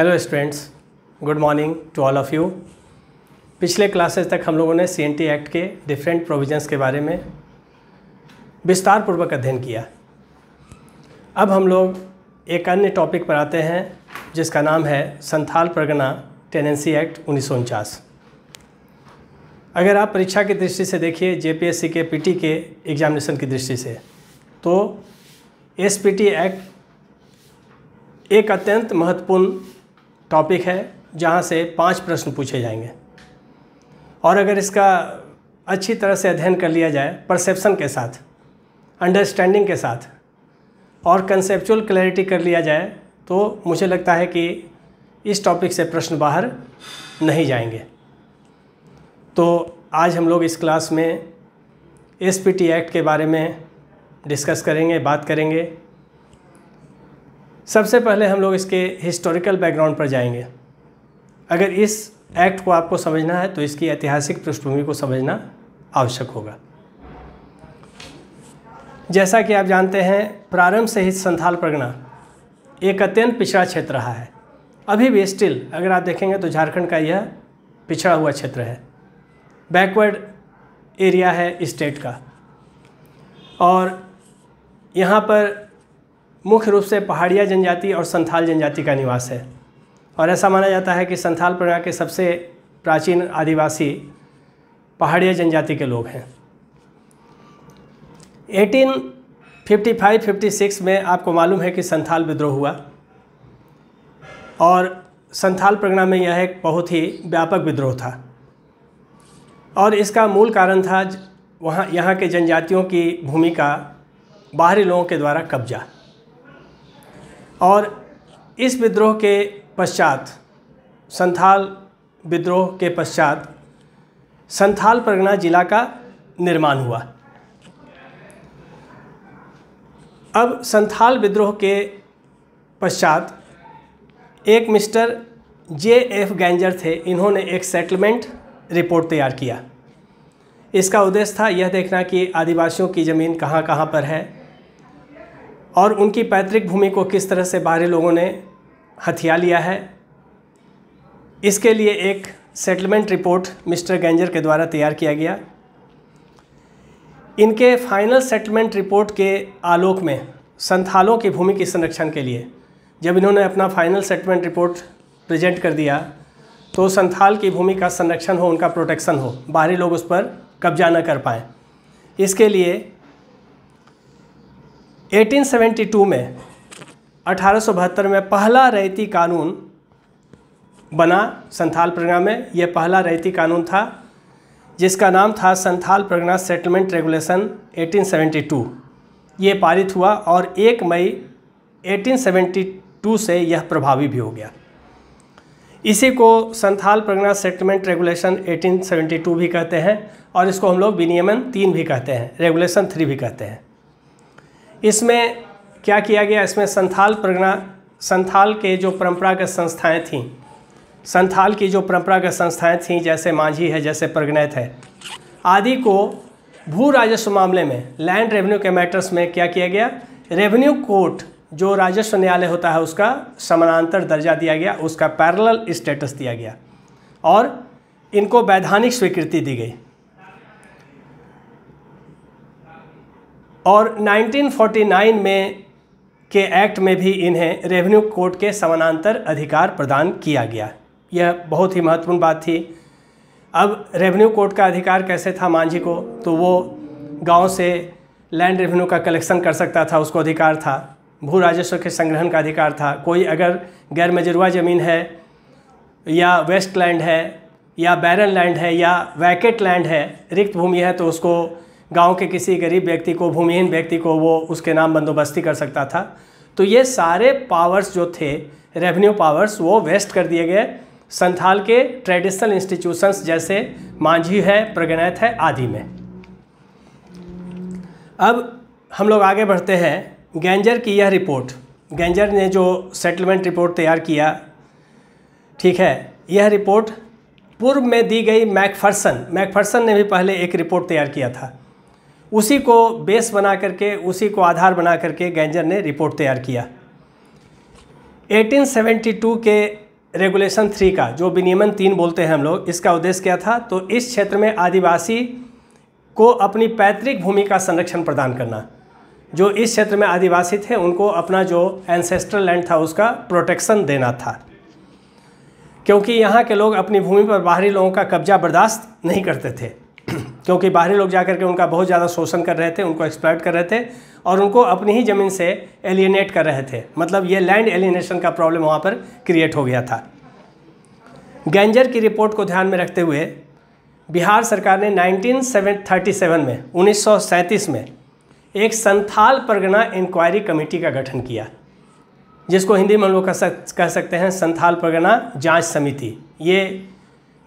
hello students good morning to all of you पिछले classes तक हम लोगों ने सीएनटी एक्ट के डिफरेंट प्रोविजंस के बारे में विस्तार पूर्वक अध्ययन किया अब हम लोग एक अन्य टॉपिक पर आते हैं जिसका नाम है संथाल परगना टेनेंसी एक्ट उन्नीस अगर आप परीक्षा की दृष्टि से देखिए जे के पी के एग्जामिनेशन की दृष्टि से तो एस एक्ट एक अत्यंत महत्वपूर्ण टॉपिक है जहाँ से पाँच प्रश्न पूछे जाएंगे और अगर इसका अच्छी तरह से अध्ययन कर लिया जाए परसेप्शन के साथ अंडरस्टैंडिंग के साथ और कंसेप्चुअल क्लैरिटी कर लिया जाए तो मुझे लगता है कि इस टॉपिक से प्रश्न बाहर नहीं जाएंगे तो आज हम लोग इस क्लास में एस एक्ट के बारे में डिस्कस करेंगे बात करेंगे सबसे पहले हम लोग इसके हिस्टोरिकल बैकग्राउंड पर जाएंगे अगर इस एक्ट को आपको समझना है तो इसकी ऐतिहासिक पृष्ठभूमि को समझना आवश्यक होगा जैसा कि आप जानते हैं प्रारंभ से ही संथाल परगना एक अत्यंत पिछड़ा क्षेत्र रहा है अभी भी स्टिल अगर आप देखेंगे तो झारखंड का यह पिछड़ा हुआ क्षेत्र है बैकवर्ड एरिया है स्टेट का और यहाँ पर मुख्य रूप से पहाड़िया जनजाति और संथाल जनजाति का निवास है और ऐसा माना जाता है कि संथाल प्रणा के सबसे प्राचीन आदिवासी पहाड़िया जनजाति के लोग हैं 1855-56 में आपको मालूम है कि संथाल विद्रोह हुआ और संथाल प्रगणा में यह एक बहुत ही व्यापक विद्रोह था और इसका मूल कारण था वहाँ यहाँ के जनजातियों की भूमि का बाहरी लोगों के द्वारा कब्जा और इस विद्रोह के पश्चात संथाल विद्रोह के पश्चात संथाल परगना जिला का निर्माण हुआ अब संथाल विद्रोह के पश्चात एक मिस्टर जे एफ गैंजर थे इन्होंने एक सेटलमेंट रिपोर्ट तैयार किया इसका उद्देश्य था यह देखना कि आदिवासियों की ज़मीन कहाँ कहाँ पर है और उनकी पैतृक भूमि को किस तरह से बाहरी लोगों ने हथिया लिया है इसके लिए एक सेटलमेंट रिपोर्ट मिस्टर गेंजर के द्वारा तैयार किया गया इनके फाइनल सेटलमेंट रिपोर्ट के आलोक में संथालों की भूमि के संरक्षण के लिए जब इन्होंने अपना फाइनल सेटलमेंट रिपोर्ट प्रेजेंट कर दिया तो संथाल की भूमि का संरक्षण हो उनका प्रोटेक्शन हो बाहरी लोग उस पर कब्जा न कर पाएँ इसके लिए 1872 में अठारह में पहला रैती कानून बना संथाल प्रगना में यह पहला रैती कानून था जिसका नाम था संथाल प्रगना सेटलमेंट रेगुलेशन 1872 ये पारित हुआ और 1 मई 1872 से यह प्रभावी भी हो गया इसी को संथाल प्रगना सेटलमेंट रेगुलेशन 1872 भी कहते हैं और इसको हम लोग विनियमन तीन भी कहते हैं रेगुलेशन थ्री भी कहते हैं इसमें क्या किया गया इसमें संथाल प्रगना संथाल के जो परंपरागत संस्थाएं थीं संथाल की जो परंपरागत संस्थाएं थीं जैसे मांझी है जैसे परगनैत है आदि को भू राजस्व मामले में लैंड रेवेन्यू के मैटर्स में क्या किया गया रेवेन्यू कोर्ट जो राजस्व न्यायालय होता है उसका समानांतर दर्जा दिया गया उसका पैरल स्टेटस दिया गया और इनको वैधानिक स्वीकृति दी गई और 1949 में के एक्ट में भी इन्हें रेवेन्यू कोड के समानांतर अधिकार प्रदान किया गया यह बहुत ही महत्वपूर्ण बात थी अब रेवेन्यू कोड का अधिकार कैसे था मांझी को तो वो गांव से लैंड रेवेन्यू का कलेक्शन कर सकता था उसको अधिकार था भू राजस्व के संग्रहण का अधिकार था कोई अगर गैर मजरुआ ज़मीन है या वेस्ट लैंड है या बैरन लैंड है या वैकेट लैंड है रिक्त भूमि है तो उसको गांव के किसी गरीब व्यक्ति को भूमिहीन व्यक्ति को वो उसके नाम बंदोबस्ती कर सकता था तो ये सारे पावर्स जो थे रेवेन्यू पावर्स वो वेस्ट कर दिए गए संथाल के ट्रेडिशनल इंस्टीट्यूशंस जैसे मांझी है प्रगणैत है आदि में अब हम लोग आगे बढ़ते हैं गेंजर की यह रिपोर्ट गेंजर ने जो सेटलमेंट रिपोर्ट तैयार किया ठीक है यह रिपोर्ट पूर्व में दी गई मैकफर्सन मैकफर्सन ने भी पहले एक रिपोर्ट तैयार किया था उसी को बेस बना करके उसी को आधार बना करके गैंजर ने रिपोर्ट तैयार किया 1872 के रेगुलेशन थ्री का जो विनियमन तीन बोलते हैं हम लोग इसका उद्देश्य क्या था तो इस क्षेत्र में आदिवासी को अपनी पैतृक भूमि का संरक्षण प्रदान करना जो इस क्षेत्र में आदिवासी थे उनको अपना जो एंसेस्ट्रल लैंड था उसका प्रोटेक्शन देना था क्योंकि यहाँ के लोग अपनी भूमि पर बाहरी लोगों का कब्जा बर्दाश्त नहीं करते थे क्योंकि बाहरी लोग जा के उनका बहुत ज़्यादा शोषण कर रहे थे उनको एक्सप्लॉयट कर रहे थे और उनको अपनी ही ज़मीन से एलिनेट कर रहे थे मतलब ये लैंड एलिनेशन का प्रॉब्लम वहाँ पर क्रिएट हो गया था गेंजर की रिपोर्ट को ध्यान में रखते हुए बिहार सरकार ने नाइनटीन में उन्नीस में एक संथाल परगना इंक्वायरी कमेटी का गठन किया जिसको हिंदी में हम लोग कह सकते हैं संथाल परगना जांच समिति ये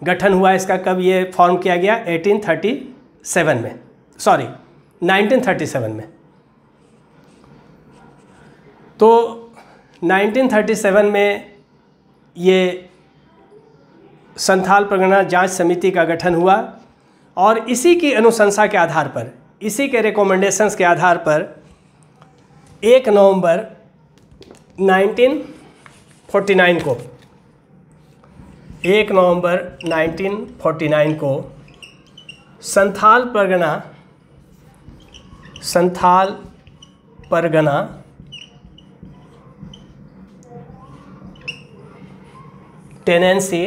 गठन हुआ इसका कब ये फॉर्म किया गया 1837 में सॉरी 1937 में तो 1937 में ये संथाल प्रगणना जांच समिति का गठन हुआ और इसी की अनुशंसा के आधार पर इसी के रिकमेंडेशंस के आधार पर एक नवंबर 1949 को एक नवंबर 1949 को Santhal Pargana Santhal Pargana tenancy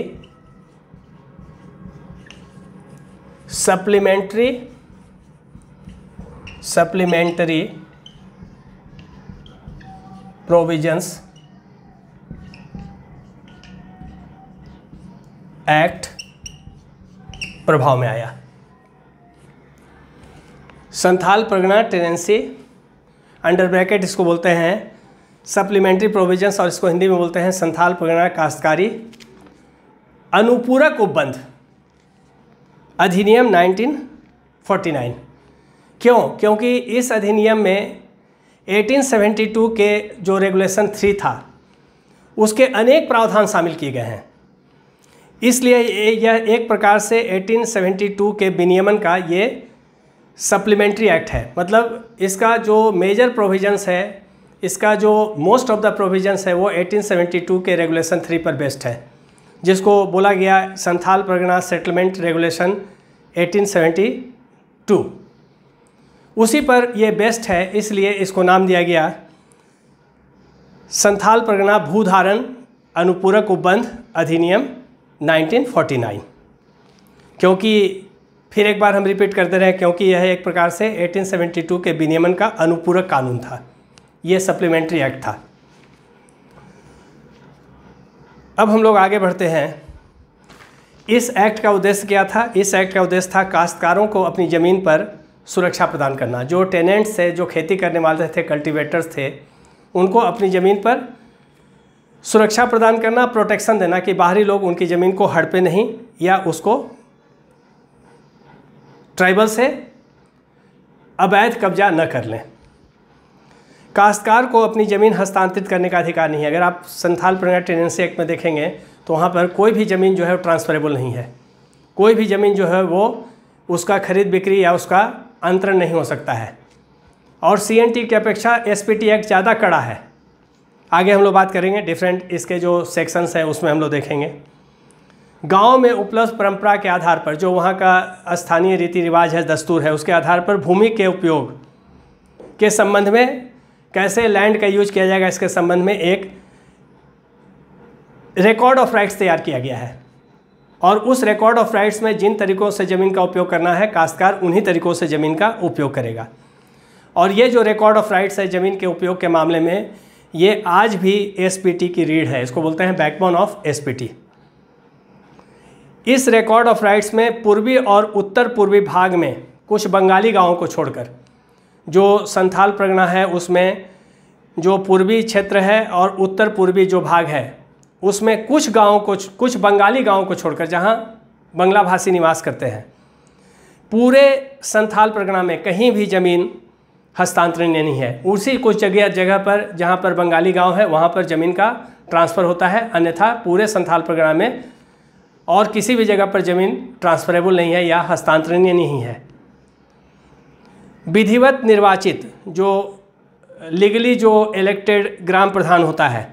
supplementary supplementary provisions act प्रभाव में आया Santhal Pargana tenancy under bracket इसको बोलते हैं सप्लीमेंट्री प्रोविजंस और इसको हिंदी में बोलते हैं संथाल प्रगणा काश्तकारी अनुपूरक उपबंध अधिनियम 1949 क्यों क्योंकि इस अधिनियम में 1872 के जो रेगुलेशन थ्री था उसके अनेक प्रावधान शामिल किए गए हैं इसलिए यह एक प्रकार से 1872 के विनियमन का ये सप्लीमेंट्री एक्ट है मतलब इसका जो मेजर प्रोविजंस है इसका जो मोस्ट ऑफ द प्रोविजंस है वो 1872 के रेगुलेशन थ्री पर बेस्ड है जिसको बोला गया संथाल परगना सेटलमेंट रेगुलेशन 1872 उसी पर यह बेस्ट है इसलिए इसको नाम दिया गया संथाल परगना भूधारण अनुपूरक उपबंध अधिनियम 1949 क्योंकि फिर एक बार हम रिपीट करते रहे क्योंकि यह एक प्रकार से 1872 के विनियमन का अनुपूरक कानून था यह सप्लीमेंट्री एक्ट था अब हम लोग आगे बढ़ते हैं इस एक्ट का उद्देश्य क्या था इस एक्ट का उद्देश्य था काश्तकारों को अपनी ज़मीन पर सुरक्षा प्रदान करना जो टेनेंट्स थे जो खेती करने वाले थे कल्टीवेटर्स थे उनको अपनी ज़मीन पर सुरक्षा प्रदान करना प्रोटेक्शन देना कि बाहरी लोग उनकी ज़मीन को हड़पे नहीं या उसको ट्राइबल से अवैध कब्जा न कर लें काश्तकार को अपनी ज़मीन हस्तांतरित करने का अधिकार नहीं है अगर आप संथाल प्रणय टेनेंसी एक्ट में देखेंगे तो वहाँ पर कोई भी ज़मीन जो है वो ट्रांसफरेबल नहीं है कोई भी ज़मीन जो है वो उसका खरीद बिक्री या उसका अंतरण नहीं हो सकता है और सी एन टी की अपेक्षा एस पी टी एक्ट ज़्यादा कड़ा है आगे हम लोग बात करेंगे डिफरेंट इसके जो सेक्शंस हैं उसमें हम लोग देखेंगे गांव में उपलब्ध परंपरा के आधार पर जो वहाँ का स्थानीय रीति रिवाज है दस्तूर है उसके आधार पर भूमि के उपयोग के संबंध में कैसे लैंड का यूज किया जाएगा इसके संबंध में एक रिकॉर्ड ऑफ राइट्स तैयार किया गया है और उस रिकॉर्ड ऑफ राइट्स में जिन तरीक़ों से ज़मीन का उपयोग करना है काश्तकार उन्हीं तरीक़ों से ज़मीन का उपयोग करेगा और ये जो रिकॉर्ड ऑफ राइट्स है ज़मीन के उपयोग के मामले में ये आज भी एसपीटी की रीढ़ है इसको बोलते हैं बैकबोन ऑफ एसपीटी इस रिकॉर्ड ऑफ राइट्स में पूर्वी और उत्तर पूर्वी भाग में कुछ बंगाली गांवों को छोड़कर जो संथाल प्रगणा है उसमें जो पूर्वी क्षेत्र है और उत्तर पूर्वी जो भाग है उसमें कुछ गांवों को कुछ बंगाली गांवों को छोड़कर जहां बंगला भाषी निवास करते हैं पूरे संथाल प्रगणा में कहीं भी ज़मीन हस्तांतरण लेनी है उसी कुछ जगह जगह पर जहाँ पर बंगाली गांव है वहाँ पर ज़मीन का ट्रांसफ़र होता है अन्यथा पूरे संथाल परगना में और किसी भी जगह पर ज़मीन ट्रांसफरेबल नहीं है या हस्तांतरणीय नहीं है विधिवत निर्वाचित जो लीगली जो इलेक्टेड ग्राम प्रधान होता है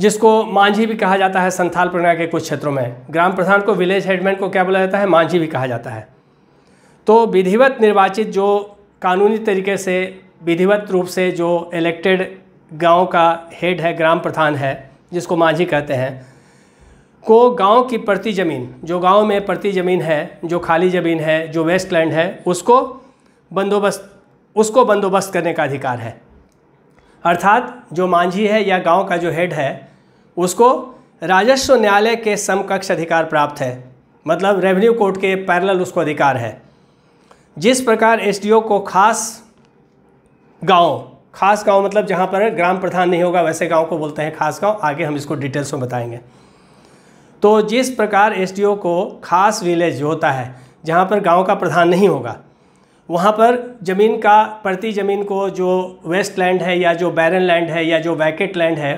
जिसको मांझी भी कहा जाता है संथाल परगना के कुछ क्षेत्रों में ग्राम प्रधान को विलेज हेडमैन को क्या बोला जाता है मांझी भी कहा जाता है तो विधिवत निर्वाचित जो कानूनी तरीके से विधिवत रूप से जो इलेक्टेड गांव का हेड है ग्राम प्रधान है जिसको मांझी कहते हैं को गांव की प्रति ज़मीन जो गांव में प्रति ज़मीन है जो खाली ज़मीन है जो वेस्ट लैंड है उसको बंदोबस्त उसको बंदोबस्त करने का अधिकार है अर्थात जो मांझी है या गांव का जो हेड है उसको राजस्व न्यायालय के समकक्ष अधिकार प्राप्त है मतलब रेवेन्यू कोर्ट के पैरल उसको अधिकार है जिस प्रकार एसडीओ को खास गांव खास गांव मतलब जहां पर ग्राम प्रधान नहीं होगा वैसे गांव को बोलते हैं खास गांव आगे हम इसको डिटेल्स में बताएंगे तो जिस प्रकार एसडीओ को खास विलेज होता है जहां पर गांव का प्रधान नहीं होगा वहाँ पर ज़मीन का प्रति ज़मीन को जो वेस्ट लैंड है या जो बैरन लैंड है या जो वैकेट लैंड है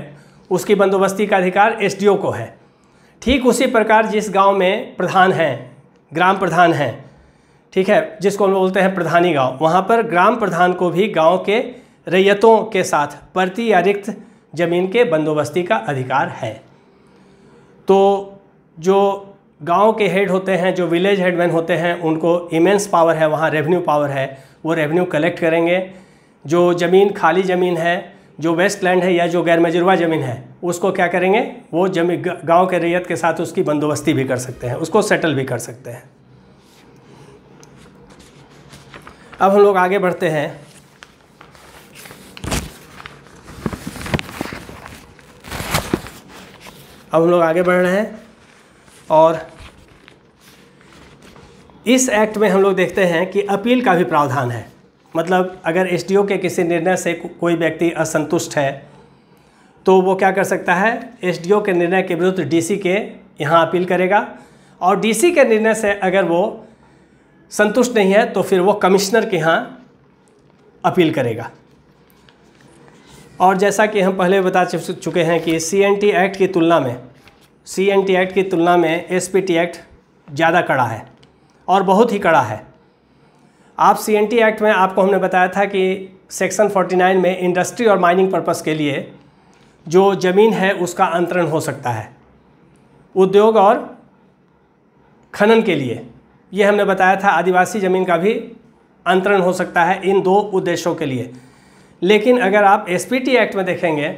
उसकी बंदोबस्ती का अधिकार एस को है ठीक उसी प्रकार जिस गांव में प्रधान हैं ग्राम प्रधान हैं ठीक है जिसको हम बोलते हैं प्रधानी गांव वहाँ पर ग्राम प्रधान को भी गांव के रैयतों के साथ प्रति या रिक्त जमीन के बंदोबस्ती का अधिकार है तो जो गांव के हेड होते हैं जो विलेज हेडमैन होते हैं उनको इमेंस पावर है वहाँ रेवेन्यू पावर है वो रेवेन्यू कलेक्ट करेंगे जो ज़मीन खाली ज़मीन है जो वेस्ट लैंड है या जो गैर मजरुआ ज़मीन है उसको क्या करेंगे वो जमी गांव के रैयत के साथ उसकी बंदोबस्ती भी कर सकते हैं उसको सेटल भी कर सकते हैं अब हम लोग आगे बढ़ते हैं अब हम लोग आगे बढ़ रहे हैं और इस एक्ट में हम लोग देखते हैं कि अपील का भी प्रावधान है मतलब अगर एसडीओ के किसी निर्णय से को, कोई व्यक्ति असंतुष्ट है तो वो क्या कर सकता है एसडीओ के निर्णय के विरुद्ध डीसी के यहाँ अपील करेगा और डीसी के निर्णय से अगर वो संतुष्ट नहीं है तो फिर वो कमिश्नर के यहाँ अपील करेगा और जैसा कि हम पहले बता चुके हैं कि सी एन टी एक्ट की तुलना में सी एन टी एक्ट की तुलना में एस पी टी एक्ट ज़्यादा कड़ा है और बहुत ही कड़ा है आप सी एन टी एक्ट में आपको हमने बताया था कि सेक्शन 49 में इंडस्ट्री और माइनिंग पर्पस के लिए जो ज़मीन है उसका अंतरण हो सकता है उद्योग और खनन के लिए ये हमने बताया था आदिवासी ज़मीन का भी अंतरण हो सकता है इन दो उद्देश्यों के लिए लेकिन अगर आप एसपीटी एक्ट में देखेंगे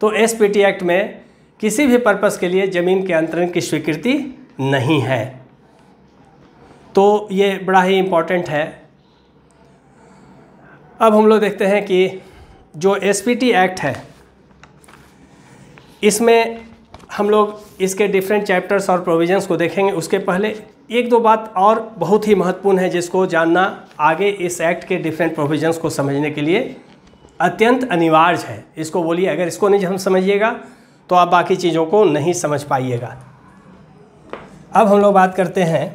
तो एसपीटी एक्ट में किसी भी पर्पस के लिए ज़मीन के अंतरण की स्वीकृति नहीं है तो ये बड़ा ही इम्पॉर्टेंट है अब हम लोग देखते हैं कि जो एसपीटी एक्ट है इसमें हम लोग इसके डिफरेंट चैप्टर्स और प्रोविजंस को देखेंगे उसके पहले एक दो बात और बहुत ही महत्वपूर्ण है जिसको जानना आगे इस एक्ट के डिफरेंट प्रोविजंस को समझने के लिए अत्यंत अनिवार्य है इसको बोलिए अगर इसको नहीं हम समझिएगा तो आप बाकी चीज़ों को नहीं समझ पाइएगा अब हम लोग बात करते हैं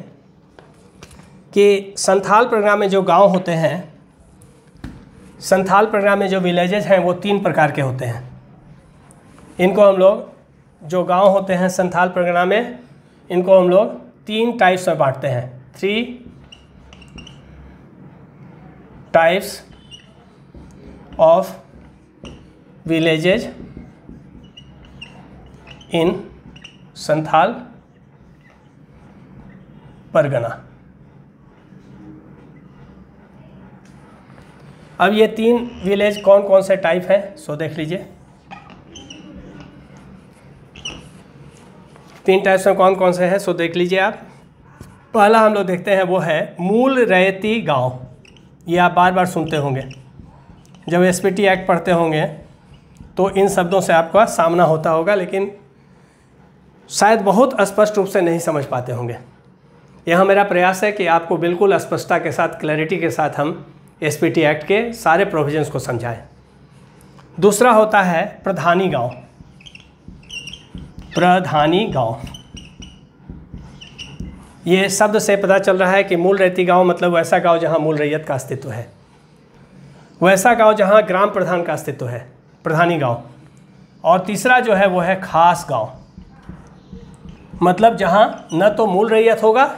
कि संथाल प्रोग्राम में जो गांव होते हैं संथाल प्रोग्राम में जो विलेजेस हैं वो तीन प्रकार के होते हैं इनको हम लोग जो गांव होते हैं संथाल प्रोग्राम में इनको हम लोग तीन टाइप्स में बांटते हैं three types of villages in Santhal Pargana अब ये तीन विलेज कौन कौन से टाइप हैं सो देख लीजिए तीन टाइप्स में कौन कौन से हैं सो देख लीजिए आप पहला हम लोग देखते हैं वो है मूल रैती गांव ये आप बार बार सुनते होंगे जब एस एक्ट पढ़ते होंगे तो इन शब्दों से आपका सामना होता होगा लेकिन शायद बहुत स्पष्ट रूप से नहीं समझ पाते होंगे यह मेरा प्रयास है कि आपको बिल्कुल स्पष्टता के साथ क्लैरिटी के साथ हम एस एक्ट के सारे प्रोविजन्स को समझाएं दूसरा होता है प्रधानी गांव प्रधानी गांव ये शब्द से पता चल रहा है कि मूल रैती गांव मतलब वैसा गांव जहां मूल रैयत का अस्तित्व है वैसा गांव जहां ग्राम प्रधान का अस्तित्व है प्रधानी गांव और तीसरा जो है वो है खास गांव मतलब जहां न तो मूल रैयत होगा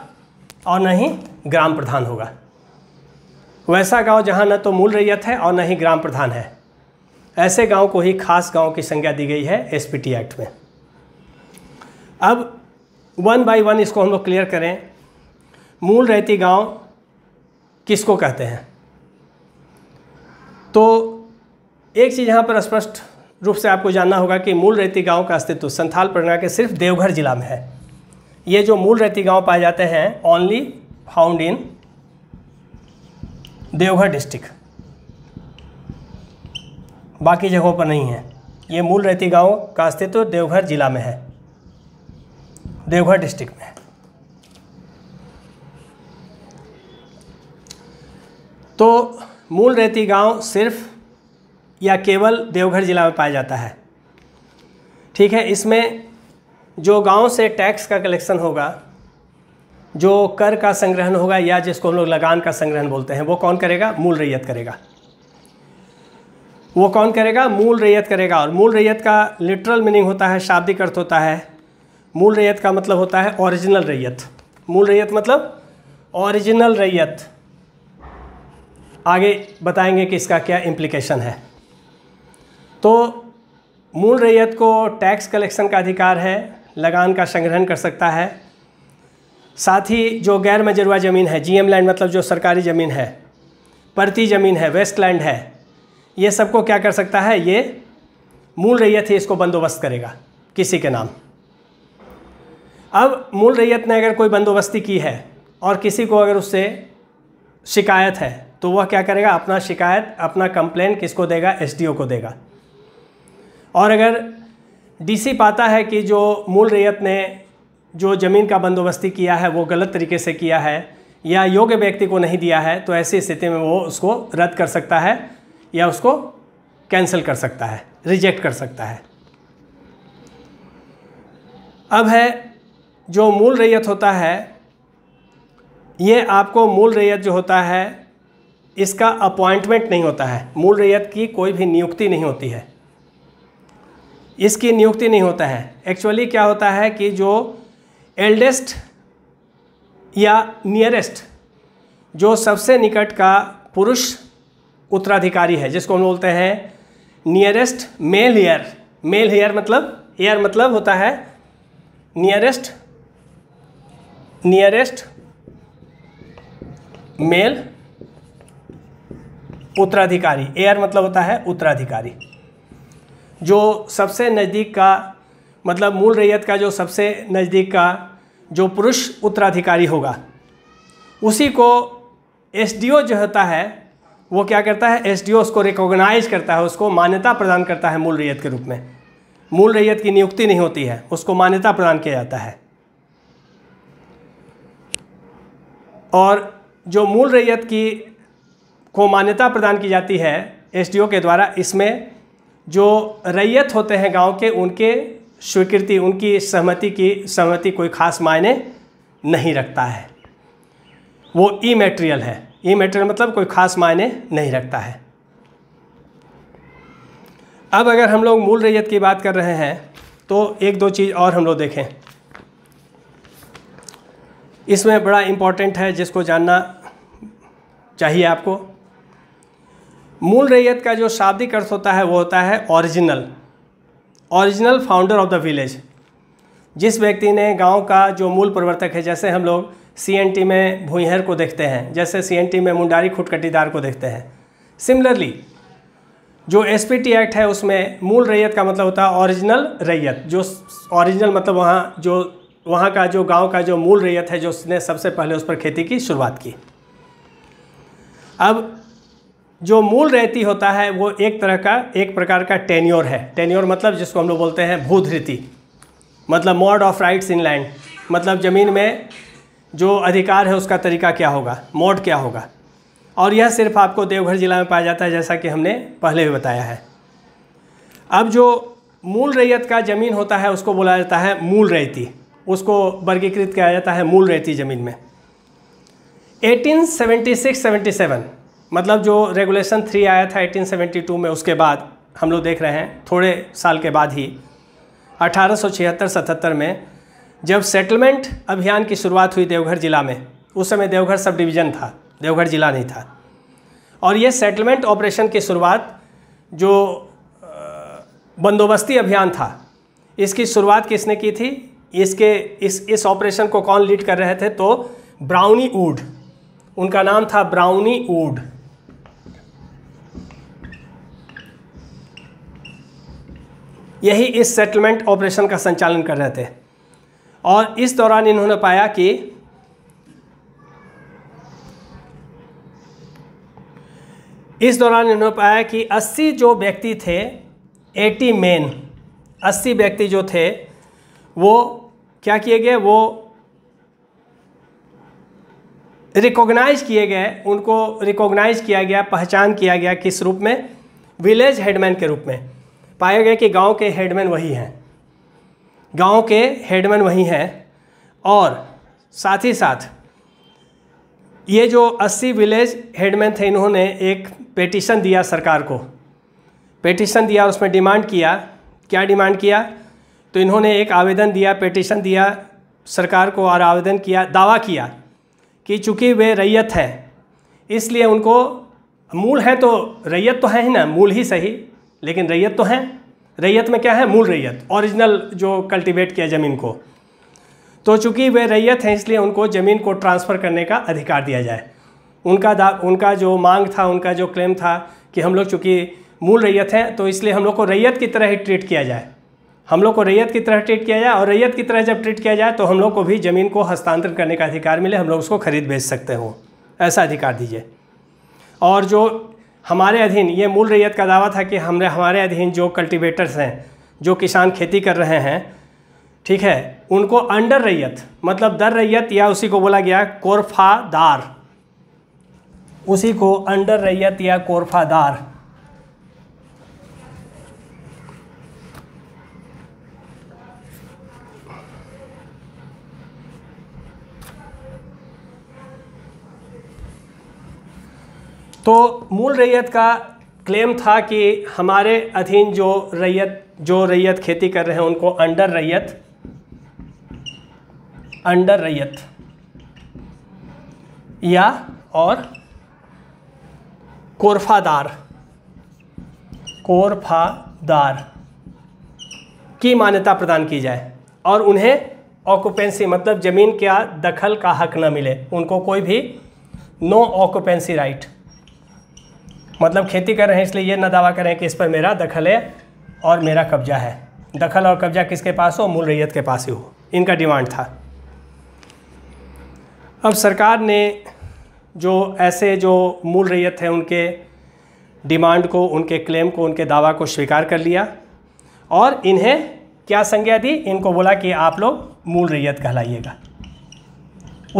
और न ही ग्राम प्रधान होगा वैसा गांव जहां न तो मूल रैयत है और न ही ग्राम प्रधान है ऐसे गांव को ही खास गांव की संज्ञा दी गई है एसपीटी एक्ट में अब वन बाय वन इसको हम लोग क्लियर करें मूल रहती गांव किसको कहते हैं तो एक चीज़ यहाँ पर स्पष्ट रूप से आपको जानना होगा कि मूल रहती गांव का अस्तित्व संथाल परगना के सिर्फ देवघर जिला में है ये जो मूल रहती गांव पाए जाते हैं only found in Deoghar district बाकी जगहों पर नहीं है ये मूल रहती गांव का अस्तित्व देवघर जिला में है देवघर डिस्ट्रिक्ट में तो मूल रेती गांव सिर्फ या केवल देवघर ज़िला में पाया जाता है ठीक है इसमें जो गांव से टैक्स का कलेक्शन होगा जो कर का संग्रहण होगा या जिसको हम लोग लगान का संग्रहण बोलते हैं वो कौन करेगा मूल रैयत करेगा वो कौन करेगा मूल रैयत करेगा और मूल रैयत का लिटरल मीनिंग होता है शाब्दिक अर्थ होता है मूल रैयत का मतलब होता है ओरिजिनल रैयत मूल रैयत मतलब ओरिजिनल रैयत आगे बताएंगे कि इसका क्या इम्प्लीकेशन है तो मूल रैयत को टैक्स कलेक्शन का अधिकार है लगान का संग्रहण कर सकता है साथ ही जो गैर मजरुआ ज़मीन है जीएम लैंड मतलब जो सरकारी ज़मीन है परती ज़मीन है वेस्ट लैंड है ये सबको क्या कर सकता है ये मूल रैयत ही इसको बंदोबस्त करेगा किसी के नाम अब मूल रैयत ने अगर कोई बंदोबस्ती की है और किसी को अगर उससे शिकायत है तो वह क्या करेगा अपना शिकायत अपना कंप्लेन किसको देगा एस को देगा और अगर डी पाता है कि जो मूल रैयत ने जो ज़मीन का बंदोबस्ती किया है वो गलत तरीके से किया है या योग्य व्यक्ति को नहीं दिया है तो ऐसी स्थिति में वो उसको रद्द कर सकता है या उसको कैंसिल कर सकता है रिजेक्ट कर सकता है अब है जो मूल रैयत होता है ये आपको मूल रैयत जो होता है इसका अपॉइंटमेंट नहीं होता है मूल रैयत की कोई भी नियुक्ति नहीं होती है इसकी नियुक्ति नहीं होता है एक्चुअली क्या होता है कि जो एल्डेस्ट या नियरेस्ट जो सबसे निकट का पुरुष उत्तराधिकारी है जिसको हम बोलते हैं nearest male heir male heir मतलब हेयर मतलब होता है नियरेस्ट नियरेस्ट मेल उत्तराधिकारी एयर मतलब होता है उत्तराधिकारी जो सबसे नज़दीक का मतलब मूल रैयत का जो सबसे नज़दीक का जो पुरुष उत्तराधिकारी होगा उसी को एसडीओ जो होता है वो क्या करता है एसडीओ उसको रिकॉग्नाइज करता है उसको मान्यता प्रदान करता है मूल रैयत के रूप में मूल रैयत की नियुक्ति नहीं होती है उसको मान्यता प्रदान किया जाता है और जो मूल रैयत की को मान्यता प्रदान की जाती है एसडीओ के द्वारा इसमें जो रैयत होते हैं गांव के उनके स्वीकृति उनकी सहमति की सहमति कोई खास मायने नहीं रखता है वो ई मेटेरियल है ई मेटेरियल मतलब कोई खास मायने नहीं रखता है अब अगर हम लोग मूल रैयत की बात कर रहे हैं तो एक दो चीज़ और हम लोग देखें इसमें बड़ा इम्पोर्टेंट है जिसको जानना चाहिए आपको मूल रैयत का जो शाब्दिक अर्थ होता है वो होता है original original founder of the village जिस व्यक्ति ने गांव का जो मूल प्रवर्तक है जैसे हम लोग सी में भूहर को देखते हैं जैसे सी में मुंडारी खुटकटीदार को देखते हैं सिमिलरली जो एस एक्ट है उसमें मूल रैयत का मतलब होता है ओरिजिनल रैयत जो ओरिजिनल मतलब वहाँ जो वहाँ का जो गांव का जो मूल रैयत है जो उसने सबसे पहले उस पर खेती की शुरुआत की अब जो मूल रहती होता है वो एक तरह का एक प्रकार का टेन्योर है टेन्योर मतलब जिसको हम लोग बोलते हैं भूधृति मतलब mode of rights in land मतलब ज़मीन में जो अधिकार है उसका तरीका क्या होगा मोड क्या होगा और यह सिर्फ आपको देवघर ज़िला में पाया जाता है जैसा कि हमने पहले भी बताया है अब जो मूल रैयत का ज़मीन होता है उसको बोला जाता है मूल रैती उसको वर्गीकृत किया जाता है मूल रेती ज़मीन में 1876-77 मतलब जो रेगुलेशन थ्री आया था 1872 में उसके बाद हम लोग देख रहे हैं थोड़े साल के बाद ही 1876-77 में जब सेटलमेंट अभियान की शुरुआत हुई देवघर ज़िला में उस समय देवघर सब डिवीज़न था देवघर ज़िला नहीं था और ये सेटलमेंट ऑपरेशन की शुरुआत जो बंदोबस्ती अभियान था इसकी शुरुआत किसने की थी इसके इस इस ऑपरेशन को कौन लीड कर रहे थे तो ब्राउनी वुड उनका नाम था ब्राउनी वुड यही इस सेटलमेंट ऑपरेशन का संचालन कर रहे थे और इस दौरान इन्होंने पाया कि इस दौरान इन्होंने पाया कि 80 जो व्यक्ति थे 80 मेन 80 व्यक्ति जो थे वो क्या किए गए वो रिकॉग्नाइज किए गए उनको रिकॉग्नाइज किया गया पहचान किया गया किस रूप में विलेज हेडमैन के रूप में पाया गया कि गांव के हेडमैन वही हैं गांव के हेडमैन वही हैं और साथ ही साथ ये जो 80 विलेज हेडमैन थे इन्होंने एक पेटिशन दिया सरकार को पेटिशन दिया उसमें डिमांड किया क्या डिमांड किया तो इन्होंने एक आवेदन दिया पेटिशन दिया सरकार को और आवेदन किया दावा किया कि चूँकि वे रैयत हैं इसलिए उनको मूल हैं तो रैयत तो है ही ना मूल ही सही लेकिन रैयत तो हैं रैयत में क्या है मूल रैयत ओरिजिनल जो कल्टीवेट किया ज़मीन को तो चूँकि वे रैयत हैं इसलिए उनको ज़मीन को ट्रांसफ़र करने का अधिकार दिया जाए उनका दा उनका जो मांग था उनका जो क्लेम था कि हम लोग चूँकि मूल रैयत हैं तो इसलिए हम लोग को रैयत की तरह ही ट्रीट किया जाए हम लोग को रैयत की तरह ट्रीट किया जाए और रैयत की तरह जब ट्रीट किया जाए तो हम लोग को भी ज़मीन को हस्तांतरण करने का अधिकार मिले हम लोग उसको खरीद बेच सकते हो ऐसा अधिकार दीजिए और जो हमारे अधीन ये मूल रैयत का दावा था कि हमने हमारे अधीन जो कल्टिवेटर्स हैं जो किसान खेती कर रहे हैं ठीक है उनको अंडर रैयत मतलब दर रैयत या उसी को बोला गया कोरफादार उसी को अंडर रैयत या कोरफादार तो मूल रैयत का क्लेम था कि हमारे अधीन जो रैयत जो रैयत खेती कर रहे हैं उनको अंडर रैयत अंडर रैयत या और कोरफादार कोरफादार की मान्यता प्रदान की जाए और उन्हें ऑक्युपेंसी मतलब ज़मीन का दखल का हक न मिले उनको कोई भी नो ऑक्युपेंसी राइट मतलब खेती कर रहे हैं इसलिए ये ना दावा करें कि इस पर मेरा दखल है और मेरा कब्जा है दखल और कब्जा किसके पास हो मूल रैयत के पास ही हो इनका डिमांड था अब सरकार ने जो ऐसे जो मूल रैयत है उनके डिमांड को उनके क्लेम को उनके दावा को स्वीकार कर लिया और इन्हें क्या संज्ञा दी इनको बोला कि आप लोग मूल रैयत कहलाइएगा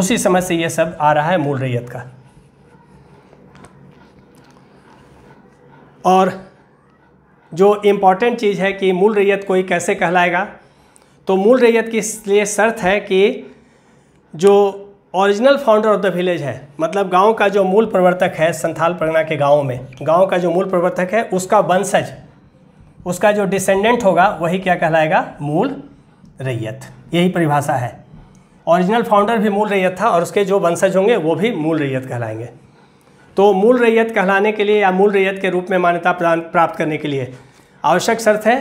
उसी समझ से ये सब आ रहा है मूल रैयत का और जो इम्पॉर्टेंट चीज़ है कि मूल रैयत कोई कैसे कहलाएगा तो मूल रैयत की इसलिए शर्त है कि जो original founder of the village है मतलब गांव का जो मूल प्रवर्तक है संथाल परगना के गांव में गांव का जो मूल प्रवर्तक है उसका वंशज उसका जो डिसेंडेंट होगा वही क्या कहलाएगा मूल रैयत यही परिभाषा है ओरिजिनल फाउंडर भी मूल रैयत था और उसके जो वंशज होंगे वो भी मूल रैयत कहलाएंगे तो मूल रैयत कहलाने के लिए या मूल रैयत के रूप में मान्यता प्राप्त करने के लिए आवश्यक शर्त है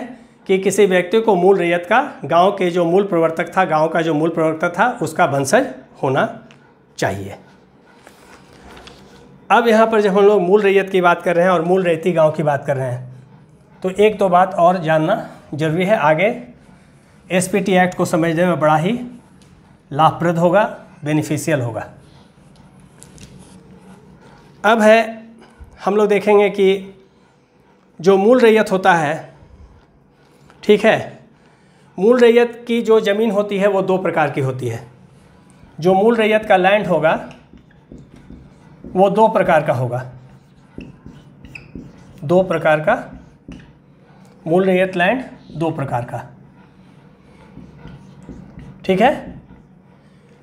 कि किसी व्यक्ति को मूल रैयत का गांव के जो मूल प्रवर्तक था गांव का जो मूल प्रवर्तक था उसका वंशज होना चाहिए अब यहाँ पर जब हम लोग मूल रैयत की बात कर रहे हैं और मूल रैती गांव की बात कर रहे हैं तो एक दो बात और जानना जरूरी है आगे एसपीटी एक्ट को समझने में बड़ा ही लाभप्रद होगा बेनिफिशियल होगा अब है हम लोग देखेंगे कि जो मूल रैयत होता है ठीक है मूल रैयत की जो ज़मीन होती है वो दो प्रकार की होती है जो मूल रैयत का लैंड होगा वो दो प्रकार का होगा दो प्रकार का मूल रैयत लैंड दो प्रकार का ठीक है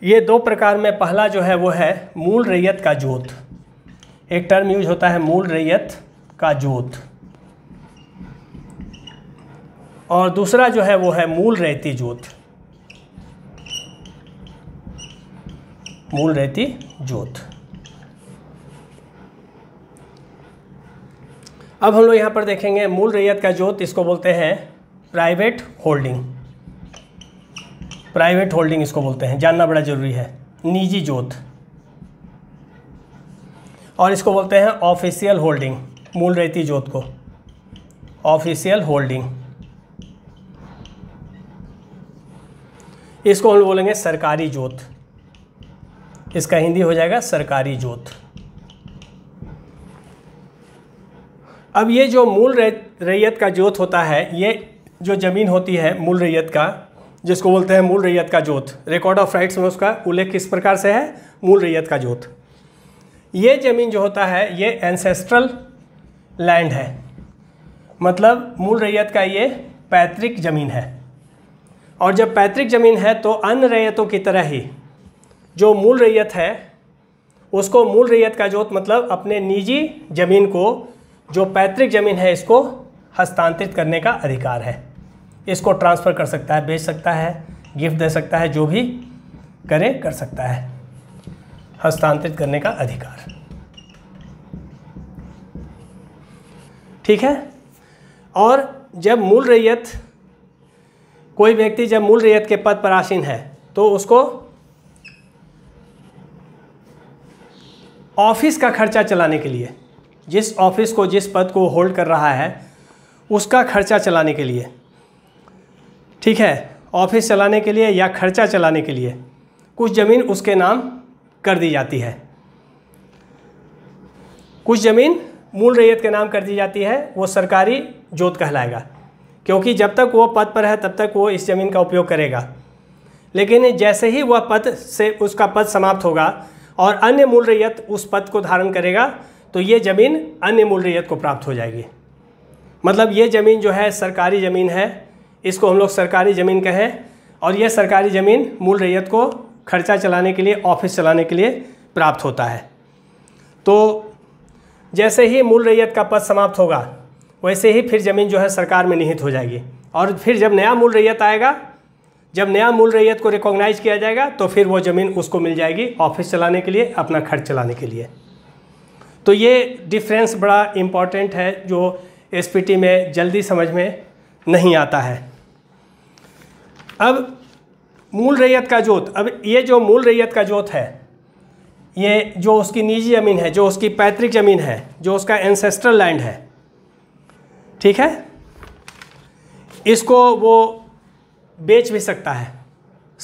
ये दो प्रकार में पहला जो है वो है मूल रैयत का जोत एक टर्म यूज होता है मूल रैयत का जोत और दूसरा जो है वो है मूल रेती जोत मूल रैती जोत अब हम लोग यहां पर देखेंगे मूल रैयत का जोत इसको बोलते हैं प्राइवेट होल्डिंग प्राइवेट होल्डिंग इसको बोलते हैं जानना बड़ा ज़रूरी है निजी जोत और इसको बोलते हैं ऑफिशियल होल्डिंग मूल रेती जोत को ऑफिशियल होल्डिंग इसको हम बोलेंगे सरकारी जोत इसका हिंदी हो जाएगा सरकारी जोत अब ये जो मूल रैयत का जोत होता है ये जो ज़मीन होती है मूल रैयत का जिसको बोलते हैं मूल रैयत का जोत रिकॉर्ड ऑफ राइट्स में उसका उल्लेख किस प्रकार से है मूल रैयत का जोत ये ज़मीन जो होता है ये एंसेस्ट्रल लैंड है मतलब मूल रैयत का ये पैतृक ज़मीन है और जब पैतृक ज़मीन है तो अन्य रैयतों की तरह ही जो मूल रैयत है उसको मूल रैयत का जोत मतलब अपने निजी ज़मीन को जो पैतृक ज़मीन है इसको हस्तांतरित करने का अधिकार है इसको ट्रांसफ़र कर सकता है बेच सकता है गिफ्ट दे सकता है जो भी करें कर सकता है हस्तांतरित करने का अधिकार ठीक है और जब मूल रैयत कोई व्यक्ति जब मूल रैयत के पद पर आसीन है तो उसको ऑफिस का खर्चा चलाने के लिए जिस ऑफिस को जिस पद को होल्ड कर रहा है उसका खर्चा चलाने के लिए ठीक है ऑफिस चलाने के लिए या खर्चा चलाने के लिए कुछ ज़मीन उसके नाम कर दी जाती है कुछ ज़मीन मूल रैयत के नाम कर दी जाती है वो सरकारी जोत कहलाएगा क्योंकि जब तक वो पद पर है तब तक वो इस ज़मीन का उपयोग करेगा लेकिन जैसे ही वह पद से उसका पद समाप्त होगा और अन्य मूल रैयत उस पद को धारण करेगा तो ये ज़मीन अन्य मूल रैयत को प्राप्त हो जाएगी मतलब ये ज़मीन जो है सरकारी ज़मीन है इसको हम लोग सरकारी ज़मीन कहें और यह सरकारी ज़मीन मूल रैयत को खर्चा चलाने के लिए ऑफिस चलाने के लिए प्राप्त होता है तो जैसे ही मूल रैयत का पद समाप्त होगा वैसे ही फिर ज़मीन जो है सरकार में निहित हो जाएगी और फिर जब नया मूल रैयत आएगा जब नया मूल रैयत को रिकॉग्नाइज किया जाएगा तो फिर वो ज़मीन उसको मिल जाएगी ऑफिस चलाने के लिए अपना खर्च चलाने के लिए तो ये डिफरेंस बड़ा इम्पॉर्टेंट है जो एसपीटी में जल्दी समझ में नहीं आता है अब मूल रैयत का जोत अब ये जो मूल रैयत का जोत है ये जो उसकी निजी ज़मीन है जो उसकी पैतृक ज़मीन है जो उसका एंसेस्ट्रल लैंड है ठीक है इसको वो बेच भी सकता है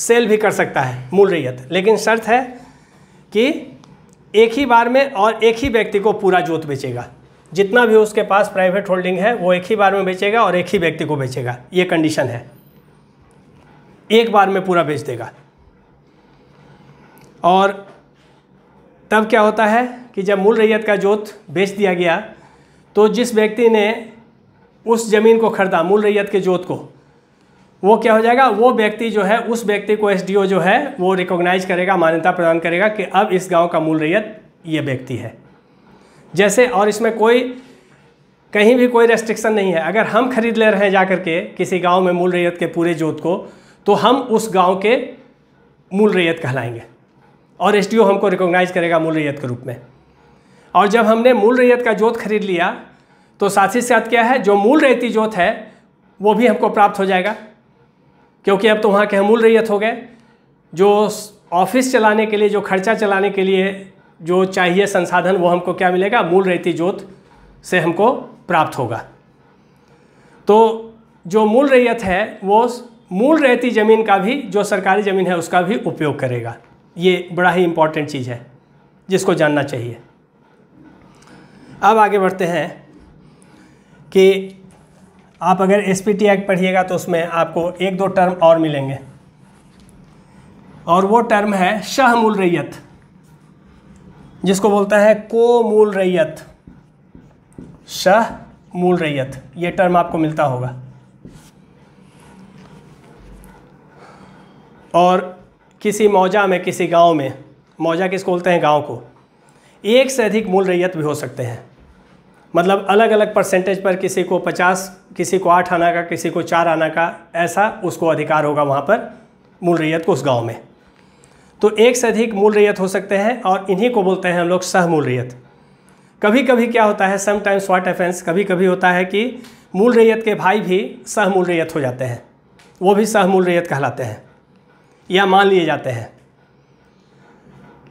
सेल भी कर सकता है मूल रैयत लेकिन शर्त है कि एक ही बार में और एक ही व्यक्ति को पूरा जोत बेचेगा जितना भी उसके पास प्राइवेट होल्डिंग है वो एक ही बार में बेचेगा और एक ही व्यक्ति को बेचेगा ये कंडीशन है एक बार में पूरा बेच देगा और तब क्या होता है कि जब मूल रैयत का जोत बेच दिया गया तो जिस व्यक्ति ने उस ज़मीन को खरीदा मूल रैयत के जोत को वो क्या हो जाएगा वो व्यक्ति जो है उस व्यक्ति को एसडीओ जो है वो रिकॉग्नाइज करेगा मान्यता प्रदान करेगा कि अब इस गांव का मूल रैयत ये व्यक्ति है जैसे और इसमें कोई कहीं भी कोई रेस्ट्रिक्शन नहीं है अगर हम खरीद ले रहे हैं जा के किसी गाँव में मूल रैयत के पूरे जोत को तो हम उस गांव के मूल रैयत कहलाएंगे और एस हमको रिकॉग्नाइज करेगा मूल रैयत के रूप में और जब हमने मूल रैयत का जोत खरीद लिया तो साथ ही साथ क्या है जो मूल रैती जोत है वो भी हमको प्राप्त हो जाएगा क्योंकि अब तो वहाँ के हम मूल रैयत हो गए जो ऑफिस चलाने के लिए जो खर्चा चलाने के लिए जो चाहिए संसाधन वो हमको क्या मिलेगा मूल रैती जोत से हमको प्राप्त होगा तो जो मूल रैयत है वो मूल रहती ज़मीन का भी जो सरकारी ज़मीन है उसका भी उपयोग करेगा ये बड़ा ही इम्पोर्टेंट चीज़ है जिसको जानना चाहिए अब आगे बढ़ते हैं कि आप अगर एस पी टी एक्ट पढ़िएगा तो उसमें आपको एक दो टर्म और मिलेंगे और वो टर्म है शाह मूल रैयत जिसको बोलता है को मूल रैयत शाह मूल रैयत ये टर्म आपको मिलता होगा और किसी मौजा में किसी गांव में मौजा किसको बोलते हैं गांव को एक से अधिक मूल रैयत भी हो सकते हैं मतलब अलग अलग परसेंटेज पर किसी को पचास किसी को आठ आना का किसी को चार आना का ऐसा उसको अधिकार होगा वहाँ पर मूल रैयत को उस गाँव में तो एक से अधिक मूल रैयत हो सकते हैं और इन्हीं को बोलते हैं हम लोग सहमूल रैयत कभी कभी क्या होता है समटाइम्स वाट एफेंस कभी कभी होता है कि मूल रैयत के भाई भी सहमूल रैयत हो जाते हैं वो भी सहमूल रैयत कहलाते हैं या मान लिए जाते हैं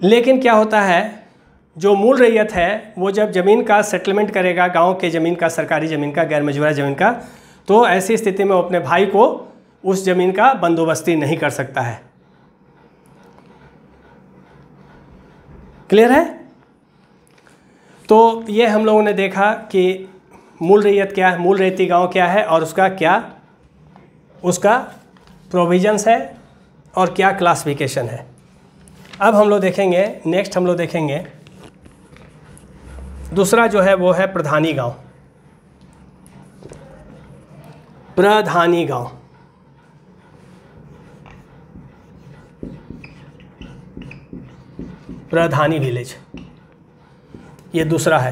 लेकिन क्या होता है जो मूल रैयत है वो जब ज़मीन का सेटलमेंट करेगा गांव के ज़मीन का सरकारी ज़मीन का गैर मजबूरा ज़मीन का तो ऐसी स्थिति में वो अपने भाई को उस ज़मीन का बंदोबस्ती नहीं कर सकता है क्लियर है तो ये हम लोगों ने देखा कि मूल रैयत क्या है मूल रैती गांव क्या है और उसका क्या उसका प्रोविजंस है और क्या क्लासिफिकेशन है अब हम लोग देखेंगे नेक्स्ट हम लोग देखेंगे दूसरा जो है वो है प्रधानी गांव प्रधानी गांव प्रधानी विलेज ये दूसरा है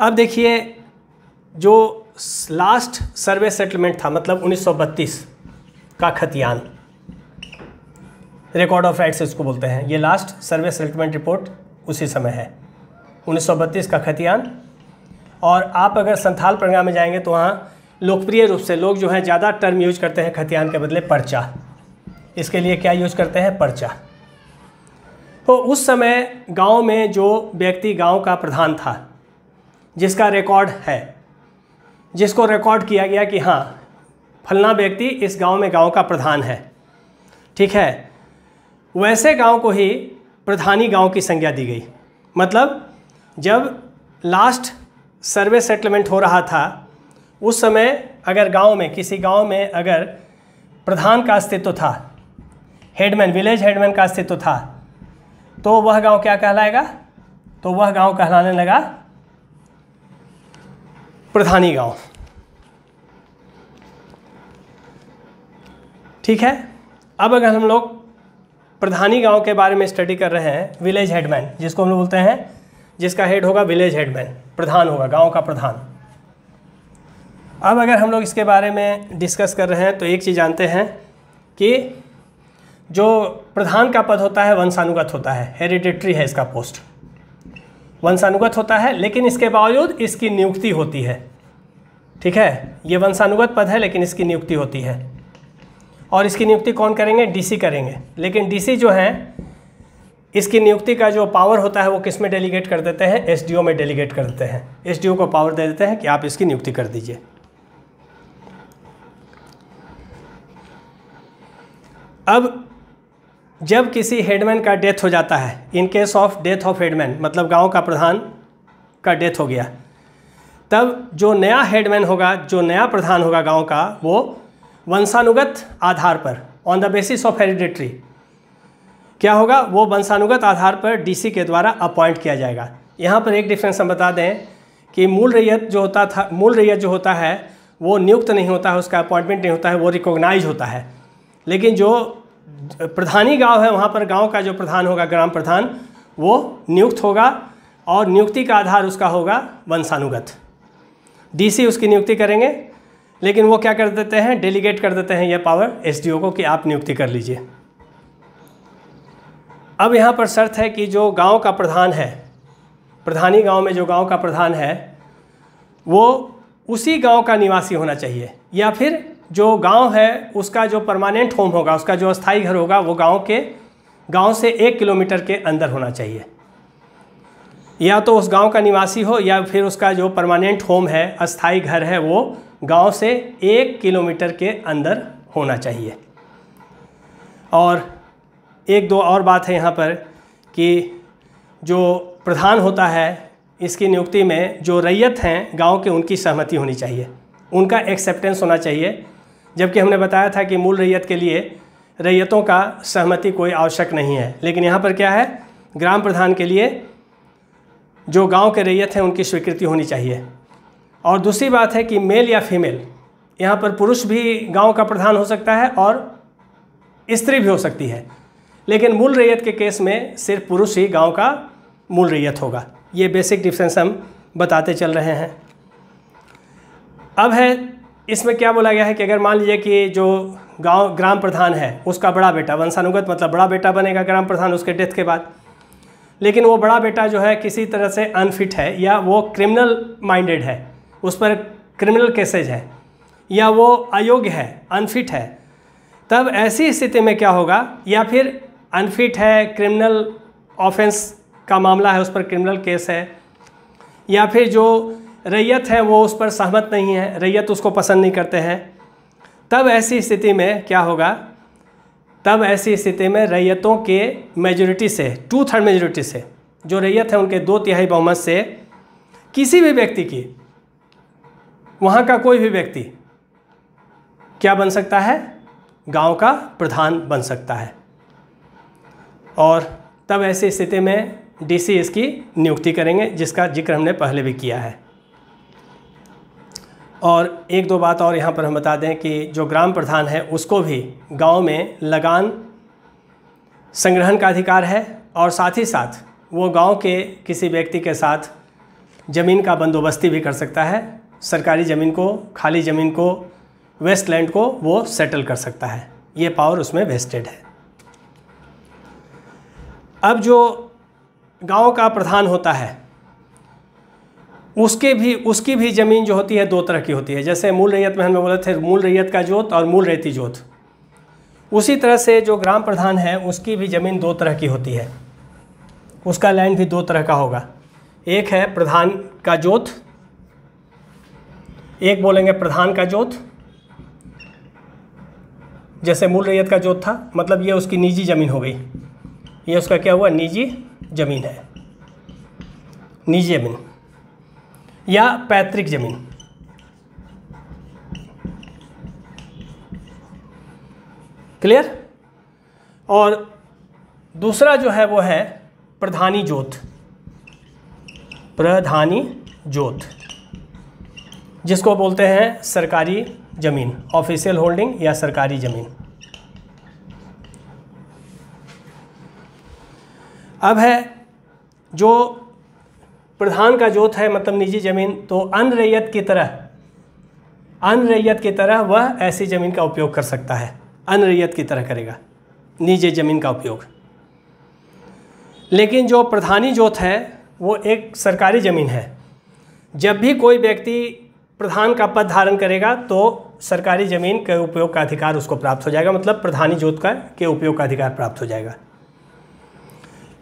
अब देखिए जो लास्ट सर्वे सेटलमेंट था मतलब 1932 का खतियान रिकॉर्ड ऑफ राइट्स इसको बोलते हैं ये लास्ट सर्वे सेटलमेंट रिपोर्ट उसी समय है 1932 का खतियान और आप अगर संथाल प्रगना में जाएंगे तो वहाँ लोकप्रिय रूप से लोग जो हैं ज़्यादा टर्म यूज करते हैं खतियान के बदले पर्चा इसके लिए क्या यूज करते हैं पर्चा तो उस समय गांव में जो व्यक्ति गांव का प्रधान था जिसका रिकॉर्ड है जिसको रिकॉर्ड किया गया कि हाँ फलना व्यक्ति इस गांव में गांव का प्रधान है ठीक है वैसे गांव को ही प्रधानी गांव की संज्ञा दी गई मतलब जब लास्ट सर्वे सेटलमेंट हो रहा था उस समय अगर गांव में किसी गांव में अगर प्रधान का अस्तित्व था हेडमैन विलेज हेडमैन का अस्तित्व था तो वह गांव क्या कहलाएगा तो वह गांव कहलाने लगा प्रधानी गांव ठीक है अब अगर हम लोग प्रधानी गांव के बारे में स्टडी कर रहे हैं विलेज हेडमैन जिसको हम लोग बोलते हैं जिसका हेड होगा विलेज हेडमैन प्रधान होगा गांव का प्रधान अब अगर हम लोग इसके बारे में डिस्कस कर रहे हैं तो एक चीज़ जानते हैं कि जो प्रधान का पद होता है वंशानुगत होता है हेरिडेटरी है इसका पोस्ट वंशानुगत होता है लेकिन इसके बावजूद इसकी नियुक्ति होती है ठीक है ये वंशानुगत पद है लेकिन इसकी नियुक्ति होती है और इसकी नियुक्ति कौन करेंगे डीसी करेंगे लेकिन डीसी जो है इसकी नियुक्ति का जो पावर होता है वो किस में डेलीगेट कर देते हैं एसडीओ में डेलीगेट कर देते हैं एसडीओ को पावर दे देते हैं कि आप इसकी नियुक्ति कर दीजिए अब जब किसी हेडमैन का डेथ हो जाता है in case of death of headman मतलब गांव का प्रधान का डेथ हो गया तब जो नया हेडमैन होगा जो नया प्रधान होगा गांव का वो वंशानुगत आधार पर on the basis of hereditary क्या होगा वो वंशानुगत आधार पर डीसी के द्वारा अपॉइंट किया जाएगा यहाँ पर एक डिफरेंस हम बता दें कि मूल रैयत जो होता था मूल रैयत जो होता है वो नियुक्त नहीं होता है उसका अपॉइंटमेंट नहीं होता है वो रिकॉग्नाइज होता है लेकिन जो प्रधानी गांव है वहाँ पर गांव का जो प्रधान होगा ग्राम प्रधान वो नियुक्त होगा और नियुक्ति का आधार उसका होगा वंशानुगत डीसी उसकी नियुक्ति करेंगे लेकिन वो क्या कर देते हैं डेलीगेट कर देते हैं यह पावर एसडीओ को कि आप नियुक्ति कर लीजिए अब यहाँ पर शर्त है कि जो गांव का प्रधान है प्रधानी गांव में जो गांव का प्रधान है वो उसी गांव का निवासी होना चाहिए या फिर जो गांव है उसका जो परमानेंट होम होगा उसका जो स्थायी घर होगा वो गांव के गांव से एक किलोमीटर के अंदर होना चाहिए या तो उस गांव का निवासी हो या फिर उसका जो परमानेंट होम है अस्थाई घर है वो गांव से एक किलोमीटर के अंदर होना चाहिए और एक दो और बात है यहाँ पर कि जो प्रधान होता है इसकी नियुक्ति में जो रैयत हैं गांव के उनकी सहमति होनी चाहिए उनका एक्सेप्टेंस होना चाहिए जबकि हमने बताया था कि मूल रैयत के लिए रैयतों का सहमति कोई आवश्यक नहीं है लेकिन यहाँ पर क्या है ग्राम प्रधान के लिए जो गांव के रैयत हैं उनकी स्वीकृति होनी चाहिए और दूसरी बात है कि मेल या फीमेल यहाँ पर पुरुष भी गांव का प्रधान हो सकता है और स्त्री भी हो सकती है लेकिन मूल रैयत के केस में सिर्फ पुरुष ही गांव का मूल रैयत होगा ये बेसिक डिफरेंस हम बताते चल रहे हैं अब है इसमें क्या बोला गया है कि अगर मान लीजिए कि जो गांव ग्राम प्रधान है उसका बड़ा बेटा वंशानुगत मतलब बड़ा बेटा बनेगा ग्राम प्रधान उसके डेथ के बाद लेकिन वो बड़ा बेटा जो है किसी तरह से अनफिट है या वो क्रिमिनल माइंडेड है उस पर क्रिमिनल केसेज है या वो अयोग्य है अनफिट है तब ऐसी स्थिति में क्या होगा या फिर अनफिट है क्रिमिनल ऑफेंस का मामला है उस पर क्रिमिनल केस है या फिर जो रैयत है वो उस पर सहमत नहीं है रैयत उसको पसंद नहीं करते हैं तब ऐसी स्थिति में क्या होगा तब ऐसी स्थिति में रैयतों के मेजोरिटी से टू थर्ड मेजोरिटी से जो रैयत है उनके दो तिहाई बहुमत से किसी भी व्यक्ति की वहाँ का कोई भी व्यक्ति क्या बन सकता है गांव का प्रधान बन सकता है और तब ऐसी स्थिति में डीसी इसकी नियुक्ति करेंगे जिसका जिक्र हमने पहले भी किया है और एक दो बात और यहाँ पर हम बता दें कि जो ग्राम प्रधान है उसको भी गांव में लगान संग्रहण का अधिकार है और साथ ही साथ वो गांव के किसी व्यक्ति के साथ ज़मीन का बंदोबस्ती भी कर सकता है सरकारी ज़मीन को खाली ज़मीन को वेस्ट लैंड को वो सेटल कर सकता है ये पावर उसमें वेस्टेड है अब जो गांव का प्रधान होता है उसके भी उसकी भी ज़मीन जो होती है दो तरह की होती है जैसे मूल रैयत में हमें बोले थे मूल रैयत का जोत और मूल रेती जोत उसी तरह से जो ग्राम प्रधान है उसकी भी ज़मीन दो तरह की होती है उसका लैंड भी दो तरह का होगा एक है प्रधान का जोत एक बोलेंगे प्रधान का जोत जैसे मूल रैयत का जोत था मतलब ये उसकी निजी ज़मीन हो गई ये उसका क्या हुआ निजी ज़मीन है निजी ज़मीन या पैतृक जमीन क्लियर और दूसरा जो है वो है प्रधानी जोत प्रधानी जोत जिसको बोलते हैं सरकारी ज़मीन ऑफिशियल होल्डिंग या सरकारी ज़मीन अब है जो प्रधान का जोत है मतलब निजी ज़मीन तो अन रैयत की तरह अन रैयत की तरह वह ऐसी ज़मीन का उपयोग कर सकता है अन रैयत की तरह करेगा निजी ज़मीन का उपयोग लेकिन जो प्रधानी जोत है वो एक सरकारी ज़मीन है जब भी कोई व्यक्ति प्रधान का पद धारण करेगा तो सरकारी ज़मीन के उपयोग का अधिकार उसको प्राप्त हो जाएगा मतलब प्रधानी जोत का के उपयोग का अधिकार प्राप्त हो जाएगा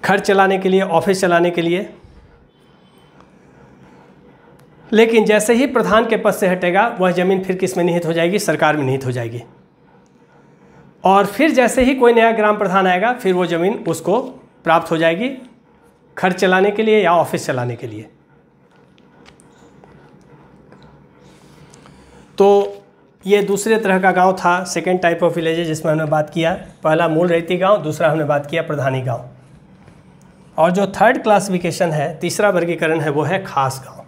खर्च चलाने के लिए ऑफिस चलाने के लिए लेकिन जैसे ही प्रधान के पद से हटेगा वह जमीन फिर किस में निहित हो जाएगी सरकार में निहित हो जाएगी और फिर जैसे ही कोई नया ग्राम प्रधान आएगा फिर वो ज़मीन उसको प्राप्त हो जाएगी खर्च चलाने के लिए या ऑफिस चलाने के लिए तो ये दूसरे तरह का गांव था सेकेंड टाइप ऑफ विलेज जिसमें हमने बात किया पहला मूल रहती गांव दूसरा हमने बात किया प्रधानी गांव और जो थर्ड क्लासिफिकेशन है तीसरा वर्गीकरण है वो है खास गांव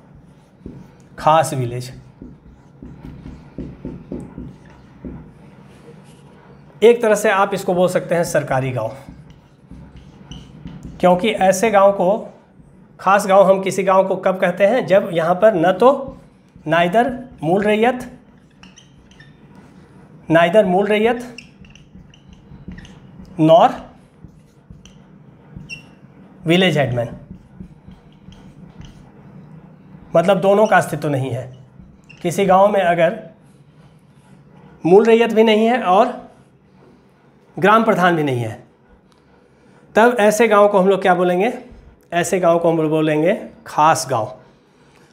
खास विलेज एक तरह से आप इसको बोल सकते हैं सरकारी गांव क्योंकि ऐसे गांव को खास गांव हम किसी गांव को कब कहते हैं जब यहां पर न तो ना इधर मूल रैयत ना इधर मूल रैयत नॉर विलेज हेडमैन मतलब दोनों का अस्तित्व नहीं है किसी गांव में अगर मूल रैयत भी नहीं है और ग्राम प्रधान भी नहीं है तब ऐसे गांव को हम लोग क्या बोलेंगे ऐसे गांव को हम लोग बोलेंगे खास गांव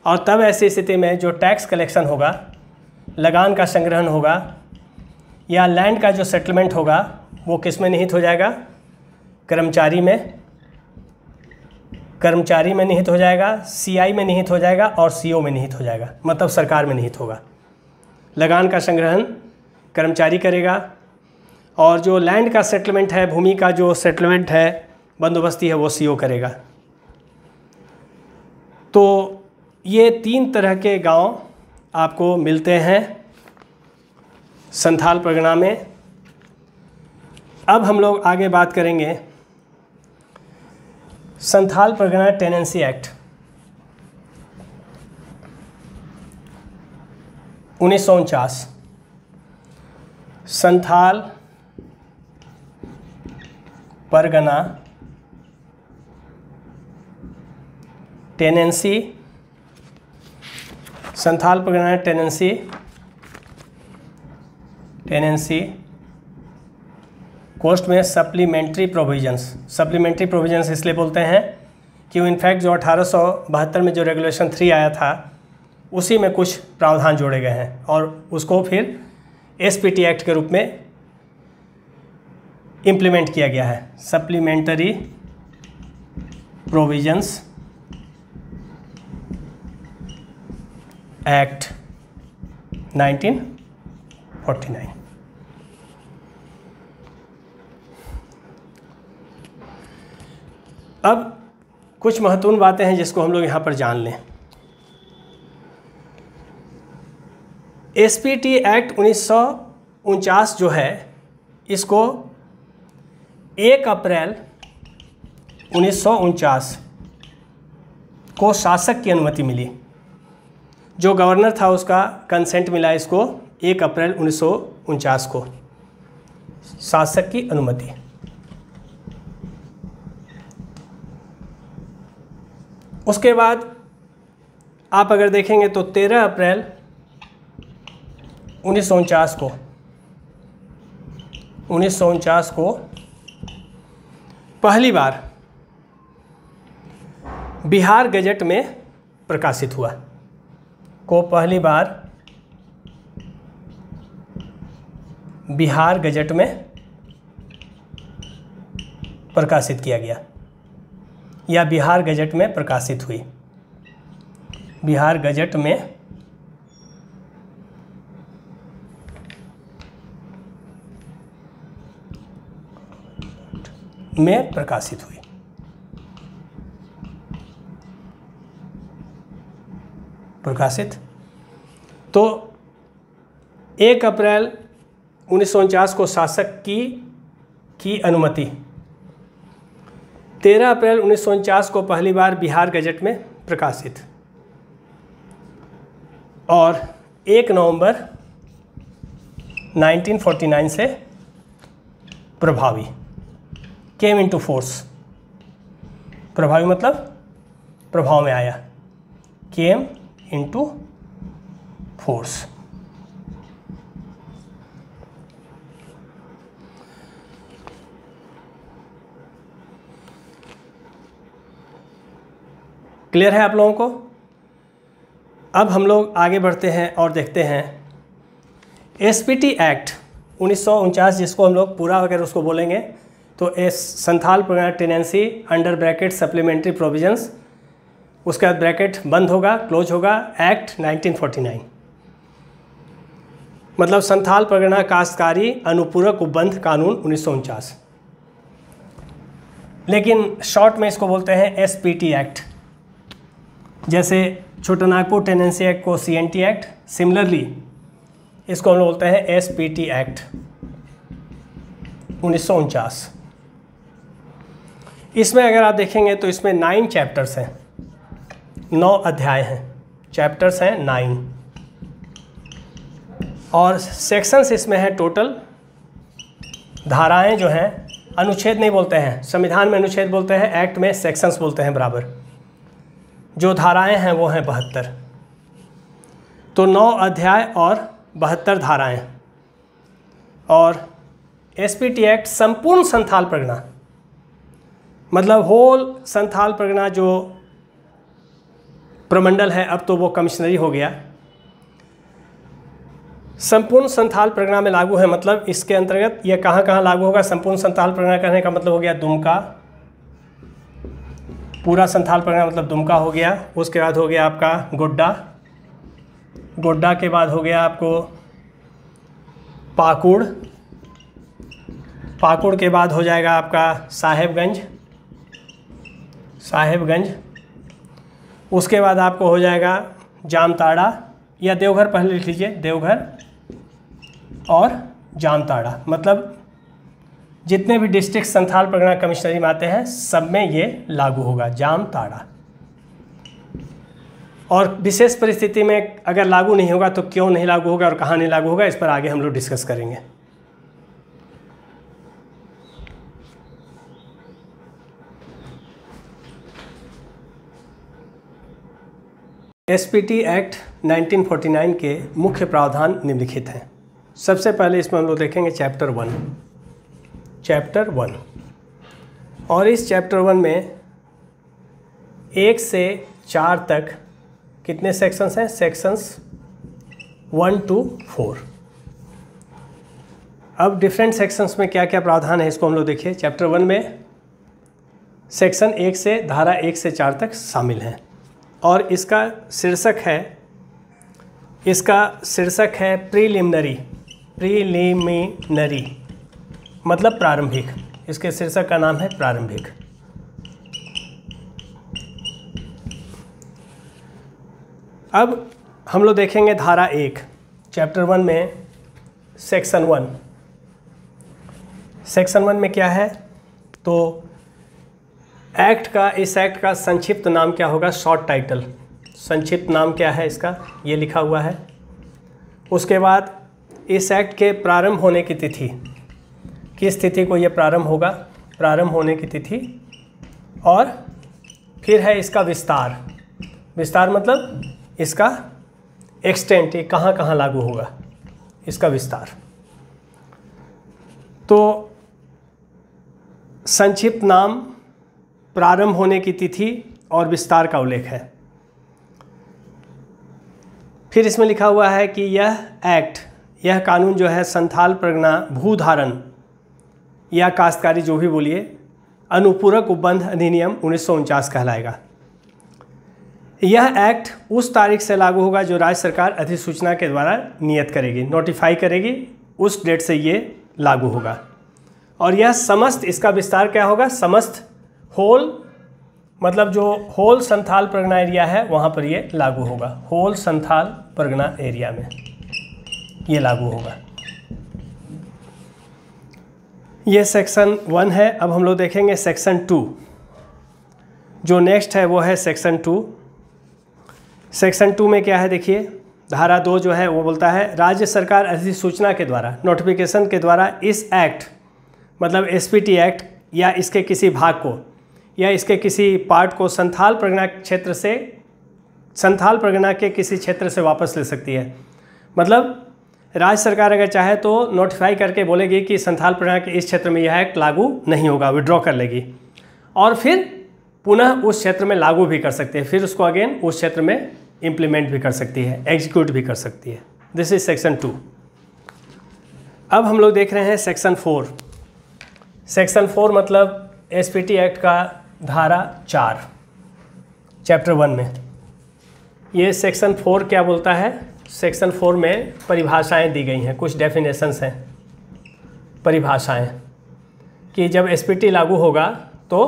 और तब ऐसी स्थिति में जो टैक्स कलेक्शन होगा लगान का संग्रहण होगा या लैंड का जो सेटलमेंट होगा वो किस में निहित हो जाएगा कर्मचारी में कर्मचारी में निहित हो जाएगा सीआई में निहित हो जाएगा और सीओ में निहित हो जाएगा मतलब सरकार में निहित होगा लगान का संग्रहण कर्मचारी करेगा और जो लैंड का सेटलमेंट है भूमि का जो सेटलमेंट है बंदोबस्ती है वो सीओ करेगा तो ये तीन तरह के गांव आपको मिलते हैं संथाल परगना में अब हम लोग आगे बात करेंगे संथाल परगना टेनेंसी एक्ट उन्नीस सौ उनचास Santhal Pargana tenancy Santhal Pargana tenancy tenancy कोस्ट में सप्लीमेंट्री प्रोविजंस सप्लीमेंट्री प्रोविजंस इसलिए बोलते हैं कि इनफैक्ट जो अठारह में जो रेगुलेशन थ्री आया था उसी में कुछ प्रावधान जोड़े गए हैं और उसको फिर एस एक्ट के रूप में इम्प्लीमेंट किया गया है सप्लीमेंट्री प्रोविजंस एक्ट 1949 अब कुछ महत्वपूर्ण बातें हैं जिसको हम लोग यहाँ पर जान लें टी एक्ट उन्नीस जो है इसको एक अप्रैल उन्नीस को शासक की अनुमति मिली जो गवर्नर था उसका कंसेंट मिला इसको एक अप्रैल उन्नीस को शासक की अनुमति उसके बाद आप अगर देखेंगे तो 13 अप्रैल उन्नीस को उन्नीस को पहली बार बिहार गजट में प्रकाशित हुआ को पहली बार बिहार गजट में प्रकाशित किया गया या बिहार गजट में प्रकाशित हुई बिहार गजट में में प्रकाशित हुई प्रकाशित तो एक अप्रैल उन्नीस को शासक की की अनुमति 13 अप्रैल उन्नीस को पहली बार बिहार गजट में प्रकाशित और 1 नवंबर 1949 से प्रभावी केम इनटू फोर्स प्रभावी मतलब प्रभाव में आया केम इनटू फोर्स क्लियर है आप लोगों को अब हम लोग आगे बढ़ते हैं और देखते हैं एसपीटी एक्ट उन्नीस जिसको हम लोग पूरा अगर उसको बोलेंगे तो एस संथाल प्रोग्राम tenancy under bracket supplementary provisions उसके बाद ब्रैकेट बंद होगा क्लोज होगा एक्ट 1949 मतलब संथाल प्रगणा काश्तकारी अनुपूरक उपबंध कानून उन्नीस लेकिन शॉर्ट में इसको बोलते हैं एसपीटी एक्ट जैसे छोटा नागपुर टेनेंसी एक्ट को सी एक्ट सिमिलरली इसको हम लोग बोलते हैं एस एक्ट उन्नीस इसमें अगर आप देखेंगे तो इसमें नाइन चैप्टर्स हैं नौ अध्याय हैं चैप्टर्स हैं नाइन और सेक्शंस इसमें हैं टोटल धाराएं जो हैं अनुच्छेद नहीं बोलते हैं संविधान में अनुच्छेद बोलते हैं एक्ट में सेक्शंस बोलते हैं बराबर जो धाराएं हैं वो हैं बहत्तर तो नौ अध्याय और बहत्तर धाराएं और एस पी टी एक्ट संपूर्ण संथाल प्रगणा मतलब होल संथाल प्रगणा जो प्रमंडल है अब तो वो कमिश्नरी हो गया संपूर्ण संथाल प्रगणा में लागू है मतलब इसके अंतर्गत यह कहाँ कहाँ लागू होगा संपूर्ण संथाल प्रगणा करने का मतलब हो गया दुमका पूरा संथाल परगना मतलब दुमका हो गया उसके बाद हो गया आपका गोड्डा गोड्डा के बाद हो गया आपको पाकुड़ पाकुड़ के बाद हो जाएगा आपका साहेबगंज साहेबगंज उसके बाद आपको हो जाएगा जामताड़ा या देवघर पहले लिख लीजिए देवघर और जामताड़ा मतलब जितने भी डिस्ट्रिक्ट संथाल परगना कमिश्नरी में आते हैं सब में ये लागू होगा जामताड़ा और विशेष परिस्थिति में अगर लागू नहीं होगा तो क्यों नहीं लागू होगा और कहाँ नहीं लागू होगा इस पर आगे हम लोग डिस्कस करेंगे एसपीटी एक्ट 1949 के मुख्य प्रावधान निम्नलिखित हैं सबसे पहले इसमें हम लोग देखेंगे चैप्टर वन चैप्टर वन और इस चैप्टर वन में एक से चार तक कितने सेक्शंस हैं सेक्शंस वन टू फोर अब डिफरेंट सेक्शंस में क्या क्या प्रावधान है इसको हम लोग देखिए चैप्टर वन में सेक्शन एक से धारा एक से चार तक शामिल हैं और इसका शीर्षक है इसका शीर्षक है प्रीलिमिनरी प्रीलिमिनरी मतलब प्रारंभिक इसके शीर्षक का नाम है प्रारंभिक अब हम लोग देखेंगे धारा एक चैप्टर वन में सेक्शन वन सेक्शन वन में क्या है तो एक्ट का इस एक्ट का संक्षिप्त नाम क्या होगा शॉर्ट टाइटल संक्षिप्त नाम क्या है इसका ये लिखा हुआ है उसके बाद इस एक्ट के प्रारंभ होने की तिथि किस तिथि को यह प्रारंभ होगा प्रारंभ होने की तिथि और फिर है इसका विस्तार विस्तार मतलब इसका एक्सटेंट ये कहाँ कहाँ लागू होगा इसका विस्तार तो संक्षिप्त नाम प्रारंभ होने की तिथि और विस्तार का उल्लेख है फिर इसमें लिखा हुआ है कि यह एक्ट यह कानून जो है संथाल प्रगना भूधारण या काश्तकारी जो भी बोलिए अनुपूरक उपबंध अधिनियम उन्नीस कहलाएगा यह एक्ट उस तारीख से लागू होगा जो राज्य सरकार अधिसूचना के द्वारा नियत करेगी नोटिफाई करेगी उस डेट से ये लागू होगा और यह समस्त इसका विस्तार क्या होगा समस्त होल मतलब जो होल संथाल प्रगना एरिया है वहाँ पर ये लागू होगा होल संथाल प्रगना एरिया में ये लागू होगा ये सेक्शन वन है अब हम लोग देखेंगे सेक्शन टू जो नेक्स्ट है वो है सेक्शन टू सेक्शन टू में क्या है देखिए धारा दो जो है वो बोलता है राज्य सरकार अधिसूचना के द्वारा नोटिफिकेशन के द्वारा इस एक्ट मतलब एसपीटी एक्ट या इसके किसी भाग को या इसके किसी पार्ट को संथाल प्रगना क्षेत्र से संथाल परगना के किसी क्षेत्र से वापस ले सकती है मतलब राज्य सरकार अगर चाहे तो नोटिफाई करके बोलेगी कि संथाल प्रणा के इस क्षेत्र में यह एक्ट लागू नहीं होगा विड्रॉ कर लेगी और फिर पुनः उस क्षेत्र में लागू भी कर सकती है फिर उसको अगेन उस क्षेत्र में इम्प्लीमेंट भी कर सकती है एग्जीक्यूट भी कर सकती है दिस इज सेक्शन टू अब हम लोग देख रहे हैं सेक्शन फोर सेक्शन फोर मतलब एस एक्ट का धारा चार चैप्टर वन में ये सेक्शन फोर क्या बोलता है सेक्शन फोर में परिभाषाएं दी गई हैं कुछ डेफिनेशंस हैं परिभाषाएं कि जब एसपीटी लागू होगा तो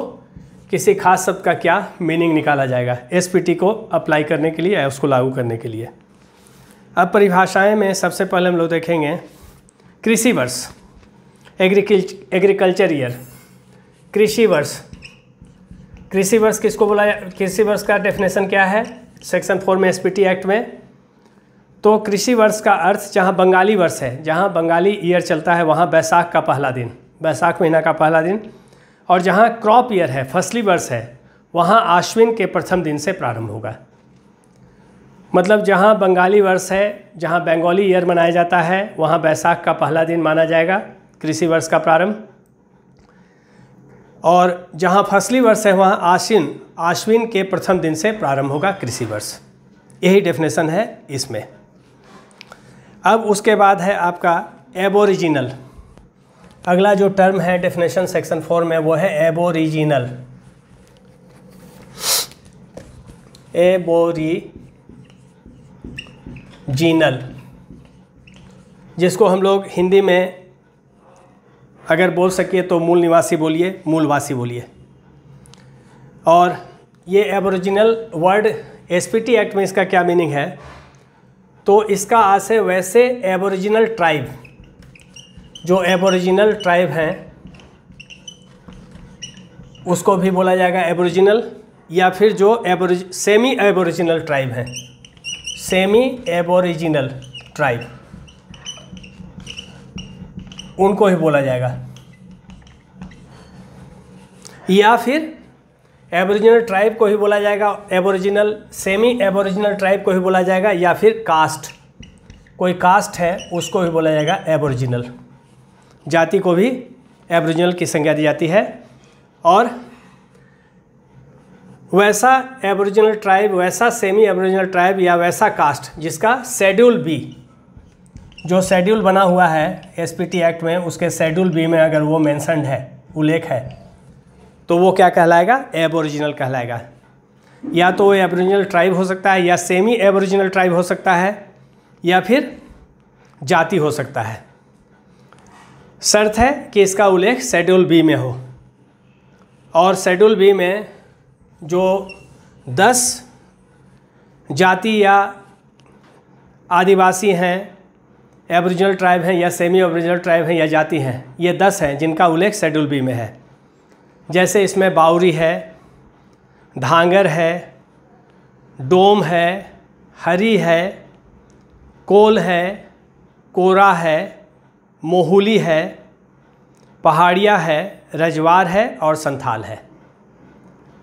किसी खास शब्द का क्या मीनिंग निकाला जाएगा एसपीटी को अप्लाई करने के लिए या उसको लागू करने के लिए अब परिभाषाएं में सबसे पहले हम लोग देखेंगे कृषि वर्ष एग्रीकल्च एग्रीकल्चर ईयर कृषि वर्ष कृषि वर्ष किसको बोला कृषि वर्ष का डेफिनेशन क्या है सेक्शन फोर में एसपीटी एक्ट में तो कृषि वर्ष का अर्थ जहाँ बंगाली वर्ष है जहाँ बंगाली ईयर चलता है वहाँ बैसाख का पहला दिन बैसाख महीना का पहला दिन और जहाँ क्रॉप ईयर है फसली वर्ष है वहाँ आश्विन के प्रथम दिन से प्रारंभ होगा मतलब जहाँ बंगाली वर्ष है जहाँ बंगाली ईयर मनाया जाता है वहाँ बैसाख का पहला दिन माना जाएगा कृषि वर्ष का प्रारंभ और जहाँ फसली वर्ष है वहाँ आश्विन आश्विन के प्रथम दिन से प्रारंभ होगा कृषि वर्ष यही डेफिनेशन है इसमें अब उसके बाद है आपका एबोरिजिनल अगला जो टर्म है डेफिनेशन सेक्शन फोर में वो है एबोरिजिनल एबोरिजिनल जिसको हम लोग हिंदी में अगर बोल सके तो मूल निवासी बोलिए मूलवासी बोलिए और ये एबोरिजिनल वर्ड एसपीटी एक्ट में इसका क्या मीनिंग है तो इसका आशय वैसे एबोरिजिनल ट्राइब जो एबोरिजिनल ट्राइब हैं उसको भी बोला जाएगा एबोरिजिनल या फिर जो एबोरिज सेमी एबोरिजिनल ट्राइब हैं सेमी एबोरिजिनल ट्राइब उनको ही बोला जाएगा या फिर एबोरिजिनल ट्राइब को ही बोला जाएगा एबोरिजिनल सेमी एबोरिजिनल ट्राइब को ही बोला जाएगा या फिर कास्ट कोई कास्ट है उसको ही बोला जाएगा एबोरिजिनल जाति को भी एबोरिजिनल की संज्ञा दी जाती है और वैसा एबोरिजिनल ट्राइब वैसा सेमी एबोरिजिनल ट्राइब या वैसा कास्ट जिसका शेड्यूल बी जो शेड्यूल बना हुआ है एसपीटी एक्ट में उसके शेड्यूल बी में अगर वो मैंसनड है उल्लेख है तो वो क्या कहलाएगा एबोरिजिनल कहलाएगा या तो वो एबोरिजिनल ट्राइब हो सकता है या सेमी एबोरिजिनल ट्राइब हो सकता है या फिर जाति हो सकता है शर्त है कि इसका उल्लेख शेड्यूल बी में हो और शेड्यूल बी में जो दस जाति या आदिवासी हैं एबोरिजिनल ट्राइब हैं या सेमी एबोरिजिनल ट्राइब हैं या जाति हैं ये दस हैं जिनका उल्लेख शेड्यूल बी में है जैसे इसमें बाउरी है धांगर है डोम है हरी है कोल है कोरा है मोहूली है पहाड़िया है रजवार है और संथाल है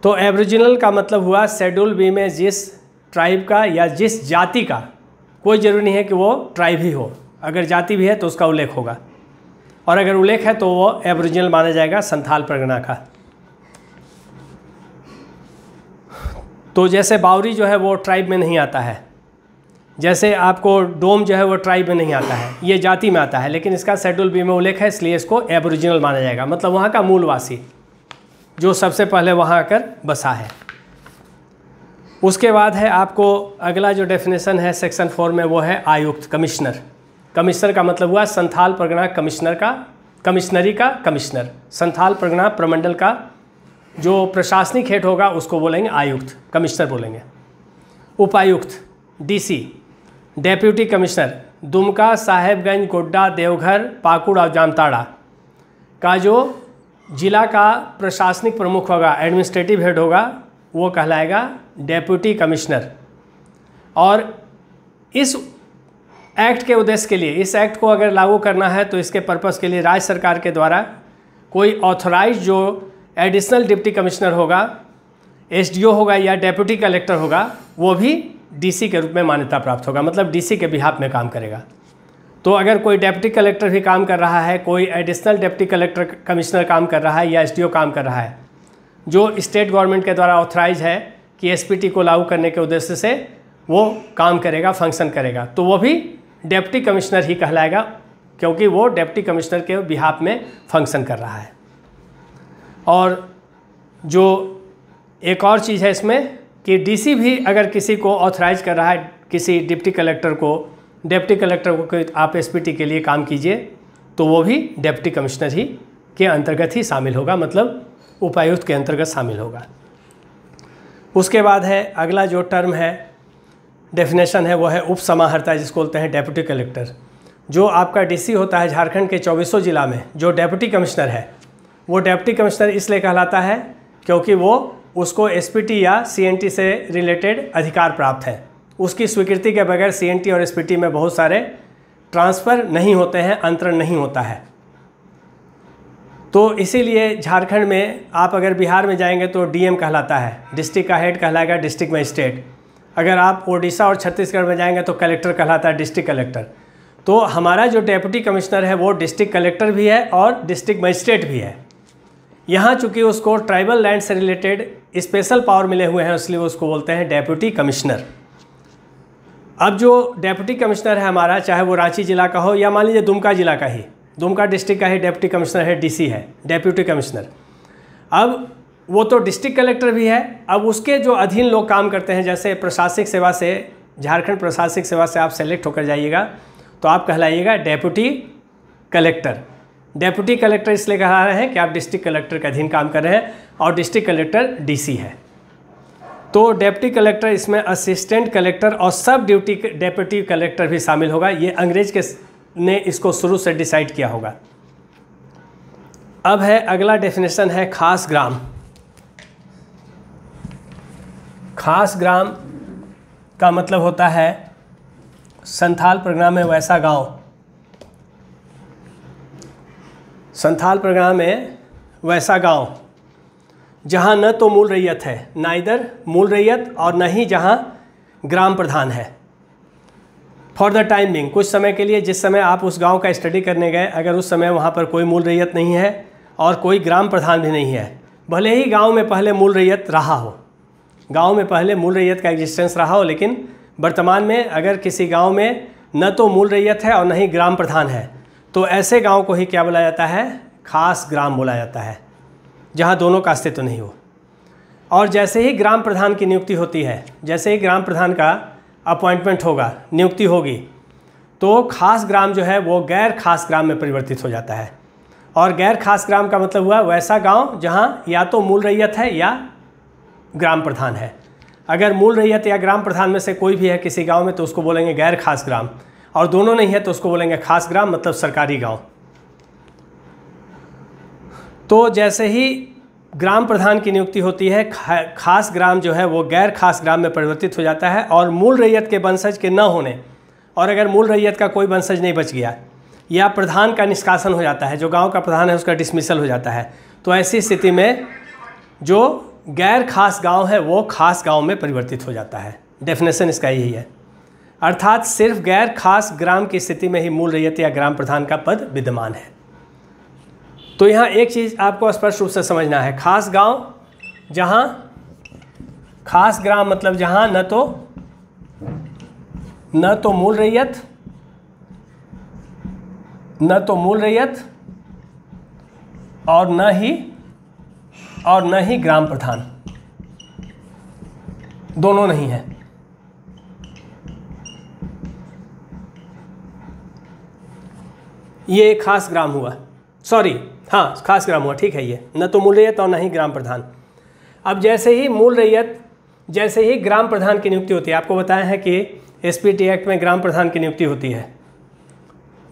तो एब्रिजिनल का मतलब हुआ शेड्यूल बी में जिस ट्राइब का या जिस जाति का कोई ज़रूरी नहीं है कि वो ट्राइब ही हो अगर जाति भी है तो उसका उल्लेख होगा और अगर उल्लेख है तो वो एवरिजिनल माना जाएगा संथाल प्रगणा का तो जैसे बावरी जो है वो ट्राइब में नहीं आता है जैसे आपको डोम जो है वो ट्राइब में नहीं आता है ये जाति में आता है लेकिन इसका शेड्यूल बी में उल्लेख है इसलिए इसको एबोरिजिनल माना जाएगा मतलब वहाँ का मूलवासी जो सबसे पहले वहाँ आकर बसा है उसके बाद है आपको अगला जो डेफिनेशन है सेक्शन फोर में वो है आयुक्त कमिश्नर कमिश्नर का मतलब हुआ संथाल परगना कमिश्नर का कमिश्नरी का कमिश्नर संथाल परगना प्रमंडल का जो प्रशासनिक हेड होगा उसको बोलेंगे आयुक्त कमिश्नर बोलेंगे उपायुक्त DC deputy commissioner Dumka Sahebganj Godda Deoghar Pakur और जामताड़ा का जो जिला का प्रशासनिक प्रमुख होगा एडमिनिस्ट्रेटिव हेड होगा वो कहलाएगा डेप्यूटी कमिश्नर और इस एक्ट के उद्देश्य के लिए इस एक्ट को अगर लागू करना है तो इसके पर्पस के लिए राज्य सरकार के द्वारा कोई ऑथराइज जो एडिशनल डिप्टी कमिश्नर होगा एसडीओ होगा या डेप्यूटी कलेक्टर होगा वो भी डीसी के रूप में मान्यता प्राप्त होगा मतलब डीसी के बिहाफ में काम करेगा तो अगर कोई डेप्टी कलेक्टर भी काम कर रहा है कोई एडिशनल डेप्टी कलेक्टर कमिश्नर काम कर रहा है या एस काम कर रहा है जो स्टेट गवर्नमेंट के द्वारा ऑथराइज है कि एस को लागू करने के उद्देश्य से वो काम करेगा फंक्शन करेगा तो वो भी डेप्टी कमिश्नर ही कहलाएगा क्योंकि वो डेप्टी कमिश्नर के बिहाफ में फंक्शन कर रहा है और जो एक और चीज़ है इसमें कि डीसी भी अगर किसी को ऑथराइज कर रहा है किसी डिप्टी कलेक्टर को डिप्टी कलेक्टर को आप एसपीटी के लिए काम कीजिए तो वो भी डिप्टी कमिश्नर ही के अंतर्गत ही शामिल होगा मतलब उपायुक्त के अंतर्गत शामिल होगा उसके बाद है अगला जो टर्म है डेफिनेशन है वो है उप समाहर्ता जिसको बोलते हैं डेप्यूटी कलेक्टर जो आपका डीसी होता है झारखंड के चौबीसों ज़िला में जो डेप्यूटी कमिश्नर है वो डेप्टी कमिश्नर इसलिए कहलाता है क्योंकि वो उसको एसपीटी या सीएनटी से रिलेटेड अधिकार प्राप्त है उसकी स्वीकृति के बगैर सीएनटी और एसपीटी में बहुत सारे ट्रांसफ़र नहीं होते हैं अंतरण नहीं होता है तो इसीलिए झारखंड में आप अगर बिहार में जाएंगे तो डीएम कहलाता है डिस्ट्रिक्ट का हेड कहलाएगा डिस्ट्रिक्ट मजिस्ट्रेट अगर आप ओडिशा और छत्तीसगढ़ में जाएंगे तो कलेक्टर कहलाता है डिस्ट्रिक्ट कलेक्टर तो हमारा जो डेप्यूटी कमिश्नर है वो डिस्ट्रिक्ट कलेक्टर भी है और डिस्ट्रिक्ट मजिस्ट्रेट भी है यहाँ चूंकि उसको ट्राइबल लैंड से रिलेटेड स्पेशल पावर मिले हुए हैं इसलिए उसको बोलते हैं डेप्यूटी कमिश्नर अब जो डेप्यूटी कमिश्नर है हमारा चाहे वो रांची ज़िला का हो या मान लीजिए दुमका ज़िला का ही दुमका डिस्ट्रिक्ट का ही डेप्यूटी कमिश्नर है डीसी है डेप्यूटी कमिश्नर अब वो तो डिस्ट्रिक्ट कलेक्टर भी है अब उसके जो अधीन लोग काम करते हैं जैसे प्रशासनिक सेवा से झारखंड प्रशासनिक सेवा से आप सेलेक्ट होकर जाइएगा तो आप कहलाइएगा डेप्यूटी कलेक्टर डेप्यूटी कलेक्टर इसलिए कहा रहे हैं कि आप डिस्ट्रिक्ट कलेक्टर के अधीन काम कर रहे हैं और डिस्ट्रिक्ट कलेक्टर डीसी है तो डेप्टी कलेक्टर इसमें असिस्टेंट कलेक्टर और सब ड्यूटी डेप्यूटी कलेक्टर भी शामिल होगा ये अंग्रेज के ने इसको शुरू से डिसाइड किया होगा अब है अगला डेफिनेशन है खास ग्राम खास ग्राम का मतलब होता है संथाल प्रोग्राम में वैसा गांव संथाल प्रोग्राम है वैसा गांव जहां न तो मूल रैयत है ना इधर मूल रैयत और न ही जहां ग्राम प्रधान है फॉर द टाइम बिंग कुछ समय के लिए जिस समय आप उस गांव का स्टडी करने गए अगर उस समय वहां पर कोई मूल रैयत नहीं है और कोई ग्राम प्रधान भी नहीं है भले ही गांव में पहले मूल रैयत रहा हो गांव में पहले मूल रैयत का एग्जिस्टेंस रहा हो लेकिन वर्तमान में अगर किसी गांव में न तो मूल रैयत है और न ही ग्राम प्रधान है तो ऐसे गांव को ही क्या बोला जाता है खास ग्राम बोला जाता है जहां दोनों का अस्तित्व तो नहीं हो और जैसे ही ग्राम प्रधान की नियुक्ति होती है जैसे ही ग्राम प्रधान का अपॉइंटमेंट होगा नियुक्ति होगी तो खास ग्राम जो है वो गैर खास ग्राम में परिवर्तित हो जाता है और गैर खास ग्राम का मतलब हुआ वैसा गांव जहां या तो मूल रैयत है या ग्राम प्रधान है अगर मूल रैयत या ग्राम प्रधान में से कोई भी है किसी गांव में तो उसको बोलेंगे गैर खास ग्राम और दोनों नहीं है तो उसको बोलेंगे खास ग्राम मतलब सरकारी गांव तो जैसे ही ग्राम प्रधान की नियुक्ति होती है खास ग्राम जो है वो गैर खास ग्राम में परिवर्तित हो जाता है और मूल रैयत के वंशज के न होने और अगर मूल रैयत का कोई वंशज नहीं बच गया या प्रधान का निष्कासन हो जाता है जो गांव का प्रधान है उसका डिसमिसल हो जाता है तो ऐसी स्थिति में जो गैर खास गांव है वो खास गांव में परिवर्तित हो जाता है डेफिनेशन इसका यही है अर्थात सिर्फ गैर खास ग्राम की स्थिति में ही मूल रैयत या ग्राम प्रधान का पद विद्यमान है तो यहाँ एक चीज़ आपको स्पष्ट रूप से समझना है खास गांव जहाँ खास ग्राम मतलब जहाँ न तो न तो मूल रैयत न तो मूल रैयत और न ही और न ही ग्राम प्रधान दोनों नहीं हैं ये खास ग्राम हुआ सॉरी हाँ खास ग्राम हुआ ठीक है ये न तो मूल रैयत और न ही ग्राम प्रधान अब जैसे ही मूल रैयत जैसे ही ग्राम प्रधान की नियुक्ति होती है आपको बताया है कि एस एक्ट में ग्राम प्रधान की नियुक्ति होती है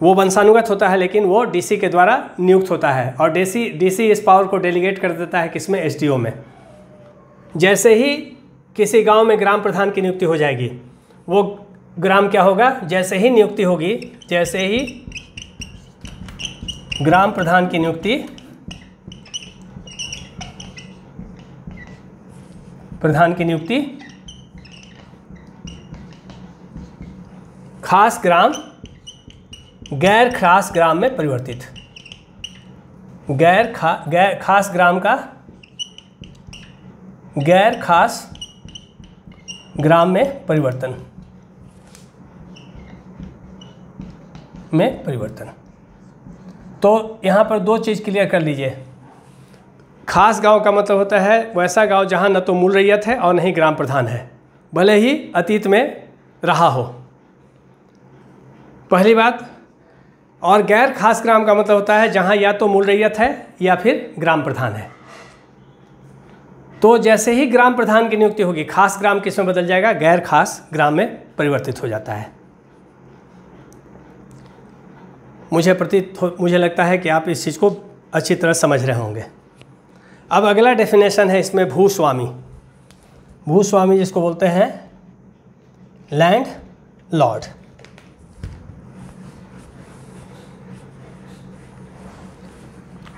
वो वंशानुगत होता है लेकिन वो डीसी के द्वारा नियुक्त होता है और डीसी डीसी इस पावर को डेलीगेट कर देता है किसमें एसडीओ में जैसे ही किसी गांव में ग्राम प्रधान की नियुक्ति हो जाएगी वो ग्राम क्या होगा जैसे ही नियुक्ति होगी जैसे ही ग्राम प्रधान की नियुक्ति प्रधान की नियुक्ति खास ग्राम गैर खास ग्राम में परिवर्तित गैर खा गैर खास ग्राम का गैर खास ग्राम में परिवर्तन में परिवर्तन तो यहाँ पर दो चीज़ क्लियर कर लीजिए खास गांव का मतलब होता है वैसा गांव जहाँ न तो मूल रैयत है और न ही ग्राम प्रधान है भले ही अतीत में रहा हो पहली बात और गैर खास ग्राम का मतलब होता है जहाँ या तो मूल रैयत है या फिर ग्राम प्रधान है तो जैसे ही ग्राम प्रधान की नियुक्ति होगी खास ग्राम किस में बदल जाएगा गैर खास ग्राम में परिवर्तित हो जाता है मुझे प्रति मुझे लगता है कि आप इस चीज़ को अच्छी तरह समझ रहे होंगे अब अगला डेफिनेशन है इसमें भूस्वामी भूस्वामी जिसको बोलते हैं लैंड लॉर्ड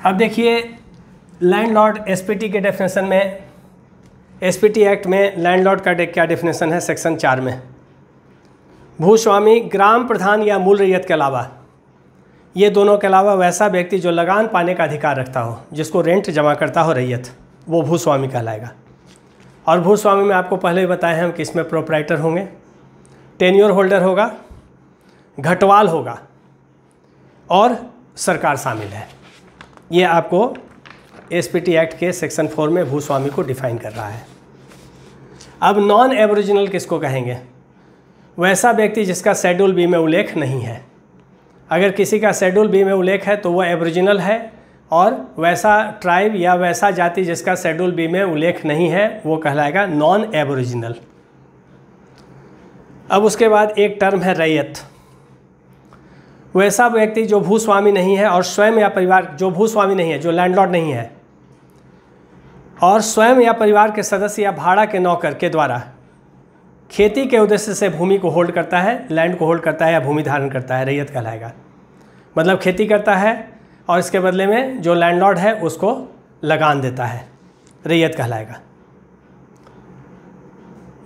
अब देखिए लैंड लॉर्ड एसपीटी के डेफिनेशन में एसपीटी एक्ट में लैंड लॉर्ड का क्या डेफिनेशन है सेक्शन चार में भूस्वामी ग्राम प्रधान या मूल रैयत के अलावा ये दोनों के अलावा वैसा व्यक्ति जो लगान पाने का अधिकार रखता हो जिसको रेंट जमा करता हो रैयत वो भूस्वामी कहलाएगा और भूस्वामी में आपको पहले ही बताए हम कि इसमें प्रोपराइटर होंगे टेन्योर होल्डर होगा घटवाल होगा और सरकार शामिल है ये आपको एस एक्ट के सेक्शन फोर में भूस्वामी को डिफाइन कर रहा है अब नॉन एवरिजिनल किसको कहेंगे वैसा व्यक्ति जिसका शेड्यूल बी में उल्लेख नहीं है अगर किसी का शेड्यूल बी में उल्लेख है तो वह एबोरिजिनल है और वैसा ट्राइब या वैसा जाति जिसका शेड्यूल बी में उल्लेख नहीं है वो कहलाएगा नॉन एबोरिजिनल अब उसके बाद एक टर्म है रैयत वैसा व्यक्ति जो भूस्वामी नहीं है और स्वयं या परिवार जो भूस्वामी नहीं है जो लैंडलॉर्ड नहीं है और स्वयं या परिवार के सदस्य या भाड़ा के नौकर के द्वारा खेती के उद्देश्य से भूमि को होल्ड करता है लैंड को होल्ड करता है या भूमि धारण करता है रैयत कहलाएगा मतलब खेती करता है और इसके बदले में जो लैंड है उसको लगान देता है रैयत कहलाएगा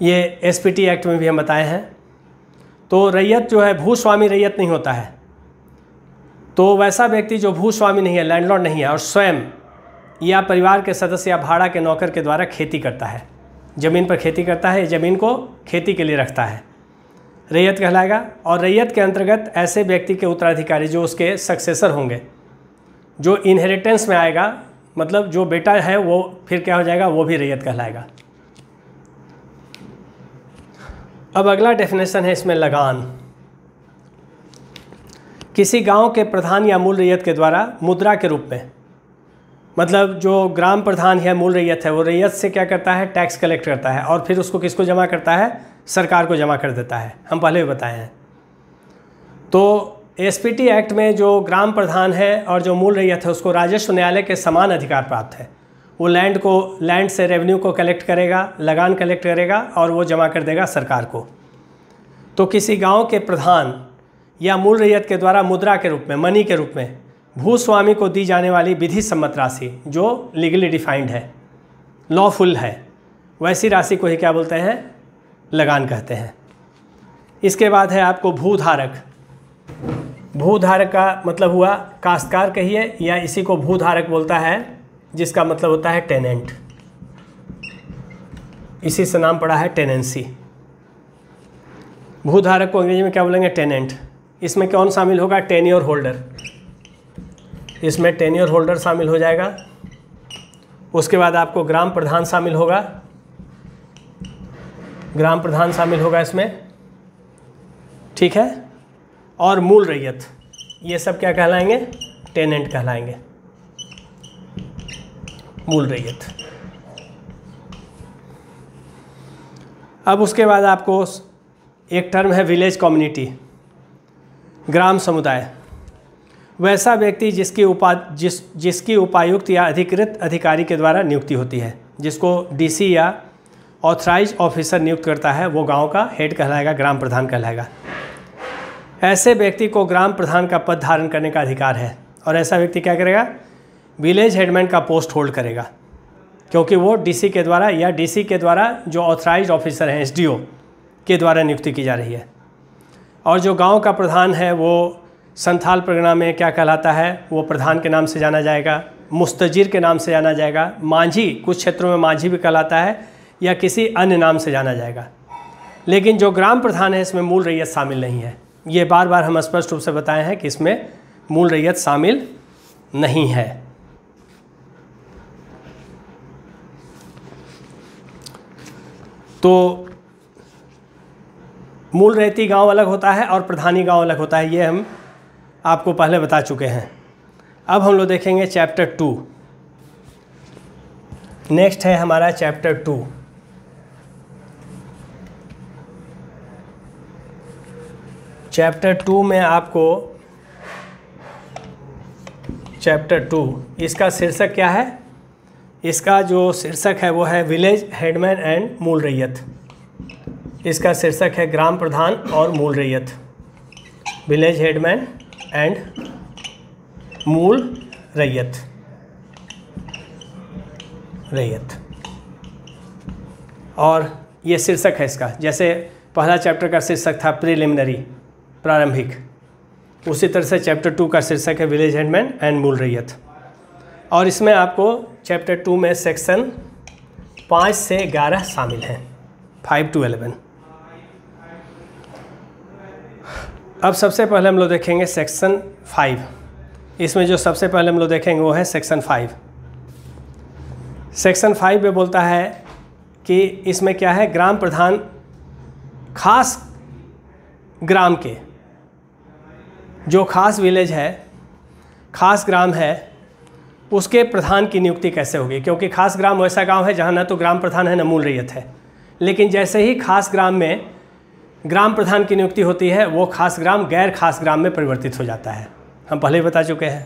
ये एस एक्ट में भी हम बताए हैं तो रैयत जो है भूस्वामी रैयत नहीं होता है तो वैसा व्यक्ति जो भूस्वामी नहीं है लैंडलॉर्ड नहीं है और स्वयं या परिवार के सदस्य या भाड़ा के नौकर के द्वारा खेती करता है ज़मीन पर खेती करता है ज़मीन को खेती के लिए रखता है रैयत कहलाएगा और रैयत के अंतर्गत ऐसे व्यक्ति के उत्तराधिकारी जो उसके सक्सेसर होंगे जो इनहेरिटेंस में आएगा मतलब जो बेटा है वो फिर क्या हो जाएगा वो भी रैयत कहलाएगा अब अगला डेफिनेशन है इसमें लगान किसी गांव के प्रधान या मूल रैयत के द्वारा मुद्रा के रूप में मतलब जो ग्राम प्रधान है मूल रैयत है वो रैयत से क्या करता है टैक्स कलेक्ट करता है और फिर उसको किसको जमा करता है सरकार को जमा कर देता है हम पहले भी बताए हैं तो एस एक्ट में जो ग्राम प्रधान है और जो मूल रैयत है उसको राजस्व न्यायालय के समान अधिकार प्राप्त है वो लैंड को लैंड से रेवेन्यू को कलेक्ट करेगा लगान कलेक्ट करेगा और वो जमा कर देगा सरकार को तो किसी गांव के प्रधान या मूल रैयत के द्वारा मुद्रा के रूप में मनी के रूप में भूस्वामी को दी जाने वाली विधि सम्मत राशि जो लीगली डिफाइंड है लॉफुल है वैसी राशि को ही क्या बोलते हैं लगान कहते हैं इसके बाद है आपको भूधारक भूधारक का मतलब हुआ काश्तकार कहिए या इसी को भूधारक बोलता है जिसका मतलब होता है टेनेंट इसी से नाम पड़ा है टेनेंसी भूधारक को अंग्रेजी में क्या बोलेंगे टेनेंट इसमें कौन शामिल होगा टेन्योर होल्डर इसमें टेन्योर होल्डर शामिल हो जाएगा उसके बाद आपको ग्राम प्रधान शामिल होगा ग्राम प्रधान शामिल होगा इसमें ठीक है और मूल रैयत ये सब क्या कहलाएंगे टेनेंट कहलाएंगे मूल रैयत अब उसके बाद आपको एक टर्म है विलेज कम्युनिटी ग्राम समुदाय वैसा व्यक्ति जिसकी उपा जिस जिसकी उपायुक्त या अधिकृत अधिकारी के द्वारा नियुक्ति होती है जिसको डीसी या ऑथराइज ऑफिसर नियुक्त करता है वो गांव का हेड कहलाएगा ग्राम प्रधान कहलाएगा ऐसे व्यक्ति को ग्राम प्रधान का पद धारण करने का अधिकार है और ऐसा व्यक्ति क्या करेगा विलेज हेडमैन का पोस्ट होल्ड करेगा क्योंकि वो डीसी के द्वारा या डीसी के द्वारा जो ऑथराइज ऑफिसर हैं एसडीओ के द्वारा नियुक्ति की जा रही है और जो गांव का प्रधान है वो संथाल परगना में क्या कहलाता है वो प्रधान के नाम से जाना जाएगा मुस्तजिर के नाम से जाना जाएगा मांझी कुछ क्षेत्रों में मांझी भी कहलाता है या किसी अन्य नाम से जाना जाएगा लेकिन जो ग्राम प्रधान है इसमें मूल रैयत शामिल नहीं है ये बार बार हम स्पष्ट रूप से बताए हैं कि इसमें मूल रैयत शामिल नहीं है तो मूल रहती गांव अलग होता है और प्रधानी गांव अलग होता है ये हम आपको पहले बता चुके हैं अब हम लोग देखेंगे चैप्टर टू नेक्स्ट है हमारा चैप्टर टू चैप्टर टू में आपको चैप्टर टू इसका शीर्षक क्या है इसका जो शीर्षक है वो है विलेज हेडमैन एंड मूल रैयत इसका शीर्षक है ग्राम प्रधान और मूल रैयत विलेज हेडमैन एंड मूल रैयत रैयत और ये शीर्षक है इसका जैसे पहला चैप्टर का शीर्षक था प्रीलिमिनरी प्रारंभिक उसी तरह से चैप्टर टू का शीर्षक है विलेज हैंडमैन एंड मूल रैयत और इसमें आपको चैप्टर टू में सेक्शन पाँच से ग्यारह शामिल हैं फाइव टू एलेवन अब सबसे पहले हम लोग देखेंगे सेक्शन फाइव इसमें जो सबसे पहले हम लोग देखेंगे वो है सेक्शन फाइव सेक्शन फाइव में बोलता है कि इसमें क्या है ग्राम प्रधान खास ग्राम के जो खास विलेज है खास ग्राम है उसके प्रधान की नियुक्ति कैसे होगी क्योंकि खास ग्राम वैसा गांव है जहां ना तो ग्राम प्रधान है ना मूल रैयत है लेकिन जैसे ही खास ग्राम में ग्राम प्रधान की नियुक्ति होती है वो खास ग्राम गैर खास ग्राम में परिवर्तित हो जाता है हम पहले ही बता चुके हैं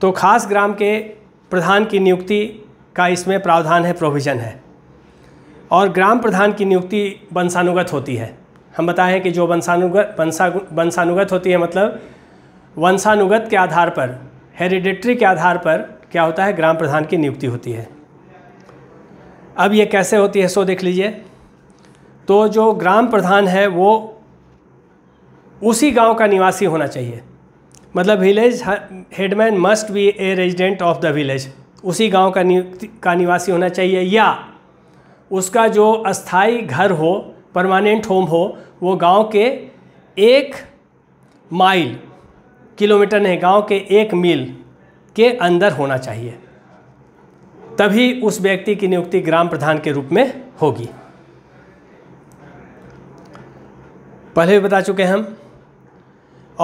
तो खास ग्राम के प्रधान की नियुक्ति का इसमें प्रावधान है प्रोविज़न है और ग्राम प्रधान की नियुक्ति वंशानुगत होती है हम बताएं कि जो वंशानुगत वंशा वंशानुगत होती है मतलब वंशानुगत के आधार पर हेरिडेटरी के आधार पर क्या होता है ग्राम प्रधान की नियुक्ति होती है अब ये कैसे होती है सो देख लीजिए तो जो ग्राम प्रधान है वो उसी गांव का निवासी होना चाहिए मतलब village headman must be a resident of the village उसी गांव का नि, का निवासी होना चाहिए या उसका जो अस्थाई घर हो परमानेंट होम हो वो गांव के एक माइल किलोमीटर नहीं गांव के एक मील के अंदर होना चाहिए तभी उस व्यक्ति की नियुक्ति ग्राम प्रधान के रूप में होगी पहले भी बता चुके हैं हम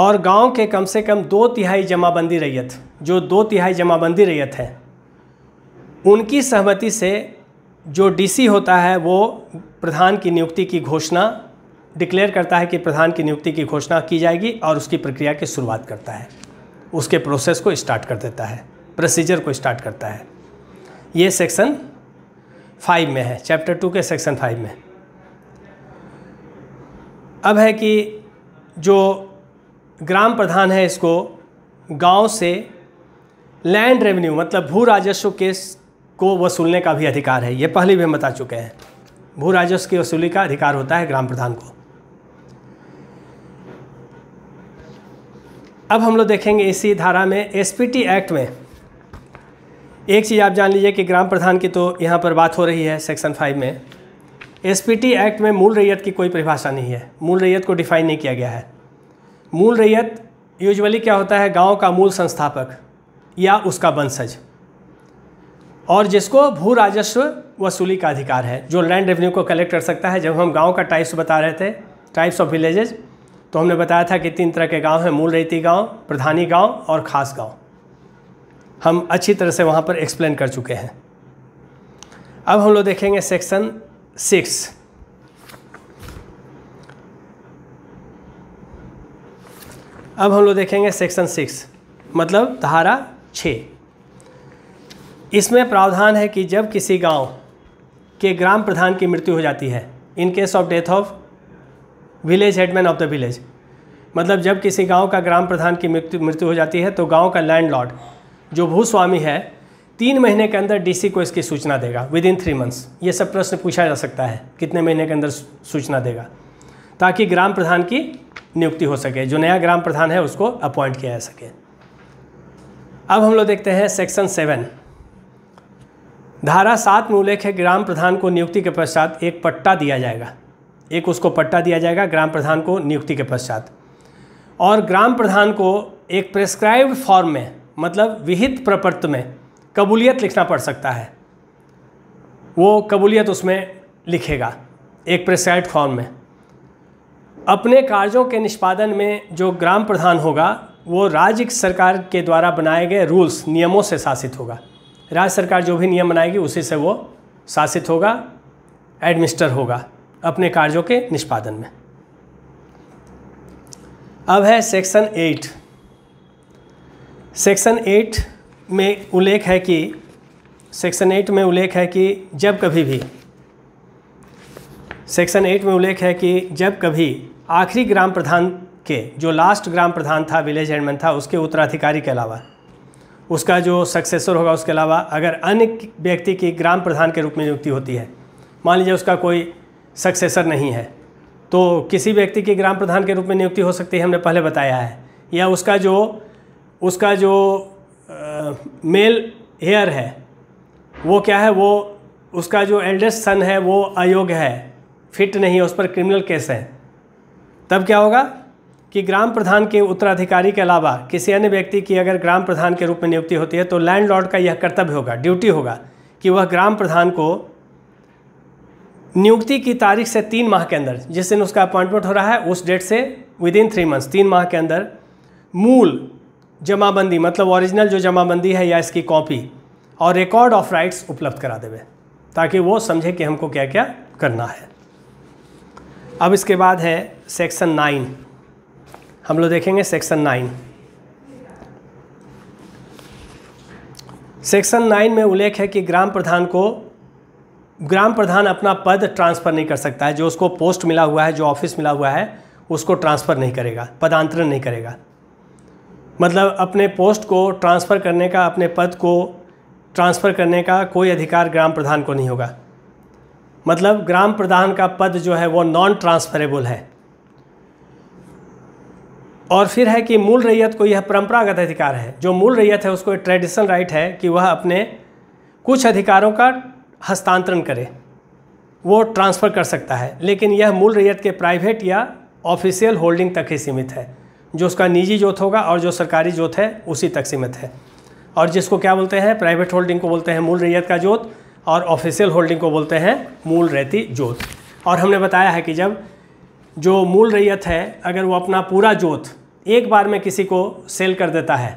और गांव के कम से कम दो तिहाई जमाबंदी रैयत जो दो तिहाई जमाबंदी रैयत हैं उनकी सहमति से जो डीसी होता है वो प्रधान की नियुक्ति की घोषणा डिक्लेयर करता है कि प्रधान की नियुक्ति की घोषणा की जाएगी और उसकी प्रक्रिया की शुरुआत करता है उसके प्रोसेस को स्टार्ट कर देता है प्रोसीजर को स्टार्ट करता है ये सेक्शन फाइव में है चैप्टर टू के सेक्शन फाइव में अब है कि जो ग्राम प्रधान है इसको गांव से लैंड रेवेन्यू मतलब भू राजस्व के को वसूलने का भी अधिकार है ये पहले भी हम बता चुके हैं भू राजस्व की वसूली का अधिकार होता है ग्राम प्रधान को अब हम लोग देखेंगे इसी धारा में एसपीटी एक्ट में एक चीज़ आप जान लीजिए कि ग्राम प्रधान की तो यहाँ पर बात हो रही है सेक्शन फाइव में एसपीटी एक्ट में मूल रैयत की कोई परिभाषा नहीं है मूल रैयत को डिफाइन नहीं किया गया है मूल रैयत यूजुअली क्या होता है गांव का मूल संस्थापक या उसका वंशज और जिसको भू राजस्व वसूली का अधिकार है जो लैंड रेवेन्यू को कलेक्ट कर सकता है जब हम गांव का टाइप्स बता रहे थे टाइप्स ऑफ विलेजेस तो हमने बताया था कि तीन तरह के गांव हैं मूल रेती गांव प्रधानी गांव और ख़ास गांव हम अच्छी तरह से वहाँ पर एक्सप्लेन कर चुके हैं अब हम लोग देखेंगे सेक्शन सिक्स अब हम लोग देखेंगे सेक्शन सिक्स मतलब धारा छः इसमें प्रावधान है कि जब किसी गांव के ग्राम प्रधान की मृत्यु हो जाती है in case of death of village headman of the village मतलब जब किसी गांव का ग्राम प्रधान की मृत्यु मृत्यु हो जाती है तो गांव का लैंडलॉर्ड जो भूस्वामी है तीन महीने के अंदर डीसी को इसकी सूचना देगा विद इन थ्री मंथ्स ये सब प्रश्न पूछा जा सकता है कितने महीने के अंदर सूचना देगा ताकि ग्राम प्रधान की नियुक्ति हो सके जो नया ग्राम प्रधान है उसको अपॉइंट किया जा सके अब हम लोग देखते हैं सेक्शन सेवन धारा सात में उल्लेख है ग्राम प्रधान को नियुक्ति के पश्चात एक पट्टा दिया जाएगा एक उसको पट्टा दिया जाएगा ग्राम प्रधान को नियुक्ति के पश्चात और ग्राम प्रधान को एक प्रेस्क्राइब फॉर्म में मतलब विहित प्रपत्र में कबूलियत लिखना पड़ सकता है वो कबूलियत उसमें लिखेगा एक प्रेसाइड फॉर्म में अपने कार्यों के निष्पादन में जो ग्राम प्रधान होगा वो राज्य सरकार के द्वारा बनाए गए रूल्स नियमों से शासित होगा राज्य सरकार जो भी नियम बनाएगी उसी से वो शासित होगा एडमिनिस्टर होगा अपने कार्यों के निष्पादन में अब है सेक्शन एट सेक्शन एट में उल्लेख है कि सेक्शन एट में उल्लेख है कि जब कभी भी सेक्शन एट में उल्लेख है कि जब कभी आखिरी ग्राम प्रधान के जो लास्ट ग्राम प्रधान था विलेज हेडमैन था उसके उत्तराधिकारी के अलावा उसका जो सक्सेसर होगा उसके अलावा अगर अन्य व्यक्ति की ग्राम प्रधान के रूप में नियुक्ति होती है मान लीजिए उसका कोई सक्सेसर नहीं है तो किसी व्यक्ति की ग्राम प्रधान के रूप में नियुक्ति हो सकती है हमने पहले बताया है या उसका जो उसका जो मेल हेयर है वो क्या है वो उसका जो एल्डेस्ट सन है वो अयोग्य है फिट नहीं है उस पर क्रिमिनल केस है तब क्या होगा कि ग्राम प्रधान के उत्तराधिकारी के अलावा किसी अन्य व्यक्ति की अगर ग्राम प्रधान के रूप में नियुक्ति होती है तो लैंडलॉर्ड का यह कर्तव्य होगा ड्यूटी होगा कि वह ग्राम प्रधान को नियुक्ति की तारीख से तीन माह के अंदर जिस दिन उसका अपॉइंटमेंट हो रहा है उस डेट से विद इन थ्री मंथ्स तीन माह के अंदर मूल जमाबंदी मतलब ओरिजिनल जो जमाबंदी है या इसकी कॉपी और रिकॉर्ड ऑफ राइट्स उपलब्ध करा देवे ताकि वो समझे कि हमको क्या क्या करना है अब इसके बाद है सेक्शन नाइन हम लोग देखेंगे सेक्शन नाइन सेक्शन नाइन में उल्लेख है कि ग्राम प्रधान को ग्राम प्रधान अपना पद ट्रांसफ़र नहीं कर सकता है जो उसको पोस्ट मिला हुआ है जो ऑफिस मिला हुआ है उसको ट्रांसफ़र नहीं करेगा पदांतरण नहीं करेगा मतलब अपने पोस्ट को ट्रांसफ़र करने का अपने पद को ट्रांसफ़र करने का कोई अधिकार ग्राम प्रधान को नहीं होगा मतलब ग्राम प्रधान का पद जो है वो नॉन ट्रांसफरेबल है और फिर है कि मूल रैयत को यह परंपरागत अधिकार है जो मूल रैयत है उसको ट्रेडिशनल राइट है कि वह अपने कुछ अधिकारों का हस्तांतरण करे वो ट्रांसफ़र कर सकता है लेकिन यह मूल रैयत के प्राइवेट या ऑफिशियल होल्डिंग तक ही सीमित है जो उसका निजी जोत होगा और जो सरकारी जोत है उसी तक सीमित है और जिसको क्या बोलते हैं प्राइवेट होल्डिंग को बोलते हैं मूल रैयत का जोत और ऑफिशियल होल्डिंग को बोलते हैं मूल रैती जोत और हमने बताया है कि जब जो मूल रैयत है अगर वो अपना पूरा जोत एक बार में किसी को सेल कर देता है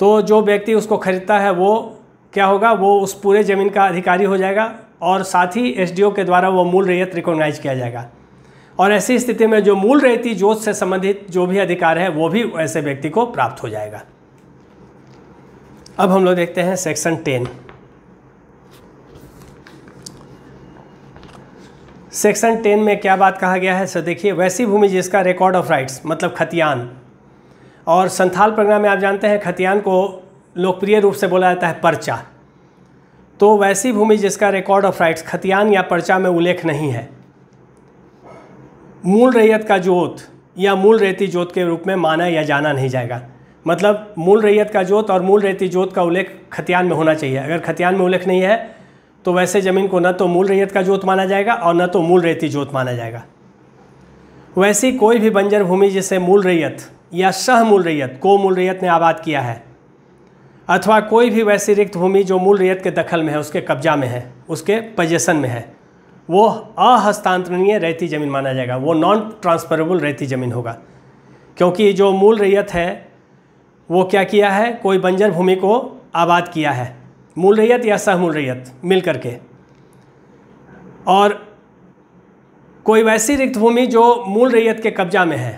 तो जो व्यक्ति उसको खरीदता है वो क्या होगा वो उस पूरे ज़मीन का अधिकारी हो जाएगा और साथ ही एसडीओ के द्वारा वो मूल रैयत रिकॉग्नाइज किया जाएगा और ऐसी स्थिति में जो मूल रहती जोत से संबंधित जो भी अधिकार है वो भी ऐसे व्यक्ति को प्राप्त हो जाएगा अब हम लोग देखते हैं सेक्शन टेन सेक्शन टेन में क्या बात कहा गया है सर देखिए वैसी भूमि जिसका रिकॉर्ड ऑफ राइट्स मतलब खतियान और संथाल प्रग्राम में आप जानते हैं खतियान को लोकप्रिय रूप से बोला जाता है पर्चा तो वैसी भूमि जिसका रिकॉर्ड ऑफ राइट्स खतियान या पर्चा में उल्लेख नहीं है मूल रैयत का जोत या मूल रेती जोत के रूप में माना या जाना नहीं जाएगा मतलब मूल रैयत का जोत और मूल रेती जोत का उल्लेख खतियान में होना चाहिए अगर खतियान में उल्लेख नहीं है तो वैसे ज़मीन को न तो मूल रैयत का जोत माना जाएगा और न तो मूल रेती जोत माना जाएगा वैसी कोई भी बंजर भूमि जिसे मूल रैयत या सह मूल रैयत को मूल रैयत ने आबाद किया है अथवा कोई भी वैसी रिक्त भूमि जो मूल रैयत के दखल में है उसके कब्जा में है उसके पजेसन में है वो अहस्तांतरणीय रहती ज़मीन माना जाएगा वो नॉन ट्रांसफरेबल रहती ज़मीन होगा क्योंकि जो मूल रैयत है वो क्या किया है कोई बंजर भूमि को आबाद किया है मूल रैयत या सहमूल रैयत मिल करके और कोई वैसी रिक्त भूमि जो मूल रैयत के कब्जा में है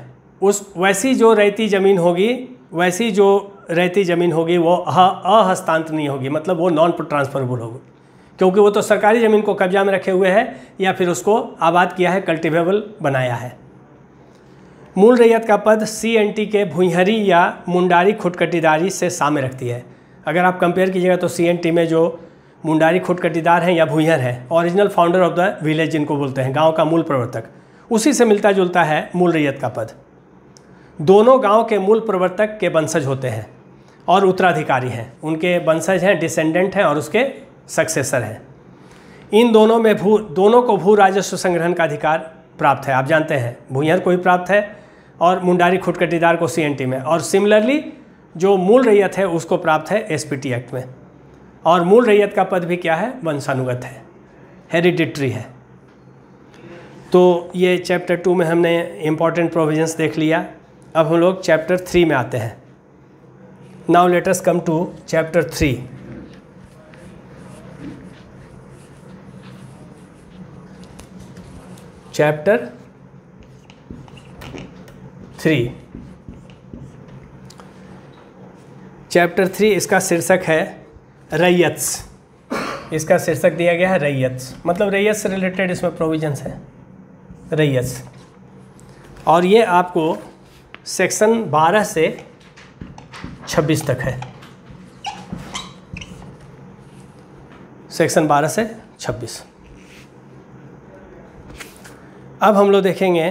उस वैसी जो रहती ज़मीन होगी वैसी जो रहती ज़मीन होगी वो अहस्तांतरणीय होगी मतलब वो नॉन ट्रांसफरेबल होगी क्योंकि वो तो सरकारी ज़मीन को कब्जा में रखे हुए है या फिर उसको आबाद किया है कल्टिवेबल बनाया है मूल रैयत का पद सी एन टी के भुंहरी या मुंडारी खुटकटीदारी से सामने रखती है अगर आप कंपेयर कीजिएगा तो सी एन टी में जो मुंडारी खुटकटीदार हैं या भुंहर हैं original founder of the village जिनको बोलते हैं गांव का मूल प्रवर्तक उसी से मिलता जुलता है मूल रैयत का पद दोनों गांव के मूल प्रवर्तक के वंशज होते हैं और उत्तराधिकारी हैं उनके वंशज हैं डिसेंडेंट हैं और उसके सक्सेसर हैं इन दोनों में भू दोनों को भू राजस्व संग्रहण का अधिकार प्राप्त है आप जानते हैं भूयर को भी प्राप्त है और मुंडारी खुटकटीदार को सी में और सिमिलरली जो मूल रैयत है उसको प्राप्त है एस एक्ट में और मूल रैयत का पद भी क्या है वंशानुगत है हेरिडिट्री है तो ये चैप्टर टू में हमने इम्पॉर्टेंट प्रोविजंस देख लिया अब हम लोग चैप्टर थ्री में आते हैं now let's come to chapter three chapter three chapter three इसका शीर्षक है रैयत्स इसका शीर्षक दिया गया है रैयत्स मतलब रैयत से रिलेटेड इसमें प्रोविजंस है रैयत्स और ये आपको सेक्शन बारह से छब्बीस तक है सेक्शन बारह से छब्बीस अब हम लोग देखेंगे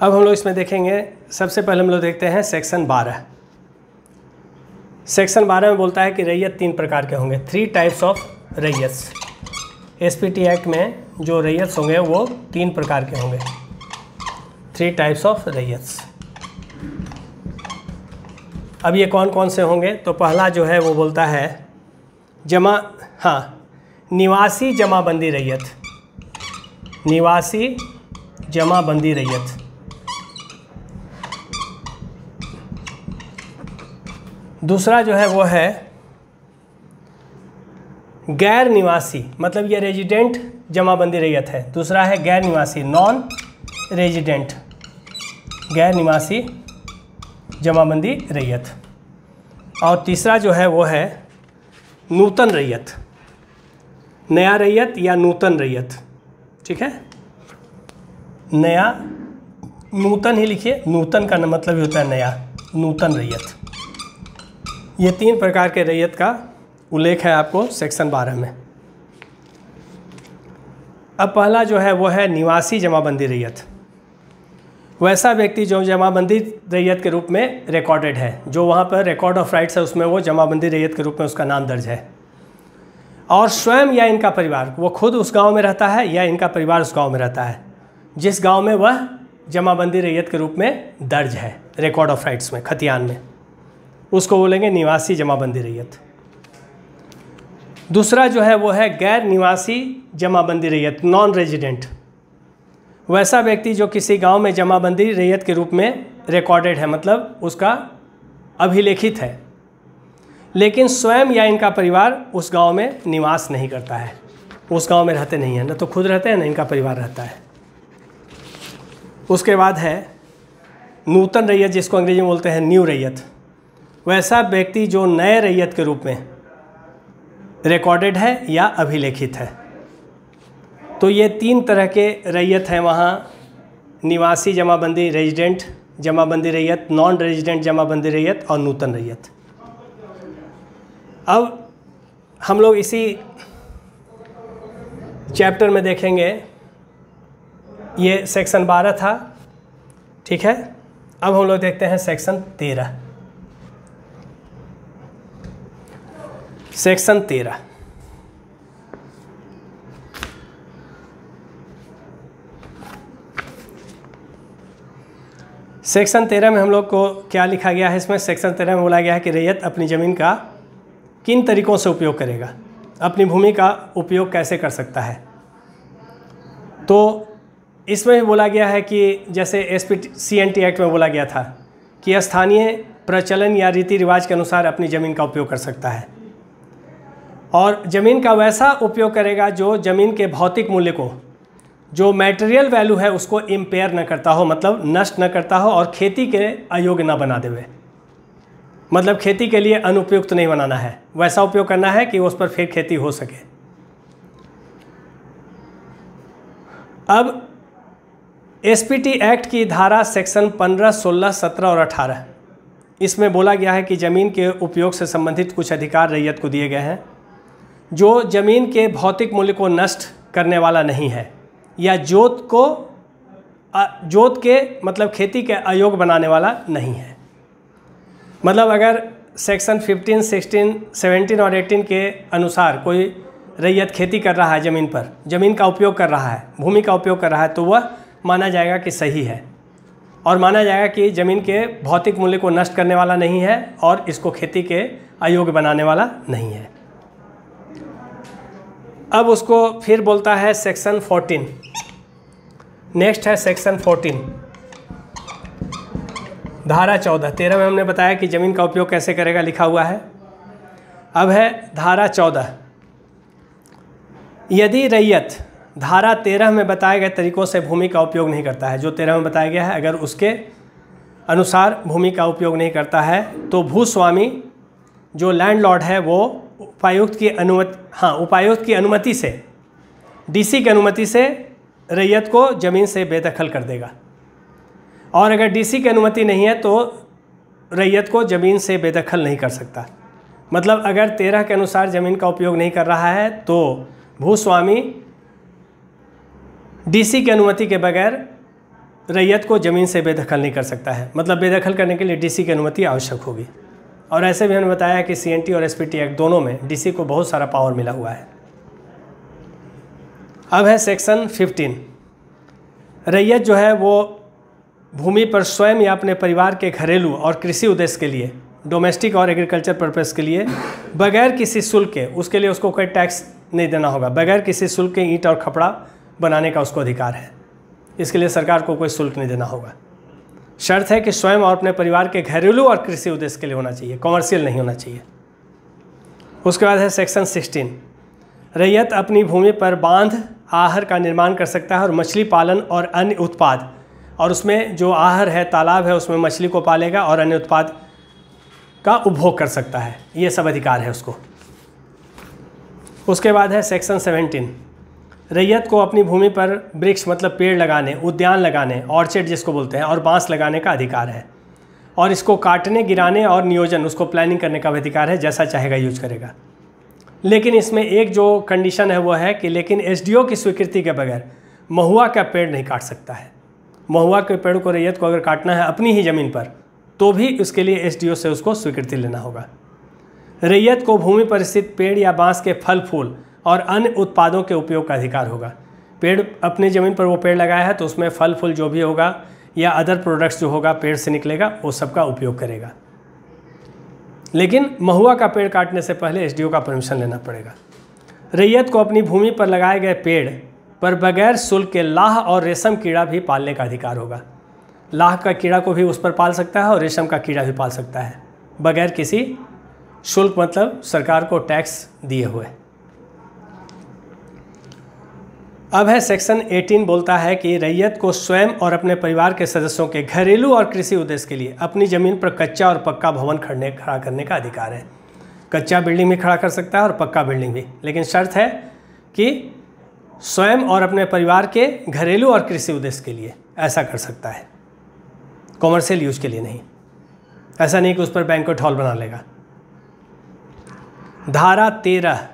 अब हम लोग इसमें देखेंगे सबसे पहले हम लोग देखते हैं सेक्शन बारह सेक्शन बारह में बोलता है कि रैयत तीन प्रकार के होंगे थ्री टाइप्स ऑफ रैयस एसपीटी एक्ट में जो रैयस होंगे वो तीन प्रकार के होंगे थ्री टाइप्स ऑफ रैयस अब ये कौन कौन से होंगे तो पहला जो है वो बोलता है जमा हाँ निवासी जमाबंदी रैयत निवासी जमाबंदी रैयत दूसरा जो है वो है गैर निवासी मतलब ये रेजिडेंट जमाबंदी रैयत है दूसरा है गैर निवासी नॉन रेजिडेंट गैर निवासी जमाबंदी रैयत और तीसरा जो है वो है नूतन रैयत नया रैयत या नूतन रैयत ठीक है नया नूतन ही लिखिए नूतन का मतलब ही होता है नया नूतन रैयत ये तीन प्रकार के रैयत का उल्लेख है आपको सेक्शन बारह में अब पहला जो है वो है निवासी जमाबंदी रैयत वैसा व्यक्ति जो जमाबंदी रैयत के रूप में रिकॉर्डेड है जो वहाँ पर रिकॉर्ड ऑफ राइट्स है उसमें वो जमाबंदी रैयत के रूप में उसका नाम दर्ज है और स्वयं या इनका परिवार वो खुद उस गांव में रहता है या इनका परिवार उस गांव में रहता है जिस गांव में वह जमाबंदी रैयत के रूप में दर्ज है रिकॉर्ड ऑफ राइट्स में खतियान में उसको बोलेंगे निवासी जमाबंदी रैयत दूसरा जो है वो है गैर निवासी जमाबंदी रैयत नॉन रेजिडेंट वैसा व्यक्ति जो किसी गांव में जमाबंदी रैयत के रूप में रिकॉर्डेड है मतलब उसका अभिलेखित है लेकिन स्वयं या इनका परिवार उस गांव में निवास नहीं करता है उस गांव में रहते नहीं हैं ना तो खुद रहते हैं ना इनका परिवार रहता है उसके बाद है नूतन रैयत जिसको अंग्रेजी में बोलते हैं न्यू रैयत वैसा व्यक्ति जो नए रैयत के रूप में रिकॉर्डेड है या अभिलेखित है तो ये तीन तरह के रैयत हैं वहाँ निवासी जमाबंदी रेजिडेंट जमाबंदी रैयत नॉन रेजिडेंट जमाबंदी रैयत और नूतन रैयत अब हम लोग इसी चैप्टर में देखेंगे ये सेक्शन 12 था ठीक है अब हम लोग देखते हैं सेक्शन 13 सेक्शन 13 सेक्शन तेरह में हम लोग को क्या लिखा गया है इसमें सेक्शन तेरह में बोला गया है कि रैयत अपनी ज़मीन का किन तरीक़ों से उपयोग करेगा अपनी भूमि का उपयोग कैसे कर सकता है तो इसमें भी बोला गया है कि जैसे S P C N T act में बोला गया था कि स्थानीय प्रचलन या रीति रिवाज के अनुसार अपनी ज़मीन का उपयोग कर सकता है और ज़मीन का वैसा उपयोग करेगा जो ज़मीन के भौतिक मूल्य को जो मेटेरियल वैल्यू है उसको इम्पेयर न करता हो मतलब नष्ट न करता हो और खेती के अयोग्य न बना देवे मतलब खेती के लिए अनुपयुक्त नहीं बनाना है वैसा उपयोग करना है कि उस पर फिर खेती हो सके अब एसपीटी एक्ट की धारा सेक्शन 15, 16, 17 और 18 इसमें बोला गया है कि ज़मीन के उपयोग से संबंधित कुछ अधिकार रैयत को दिए गए हैं जो ज़मीन के भौतिक मूल्य को नष्ट करने वाला नहीं है या जोत को जोत के मतलब खेती के अयोग बनाने वाला नहीं है मतलब अगर सेक्शन 15, 16, 17 और 18 के अनुसार कोई रैयत खेती कर रहा है ज़मीन पर ज़मीन का उपयोग कर रहा है भूमि का उपयोग कर रहा है तो वह माना जाएगा कि सही है और माना जाएगा कि ज़मीन के भौतिक मूल्य को नष्ट करने वाला नहीं है और इसको खेती के अयोग्य बनाने वाला नहीं है अब उसको फिर बोलता है सेक्शन 14 नेक्स्ट है सेक्शन 14 धारा चौदह तेरह में हमने बताया कि ज़मीन का उपयोग कैसे करेगा लिखा हुआ है अब है धारा चौदह यदि रैयत धारा तेरह में बताए गए तरीक़ों से भूमि का उपयोग नहीं करता है जो तेरह में बताया गया है अगर उसके अनुसार भूमि का उपयोग नहीं करता है तो भूस्वामी जो लैंडलॉर्ड है वो उपायुक्त की अनुमति हाँ उपायुक्त की अनुमति से डीसी की अनुमति से रैयत को ज़मीन से बेदखल कर देगा और अगर डीसी की अनुमति नहीं है तो रैयत को ज़मीन से बेदखल नहीं कर सकता मतलब अगर तेरह के अनुसार ज़मीन का उपयोग नहीं कर रहा है तो भूस्वामी डीसी की अनुमति के बगैर रैयत को ज़मीन से बेदखल नहीं कर सकता है मतलब बेदखल करने के लिए डीसी की अनुमति आवश्यक होगी और ऐसे भी हमने बताया कि सी और एस एक्ट दोनों में डी को बहुत सारा पावर मिला हुआ है अब है सेक्शन 15 रैयत जो है वो भूमि पर स्वयं या अपने परिवार के घरेलू और कृषि उद्देश्य के लिए डोमेस्टिक और एग्रीकल्चर पर्पस के लिए बगैर किसी शुल्क के उसके लिए उसको कोई टैक्स नहीं देना होगा बगैर किसी शुल्क के ईंट और खपड़ा बनाने का उसको अधिकार है इसके लिए सरकार को कोई शुल्क नहीं देना होगा शर्त है कि स्वयं और अपने परिवार के घरेलू और कृषि उद्देश्य के लिए होना चाहिए कॉमर्शियल नहीं होना चाहिए उसके बाद है सेक्शन सिक्सटीन रैयत अपनी भूमि पर बांध आहर का निर्माण कर सकता है और मछली पालन और अन्य उत्पाद और उसमें जो आहर है तालाब है उसमें मछली को पालेगा और अन्य उत्पाद का उपभोग कर सकता है ये सब अधिकार है उसको उसके बाद है सेक्शन सेवेंटीन रैयत को अपनी भूमि पर वृक्ष मतलब पेड़ लगाने उद्यान लगाने ऑर्चिड जिसको बोलते हैं और बांस लगाने का अधिकार है और इसको काटने गिराने और नियोजन उसको प्लानिंग करने का भी अधिकार है जैसा चाहेगा यूज करेगा लेकिन इसमें एक जो कंडीशन है वो है कि लेकिन एस की स्वीकृति के बगैर महुआ का पेड़ नहीं काट सकता है महुआ के पेड़ को रैयत को अगर काटना है अपनी ही ज़मीन पर तो भी उसके लिए एस से उसको स्वीकृति लेना होगा रैयत को भूमि पर स्थित पेड़ या बांस के फल फूल और अन्य उत्पादों के उपयोग का अधिकार होगा पेड़ अपनी ज़मीन पर वो पेड़ लगाया है तो उसमें फल फूल जो भी होगा या अदर प्रोडक्ट्स जो होगा पेड़ से निकलेगा वो सबका उपयोग करेगा लेकिन महुआ का पेड़ काटने से पहले एस का परमिशन लेना पड़ेगा रैयत को अपनी भूमि पर लगाए गए पेड़ पर बगैर शुल्क के लाह और रेशम कीड़ा भी पालने का अधिकार होगा लाह का कीड़ा को भी उस पर पाल सकता है और रेशम का कीड़ा भी पाल सकता है बगैर किसी शुल्क मतलब सरकार को टैक्स दिए हुए अब है सेक्शन 18 बोलता है कि रैयत को स्वयं और अपने परिवार के सदस्यों के घरेलू और कृषि उद्देश्य के लिए अपनी ज़मीन पर कच्चा और पक्का भवन खड़ने खड़ा करने का अधिकार है कच्चा बिल्डिंग भी खड़ा कर सकता है और पक्का बिल्डिंग भी लेकिन शर्त है कि स्वयं और अपने परिवार के घरेलू और कृषि उद्देश्य के लिए ऐसा कर सकता है कॉमर्शियल यूज के लिए नहीं ऐसा नहीं कि उस पर को हॉल बना लेगा धारा तेरह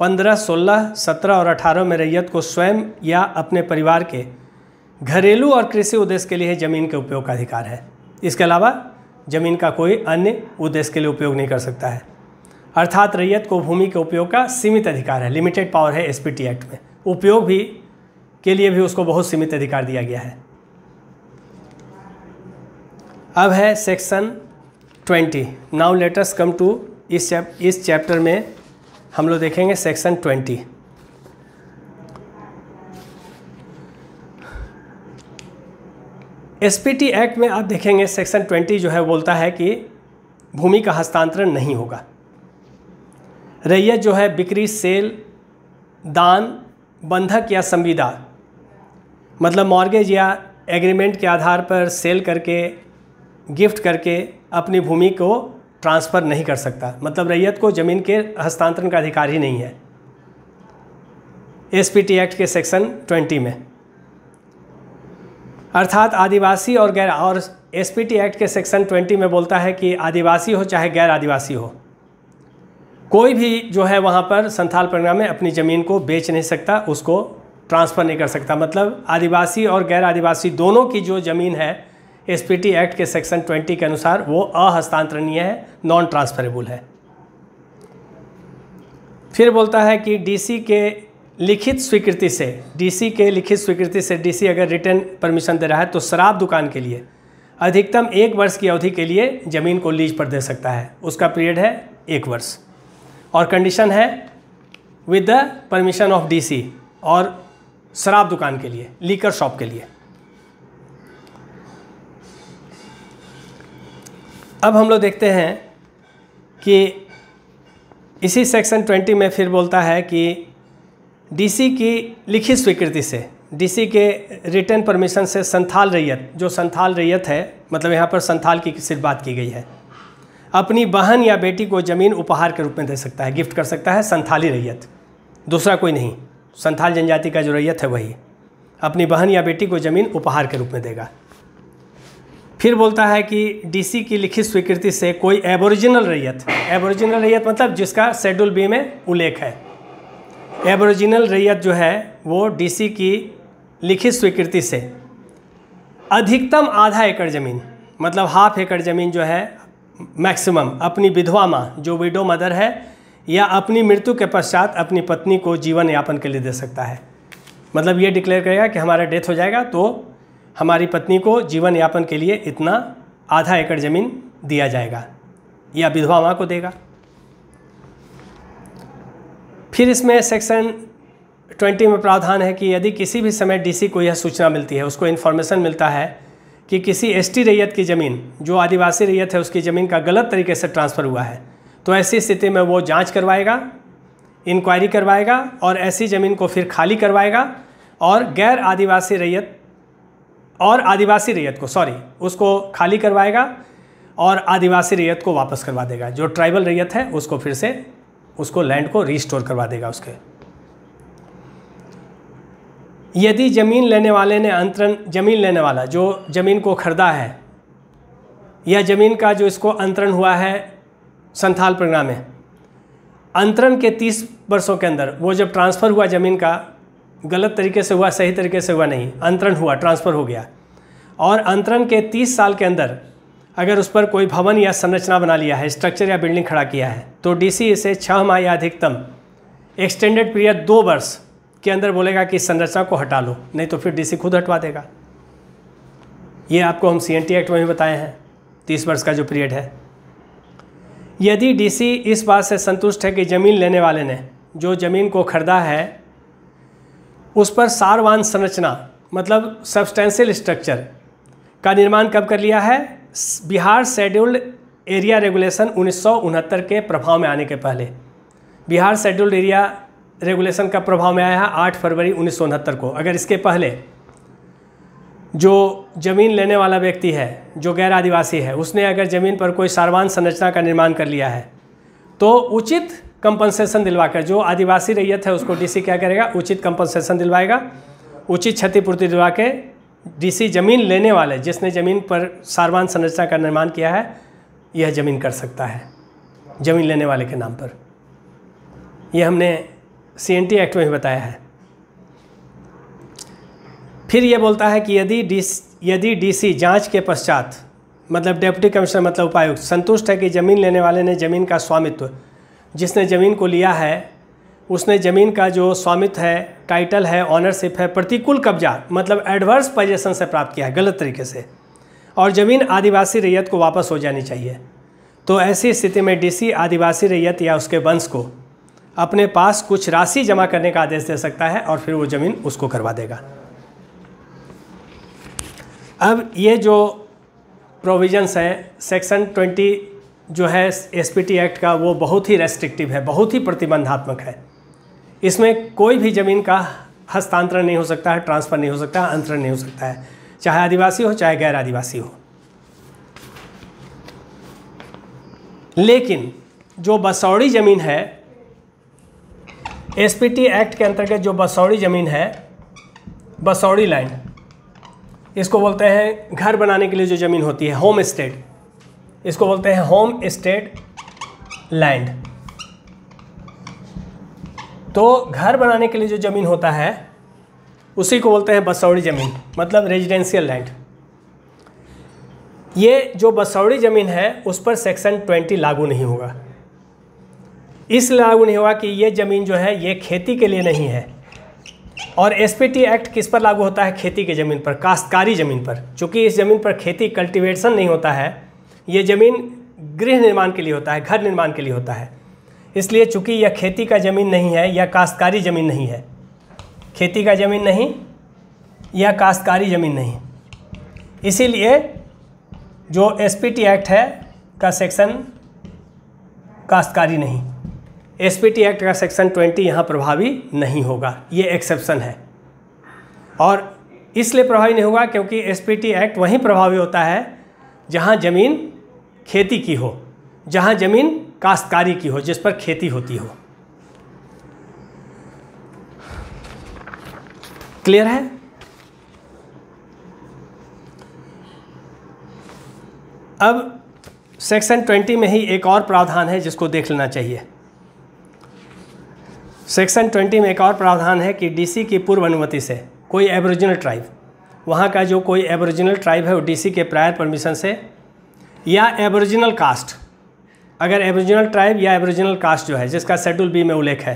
पंद्रह सोलह सत्रह और अठारह में रैयत को स्वयं या अपने परिवार के घरेलू और कृषि उद्देश्य के लिए ज़मीन के उपयोग का अधिकार है इसके अलावा ज़मीन का कोई अन्य उद्देश्य के लिए उपयोग नहीं कर सकता है अर्थात रैयत को भूमि के उपयोग का सीमित अधिकार है लिमिटेड पावर है एस एक्ट में उपयोग भी के लिए भी उसको बहुत सीमित अधिकार दिया गया है अब है section twenty now let's come to इस चैप इस चैप्टर में हम लोग देखेंगे सेक्शन ट्वेंटी एसपीटी एक्ट में आप देखेंगे सेक्शन ट्वेंटी जो है बोलता है कि भूमि का हस्तांतरण नहीं होगा रैयत जो है बिक्री सेल दान बंधक या संविदा मतलब मॉर्गेज या एग्रीमेंट के आधार पर सेल करके गिफ्ट करके अपनी भूमि को ट्रांसफ़र नहीं कर सकता मतलब रैयत को ज़मीन के हस्तांतरण का अधिकार ही नहीं है टी एक्ट के सेक्शन 20 में अर्थात आदिवासी और गैर और टी एक्ट के सेक्शन 20 में बोलता है कि आदिवासी हो चाहे गैर आदिवासी हो कोई भी जो है वहाँ पर संथाल परिणाम में अपनी ज़मीन को बेच नहीं सकता उसको ट्रांसफ़र नहीं कर सकता मतलब आदिवासी और गैर आदिवासी दोनों की जो ज़मीन है एसपीटी एक्ट के सेक्शन 20 के अनुसार वो अहस्तांतरणीय है नॉन ट्रांसफरेबल है फिर बोलता है कि डीसी के लिखित स्वीकृति से डीसी के लिखित स्वीकृति से डीसी अगर रिटर्न परमिशन दे रहा है तो शराब दुकान के लिए अधिकतम एक वर्ष की अवधि के लिए ज़मीन को लीज पर दे सकता है उसका पीरियड है एक वर्ष और कंडीशन है with the permission of DC और शराब दुकान के लिए लीकर शॉप के लिए अब हम लोग देखते हैं कि इसी सेक्शन 20 में फिर बोलता है कि डीसी की लिखित स्वीकृति से डीसी के रिटर्न परमिशन से संथाल रैयत जो संथाल रैयत है मतलब यहाँ पर संथाल की सिर्फ बात की गई है अपनी बहन या बेटी को ज़मीन उपहार के रूप में दे सकता है गिफ्ट कर सकता है संथाली रैयत दूसरा कोई नहीं संथाल जनजाति का जो रैयत है वही अपनी बहन या बेटी को ज़मीन उपहार के रूप में देगा फिर बोलता है कि डीसी की लिखित स्वीकृति से कोई एबोरिजिनल रैयत एबोरिजिनल रैयत मतलब जिसका शेड्यूल बी में उल्लेख है एबोरिजिनल रैयत जो है वो डीसी की लिखित स्वीकृति से अधिकतम आधा एकड़ ज़मीन मतलब हाफ एकड़ ज़मीन जो है मैक्सिमम अपनी विधवा माँ जो विडो मदर है या अपनी मृत्यु के पश्चात अपनी पत्नी को जीवन यापन के लिए दे सकता है मतलब ये डिक्लेयर करेगा कि हमारा डेथ हो जाएगा तो हमारी पत्नी को जीवन यापन के लिए इतना आधा एकड़ ज़मीन दिया जाएगा या विधवा माँ को देगा फिर इसमें सेक्शन ट्वेंटी में प्रावधान है कि यदि किसी भी समय डीसी को यह सूचना मिलती है उसको इन्फॉर्मेशन मिलता है कि किसी एसटी रैयत की ज़मीन जो आदिवासी रैयत है उसकी ज़मीन का गलत तरीके से ट्रांसफ़र हुआ है तो ऐसी स्थिति में वो जांच करवाएगा इंक्वायरी करवाएगा और ऐसी ज़मीन को फिर खाली करवाएगा और गैर आदिवासी रैयत और आदिवासी रैयत को सॉरी उसको खाली करवाएगा और आदिवासी रैयत को वापस करवा देगा जो ट्राइबल रैयत है उसको फिर से उसको लैंड को रिस्टोर करवा देगा उसके यदि ज़मीन लेने वाले ने अंतरण ज़मीन लेने वाला जो ज़मीन को खरीदा है या ज़मीन का जो इसको अंतरण हुआ है संथाल प्रगणा में अंतरण के 30 वर्षों के अंदर वो जब ट्रांसफ़र हुआ ज़मीन का गलत तरीके से हुआ सही तरीके से हुआ नहीं अंतरण हुआ ट्रांसफ़र हो गया और अंतरण के 30 साल के अंदर अगर उस पर कोई भवन या संरचना बना लिया है स्ट्रक्चर या बिल्डिंग खड़ा किया है तो डीसी इसे छः माह या अधिकतम एक्सटेंडेड पीरियड दो वर्ष के अंदर बोलेगा कि संरचना को हटा लो नहीं तो फिर डीसी खुद हटवा देगा ये आपको हम सी एक्ट में भी बताए हैं तीस वर्ष का जो पीरियड है यदि डीसी इस बात से संतुष्ट है कि ज़मीन लेने वाले ने जो ज़मीन को खरीदा है उस पर सारवान संरचना मतलब सब्सटेंशियल स्ट्रक्चर का निर्माण कब कर लिया है बिहार शेड्यूल्ड एरिया रेगुलेशन उन्नीस के प्रभाव में आने के पहले बिहार शेड्यूल्ड एरिया रेगुलेशन का प्रभाव में आया है आठ फरवरी उन्नीस को अगर इसके पहले जो ज़मीन लेने वाला व्यक्ति है जो गैर आदिवासी है उसने अगर ज़मीन पर कोई सारवान संरचना का निर्माण कर लिया है तो उचित कंपनसेशन दिलवाकर जो आदिवासी रैयत है उसको डीसी क्या करेगा उचित कंपनसेशन दिलवाएगा उचित क्षतिपूर्ति दिलवा के डीसी जमीन लेने वाले जिसने ज़मीन पर सारवान संरचना का निर्माण किया है यह ज़मीन कर सकता है ज़मीन लेने वाले के नाम पर यह हमने सी एक्ट में भी बताया है फिर यह बोलता है कि यदि डी यदि डीसी जांच के पश्चात मतलब डेप्टी कमिश्नर मतलब उपायुक्त संतुष्ट है कि ज़मीन लेने वाले ने ज़मीन का स्वामित्व जिसने ज़मीन को लिया है उसने ज़मीन का जो स्वामित्व है टाइटल है ऑनरशिप है प्रतिकूल कब्जा मतलब एडवर्स पोजेशन से प्राप्त किया है गलत तरीके से और ज़मीन आदिवासी रैयत को वापस हो जानी चाहिए तो ऐसी स्थिति में डीसी आदिवासी रैयत या उसके वंश को अपने पास कुछ राशि जमा करने का आदेश दे सकता है और फिर वो ज़मीन उसको करवा देगा अब ये जो प्रोविजंस हैं सेक्शन ट्वेंटी जो है एस एक्ट का वो बहुत ही रेस्ट्रिक्टिव है बहुत ही प्रतिबंधात्मक है इसमें कोई भी ज़मीन का हस्तांतरण नहीं हो सकता है ट्रांसफ़र नहीं हो सकता है अंतरण नहीं हो सकता है चाहे आदिवासी हो चाहे गैर आदिवासी हो लेकिन जो बसौड़ी ज़मीन है एसपीटी एक्ट के अंतर्गत जो बसौड़ी ज़मीन है बसौड़ी लाइन इसको बोलते हैं घर बनाने के लिए जो ज़मीन होती है होम स्टेट इसको बोलते हैं होम स्टेट लैंड तो घर बनाने के लिए जो ज़मीन होता है उसी को बोलते हैं बसौड़ी ज़मीन मतलब रेजिडेंशियल लैंड ये जो बसौड़ी ज़मीन है उस पर सेक्शन ट्वेंटी लागू नहीं होगा इसलिए लागू नहीं होगा कि ये ज़मीन जो है ये खेती के लिए नहीं है और एसपीटी एक्ट किस पर लागू होता है खेती की ज़मीन पर काश्तकारी ज़मीन पर चूँकि इस ज़मीन पर खेती कल्टीवेशन नहीं होता है ये ज़मीन गृह निर्माण के लिए होता है घर निर्माण के लिए होता है इसलिए चूंकि यह खेती का ज़मीन नहीं है यह काश्तकारी ज़मीन नहीं है खेती का ज़मीन नहीं यह काश्तकारी ज़मीन नहीं इसीलिए जो एसपीटी एक्ट है का सेक्शन काश्तकारी नहीं एसपीटी एक्ट का सेक्शन ट्वेंटी यहाँ प्रभावी नहीं होगा ये एक्सेप्शन है और इसलिए प्रभावी नहीं होगा क्योंकि एसपीटी एक्ट वहीं प्रभावी होता है जहाँ ज़मीन खेती की हो जहाँ ज़मीन काश्तकारी की हो जिस पर खेती होती हो क्लियर है अब सेक्शन 20 में ही एक और प्रावधान है जिसको देख लेना चाहिए सेक्शन 20 में एक और प्रावधान है कि डीसी की पूर्व अनुमति से कोई एबोरिजिनल ट्राइब वहाँ का जो कोई एबोरिजिनल ट्राइब है वो डीसी के प्रायर परमिशन से या एबोरिजिनल कास्ट अगर एबोरिजिनल ट्राइब या एबोरिजिनल कास्ट जो है जिसका शेड्यूल बी में उल्लेख है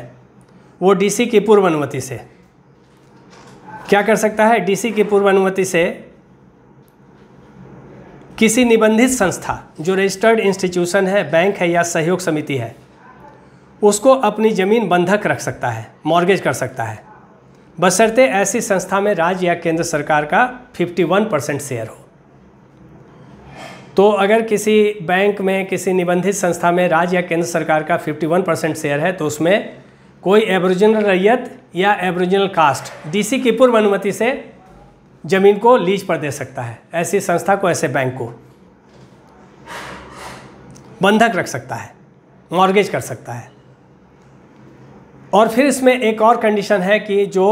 वो डीसी की पूर्व अनुमति से क्या कर सकता है डीसी की पूर्व अनुमति से किसी निबंधित संस्था जो रजिस्टर्ड इंस्टीट्यूशन है बैंक है या सहयोग समिति है उसको अपनी ज़मीन बंधक रख सकता है मॉर्गेज कर सकता है बशर्ते ऐसी संस्था में राज्य या केंद्र सरकार का 51 परसेंट शेयर हो तो अगर किसी बैंक में किसी निबंधित संस्था में राज्य या केंद्र सरकार का 51 परसेंट शेयर है तो उसमें कोई एबोरिजिनल रैयत या एबोरिजिनल कास्ट डीसी की पूर्व अनुमति से जमीन को लीज पर दे सकता है ऐसी संस्था को ऐसे बैंक को बंधक रख सकता है मॉर्गेज कर सकता है और फिर इसमें एक और कंडीशन है कि जो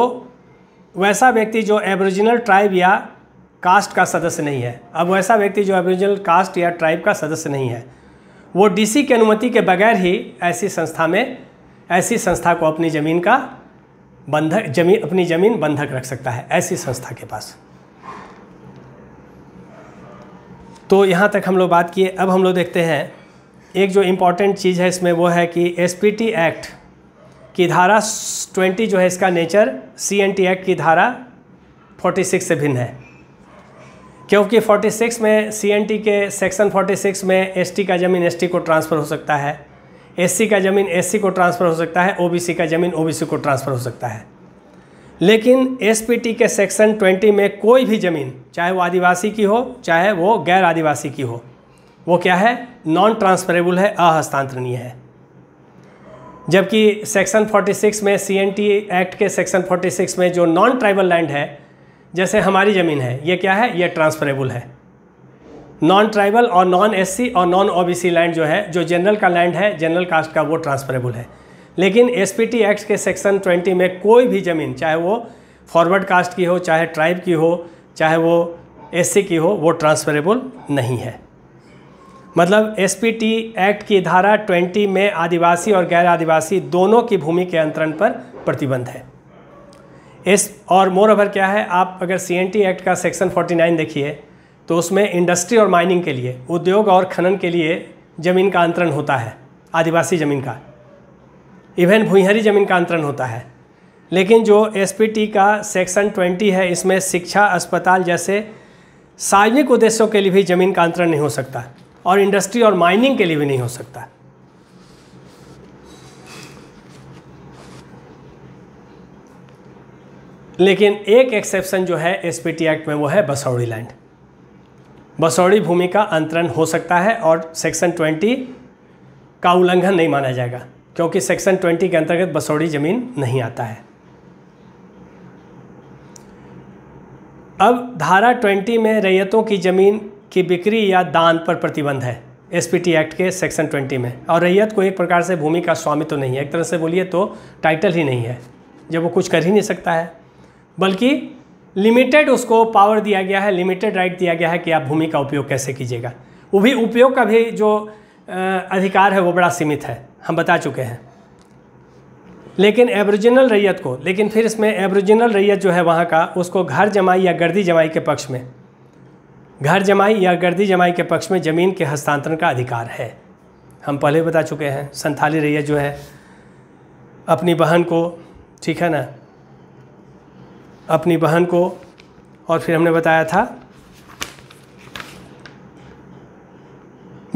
वैसा व्यक्ति जो एबोरिजिनल ट्राइब या कास्ट का सदस्य नहीं है अब ऐसा व्यक्ति जो एबरिजिनल कास्ट या ट्राइब का सदस्य नहीं है वो डीसी की अनुमति के बगैर ही ऐसी संस्था में ऐसी संस्था को अपनी ज़मीन का बंधक जमीन अपनी ज़मीन बंधक रख सकता है ऐसी संस्था के पास तो यहाँ तक हम लोग बात किए अब हम लोग देखते हैं एक जो इम्पॉर्टेंट चीज़ है इसमें वो है कि एसपीटी एक्ट की धारा 20 जो है इसका नेचर सीएनटी एक्ट की धारा 46 से भिन्न है क्योंकि 46 में टी के सेक्शन 46 में एसटी का ज़मीन एसटी को ट्रांसफ़र हो सकता है एससी का ज़मीन एससी को ट्रांसफ़र हो सकता है ओबीसी का ज़मीन ओबीसी को ट्रांसफ़र हो सकता है लेकिन एसपीटी के सेक्शन 20 में कोई भी ज़मीन चाहे वो आदिवासी की हो चाहे वो गैर आदिवासी की हो वो क्या है नॉन ट्रांसफरेबल है अहस्तांतरणीय है जबकि सेक्शन 46 में टी एक्ट के सेक्शन 46 में जो नॉन ट्राइबल लैंड है जैसे हमारी ज़मीन है ये क्या है ये ट्रांसफरेबल है नॉन ट्राइबल और नॉन एससी और नॉन ओबीसी लैंड जो है जो जनरल का लैंड है जनरल कास्ट का वो ट्रांसफरेबल है लेकिन एसपीटी एक्ट के सेक्शन 20 में कोई भी ज़मीन चाहे वो फॉरवर्ड कास्ट की हो चाहे ट्राइब की हो चाहे वो एससी की हो वो ट्रांसफरेबल नहीं है मतलब एस एक्ट की धारा 20 में आदिवासी और गैर आदिवासी दोनों की भूमि के अंतरण पर प्रतिबंध है इस और मोर ओवर क्या है आप अगर सी एक्ट का सेक्शन 49 देखिए तो उसमें इंडस्ट्री और माइनिंग के लिए उद्योग और खनन के लिए ज़मीन का अंतरण होता है आदिवासी ज़मीन का इवन भूहरी ज़मीन का अंतरण होता है लेकिन जो एस का सेक्शन 20 है इसमें शिक्षा अस्पताल जैसे सार्वजनिक उद्देश्यों के लिए भी ज़मीन का अंतरण नहीं हो सकता और इंडस्ट्री और माइनिंग के लिए भी नहीं हो सकता लेकिन एक एक्सेप्शन जो है एसपीटी एक्ट में वो है बसौड़ी लैंड बसौड़ी भूमि का अंतरण हो सकता है और सेक्शन 20 का उल्लंघन नहीं माना जाएगा क्योंकि सेक्शन 20 के अंतर्गत बसौड़ी ज़मीन नहीं आता है अब धारा 20 में रैयतों की ज़मीन की बिक्री या दान पर प्रतिबंध है एसपीटी एक्ट के सेक्शन 20 में और रैयत को एक प्रकार से भूमि का स्वामित्व तो नहीं है एक तरह से बोलिए तो टाइटल ही नहीं है जब वो कुछ कर ही नहीं सकता है बल्कि लिमिटेड उसको पावर दिया गया है लिमिटेड राइट दिया गया है कि आप भूमि का उपयोग कैसे कीजिएगा वो भी उपयोग का भी जो अधिकार है वो बड़ा सीमित है हम बता चुके हैं लेकिन एवरिजिनल रैयत को लेकिन फिर इसमें एवरिजिनल रैयत जो है वहाँ का उसको घर जमाई या गर्दी जमाई के पक्ष में घर जमाई या गर्दी जमाई के पक्ष में ज़मीन के हस्तांतरण का अधिकार है हम पहले बता चुके हैं संथाली रैयत जो है अपनी बहन को ठीक है ना अपनी बहन को और फिर हमने बताया था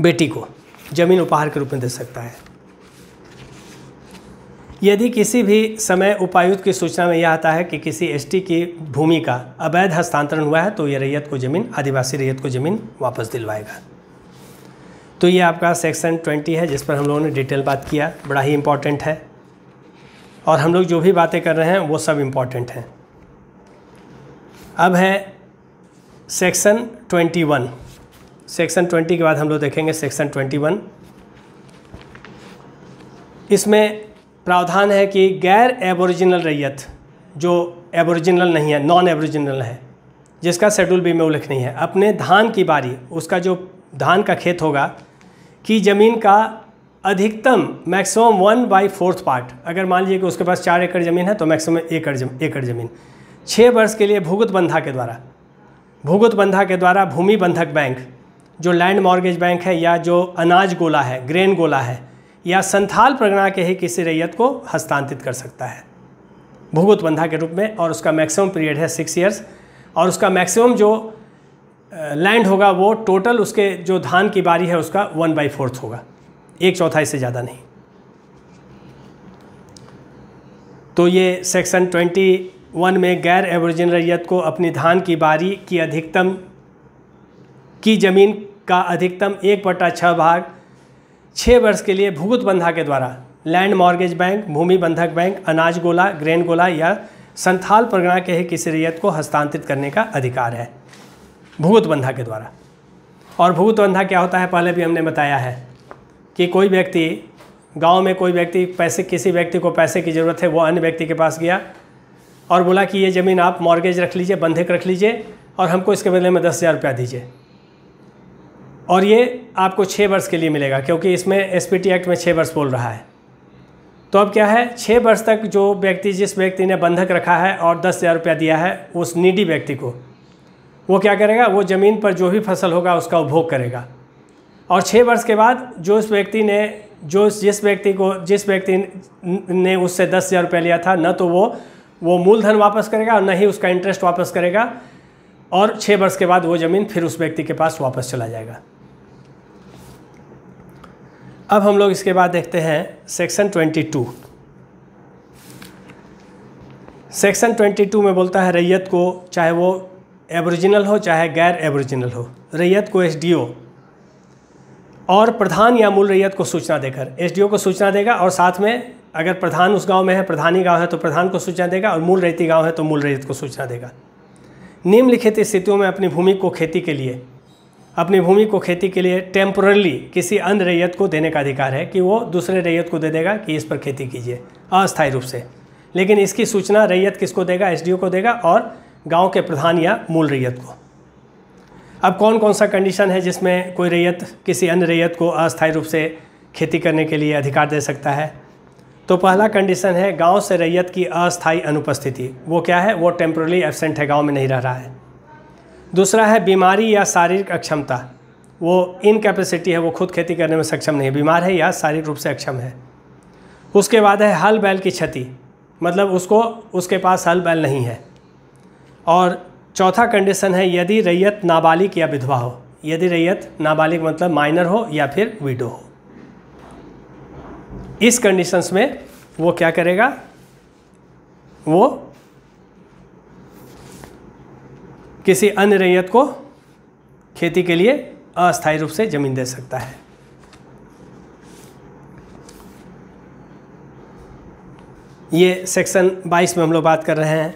बेटी को जमीन उपहार के रूप में दे सकता है यदि किसी भी समय उपायुक्त की सूचना में यह आता है कि किसी एसटी की भूमि का अवैध हस्तांतरण हुआ है तो यह रैयत को ज़मीन आदिवासी रैयत को ज़मीन वापस दिलवाएगा तो ये आपका सेक्शन ट्वेंटी है जिस पर हम लोगों ने डिटेल बात किया बड़ा ही इम्पॉर्टेंट है और हम लोग जो भी बातें कर रहे हैं वो सब इम्पॉर्टेंट हैं अब है सेक्शन 21 सेक्शन 20 के बाद हम लोग देखेंगे सेक्शन 21 इसमें प्रावधान है कि गैर एबोरिजिनल रैयत जो एबोरिजिनल नहीं है नॉन एबोरिजिनल है जिसका शेड्यूल बी में उल्लेख नहीं है अपने धान की बारी उसका जो धान का खेत होगा कि ज़मीन का अधिकतम maximum one by fourth part अगर मान लीजिए कि उसके पास चार एकड़ ज़मीन है तो मैक्सिमम एकड़ एकड़ ज़मीन छः वर्ष के लिए भूगत बंधा के द्वारा भूगत बंधा के द्वारा भूमि बंधक बैंक जो लैंड मॉर्गेज बैंक है या जो अनाज गोला है ग्रेन गोला है या संथाल प्रगणा के ही किसी रैयत को हस्तांतरित कर सकता है भूगत बंधा के रूप में और उसका मैक्सिमम पीरियड है सिक्स ईयर्स और उसका मैक्सिमम जो लैंड होगा वो टोटल उसके जो धान की बारी है उसका वन बाई फोर्थ होगा एक चौथाई से ज़्यादा नहीं तो ये सेक्शन ट्वेंटी वन में गैर एवरिजिन रैयत को अपनी धान की बारी की अधिकतम की जमीन का अधिकतम एक बटा छः भाग छः वर्ष के लिए भूगत बंधा के द्वारा लैंड मॉर्गेज बैंक भूमि बंधक बैंक अनाज गोला ग्रेन गोला या संथाल परगना के ही किसी रैयत को हस्तांतरित करने का अधिकार है भूगत बंधा के द्वारा और भूगत बंधा क्या होता है पहले भी हमने बताया है कि कोई व्यक्ति गांव में कोई व्यक्ति पैसे किसी व्यक्ति को पैसे की ज़रूरत है वो अन्य व्यक्ति के पास गया और बोला कि ये ज़मीन आप मॉर्गेज रख लीजिए बंधक रख लीजिए और हमको इसके बदले में दस हज़ार रुपया दीजिए और ये आपको छः वर्ष के लिए मिलेगा क्योंकि इसमें एस एक्ट में छः वर्ष बोल रहा है तो अब क्या है छः वर्ष तक जो व्यक्ति जिस व्यक्ति ने बंधक रखा है और दस हज़ार रुपया दिया है उस नीडी व्यक्ति को वो क्या करेगा वो ज़मीन पर जो भी फसल होगा उसका उपभोग करेगा और छः वर्ष के बाद जो उस व्यक्ति ने जो जिस व्यक्ति को जिस व्यक्ति ने उससे दस हज़ार रुपया लिया था न तो वो वो मूलधन वापस करेगा और न ही उसका इंटरेस्ट वापस करेगा और छः वर्ष के बाद वो ज़मीन फिर उस व्यक्ति के पास वापस चला जाएगा अब हम लोग इसके बाद देखते हैं सेक्शन 22 सेक्शन 22 में बोलता है रैयत को चाहे वो एबरिजिनल हो चाहे गैर एबरिजिनल हो रैयत को एसडीओ और प्रधान या मूल रैयत को सूचना देकर एसडीओ को सूचना देगा और साथ में अगर प्रधान उस गांव में है प्रधानी गांव है तो प्रधान को सूचना देगा और मूल रैती गांव है तो मूल रहित को सूचना देगा निम्नलिखित स्थितियों में अपनी भूमि को खेती के लिए अपनी भूमि को खेती के लिए टेम्पोरली किसी अन्य रैयत को देने का अधिकार है कि वो दूसरे रैयत को दे देगा कि इस पर खेती कीजिए अस्थायी रूप से लेकिन इसकी सूचना रैयत किसको देगा एस को देगा और गांव के प्रधान या मूल रैयत को अब कौन कौन सा कंडीशन है जिसमें कोई रैयत किसी अन्य रैयत को अस्थायी रूप से खेती करने के लिए अधिकार दे सकता है तो पहला कंडीशन है गांव से रैयत की अस्थाई अनुपस्थिति वो क्या है वो टेम्प्रोली एबसेंट है गांव में नहीं रह रहा है दूसरा है बीमारी या शारीरिक अक्षमता वो इनकेपेसिटी है वो खुद खेती करने में सक्षम नहीं है बीमार है या शारीरिक रूप से अक्षम है उसके बाद है हल बैल की क्षति मतलब उसको उसके पास हल बैल नहीं है और चौथा कंडीशन है यदि रैयत नाबालिग या विधवा हो यदि रैयत नाबालिग मतलब माइनर हो या फिर विडो हो इस कंडीशंस में वो क्या करेगा वो किसी अन्य रैयत को खेती के लिए अस्थायी रूप से ज़मीन दे सकता है ये सेक्शन 22 में हम लोग बात कर रहे हैं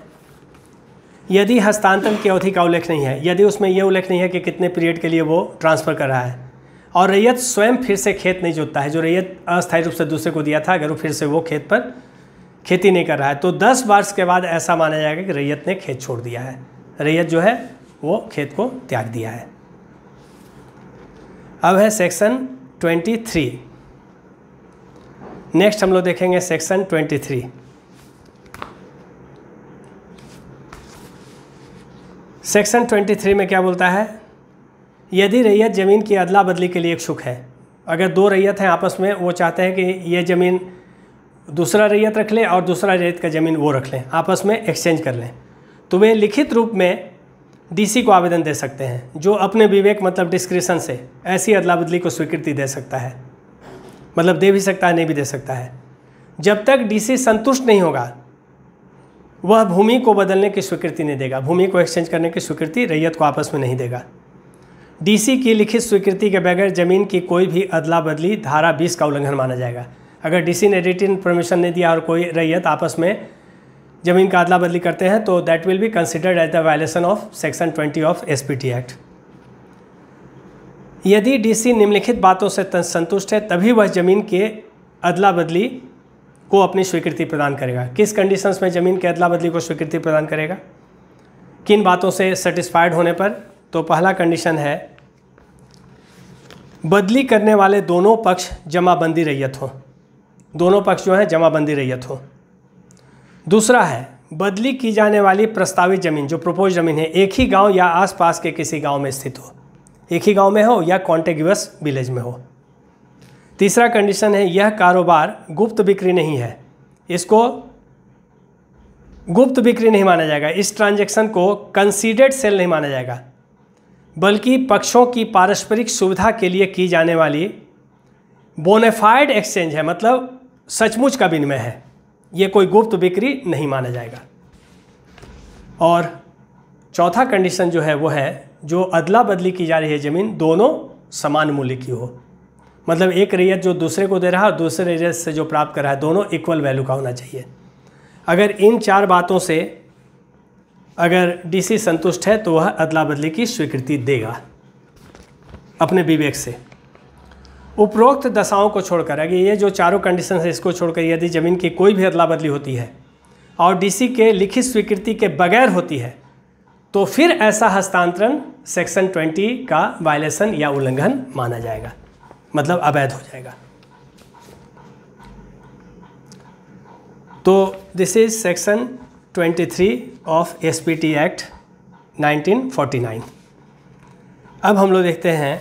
यदि हस्तांतरण की अवधि का उल्लेख नहीं है यदि उसमें यह उल्लेख नहीं है कि कितने पीरियड के लिए वो ट्रांसफ़र कर रहा है और रैयत स्वयं फिर से खेत नहीं जोतता है जो रैयत अस्थायी रूप से दूसरे को दिया था अगर वो फिर से वो खेत पर खेती नहीं कर रहा है तो दस वर्ष के बाद ऐसा माना जाएगा कि रैयत ने खेत छोड़ दिया है रैयत जो है वो खेत को त्याग दिया है अब है सेक्शन ट्वेंटी थ्री नेक्स्ट हम लोग देखेंगे section twenty three section twenty three में क्या बोलता है यदि रैयत ज़मीन की अदला बदली के लिए इच्छुक है अगर दो रैयत हैं आपस में वो चाहते हैं कि ये ज़मीन दूसरा रैयत रख लें और दूसरा रैयत का ज़मीन वो रख लें आपस में एक्सचेंज कर लें तो वे लिखित रूप में डीसी को आवेदन दे सकते हैं जो अपने विवेक मतलब डिस्क्रिप्सन से ऐसी अदला बदली को स्वीकृति दे सकता है मतलब दे भी सकता है नहीं भी दे सकता है जब तक डीसी संतुष्ट नहीं होगा वह भूमि को बदलने की स्वीकृति नहीं देगा भूमि को एक्सचेंज करने की स्वीकृति रैयत को आपस में नहीं देगा डीसी की लिखित स्वीकृति के बगैर जमीन की कोई भी अदला बदली धारा बीस का उल्लंघन माना जाएगा अगर डीसी ने रिटिन परमिशन नहीं दिया और कोई रैयत तो आपस में जमीन का अदला बदली करते हैं तो that will be considered as the violation of section 20 of S act यदि डीसी निम्नलिखित बातों से संतुष्ट है तभी वह जमीन के अदला बदली को अपनी स्वीकृति प्रदान करेगा किस कंडीशंस में ज़मीन के अदला बदली को स्वीकृति प्रदान करेगा किन बातों से सेटिस्फाइड होने पर तो पहला कंडीशन है बदली करने वाले दोनों पक्ष जमाबंदी रैयत हो दोनों पक्ष जो हैं जमाबंदी रैयत हो दूसरा है बदली की जाने वाली प्रस्तावित ज़मीन जो प्रपोज ज़मीन है एक ही गांव या आसपास के किसी गांव में स्थित हो एक ही गांव में हो या कॉन्टेग्यूस विलेज में हो तीसरा कंडीशन है यह कारोबार गुप्त बिक्री नहीं है इसको गुप्त बिक्री नहीं माना जाएगा इस ट्रांजेक्शन को कंसीडर्ड सेल नहीं माना जाएगा बल्कि पक्षों की पारस्परिक सुविधा के लिए की जाने वाली बोनेफाइड एक्सचेंज है मतलब सचमुच का विनिमय है ये कोई गुप्त बिक्री नहीं माना जाएगा और चौथा कंडीशन जो है वो है जो अदला बदली की जा रही है ज़मीन दोनों समान मूल्य की हो मतलब एक रैयत जो दूसरे को दे रहा है और दूसरे रैयत से जो प्राप्त कर रहा है दोनों इक्वल वैल्यू का होना चाहिए अगर इन चार बातों से अगर डीसी संतुष्ट है तो वह अदला बदली की स्वीकृति देगा अपने विवेक से उपरोक्त दशाओं को छोड़कर अगर ये जो चारों कंडीशन है इसको छोड़कर यदि ज़मीन की कोई भी अदला बदली होती है और डीसी के लिखित स्वीकृति के बगैर होती है तो फिर ऐसा हस्तांतरण सेक्शन 20 का वायलेशन या उल्लंघन माना जाएगा मतलब अवैध हो जाएगा तो this is section 23 of SPT act 1949 अब हम लोग देखते हैं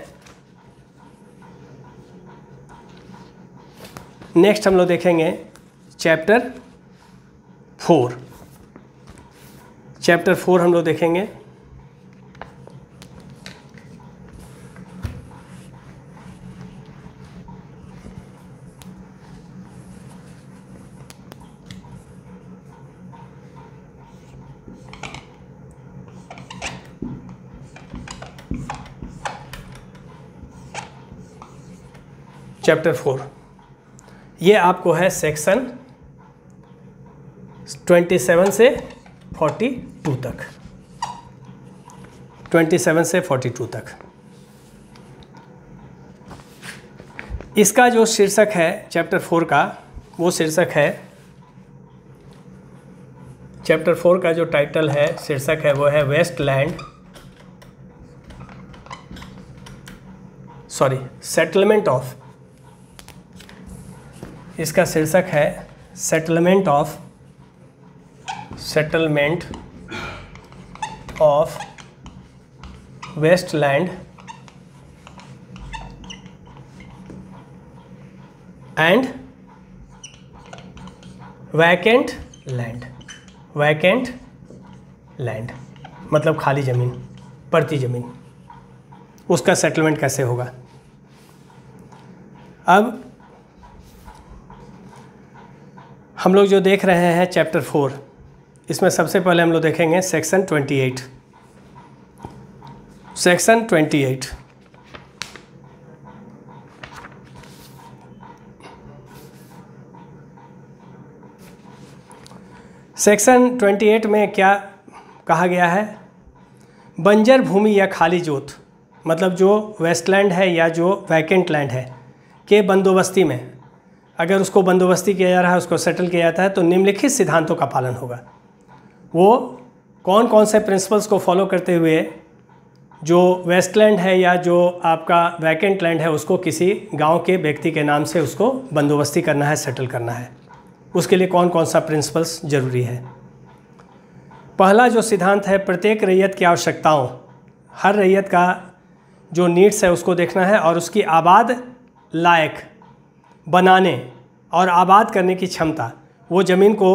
नेक्स्ट हम लोग देखेंगे चैप्टर फोर चैप्टर फोर हम लोग देखेंगे चैप्टर फोर ये आपको है सेक्शन ट्वेंटी सेवन से फोर्टी टू तक ट्वेंटी सेवन से फोर्टी टू तक इसका जो शीर्षक है चैप्टर फोर का वो शीर्षक है चैप्टर फोर का जो टाइटल है शीर्षक है वो है wasteland sorry settlement of इसका शीर्षक है settlement of settlement of wasteland and vacant land vacant land मतलब खाली ज़मीन पड़ती ज़मीन उसका सेटलमेंट कैसे होगा अब हम लोग जो देख रहे हैं चैप्टर फोर इसमें सबसे पहले हम लोग देखेंगे section twenty eight section twenty eight section twenty eight में क्या कहा गया है बंजर भूमि या खाली जोत मतलब जो वेस्टलैंड है या जो वैकेंट लैंड है के बंदोबस्ती में अगर उसको बंदोबस्ती किया जा रहा है उसको सेटल किया जाता है तो निम्नलिखित सिद्धांतों का पालन होगा वो कौन कौन से प्रिंसिपल्स को फॉलो करते हुए जो वेस्टलैंड है या जो आपका वैकेंट लैंड है उसको किसी गांव के व्यक्ति के नाम से उसको बंदोबस्ती करना है सेटल करना है उसके लिए कौन कौन सा प्रिंसिपल्स जरूरी है पहला जो सिद्धांत है प्रत्येक रैयत की आवश्यकताओं हर रैयत का जो नीड्स है उसको देखना है और उसकी आबाद लायक बनाने और आबाद करने की क्षमता वो ज़मीन को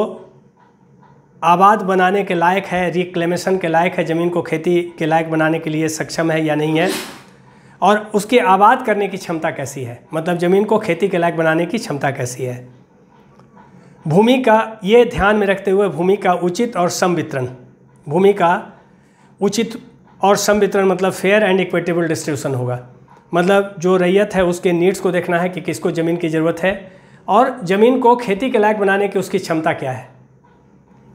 आबाद बनाने के लायक है रिक्लेमेशन के लायक है ज़मीन को खेती के लायक बनाने के लिए सक्षम है या नहीं है और उसकी आबाद करने की क्षमता कैसी है मतलब ज़मीन को खेती के लायक बनाने की क्षमता कैसी है भूमि का ये ध्यान में रखते हुए भूमि का उचित और वितरण भूमि का उचित और वितरण मतलब फेयर एंड इक्वेटेबल डिस्ट्रीब्यूशन होगा मतलब जो रैयत है उसके नीड्स को देखना है कि किसको ज़मीन की ज़रूरत है और ज़मीन को खेती के लायक बनाने की उसकी क्षमता क्या है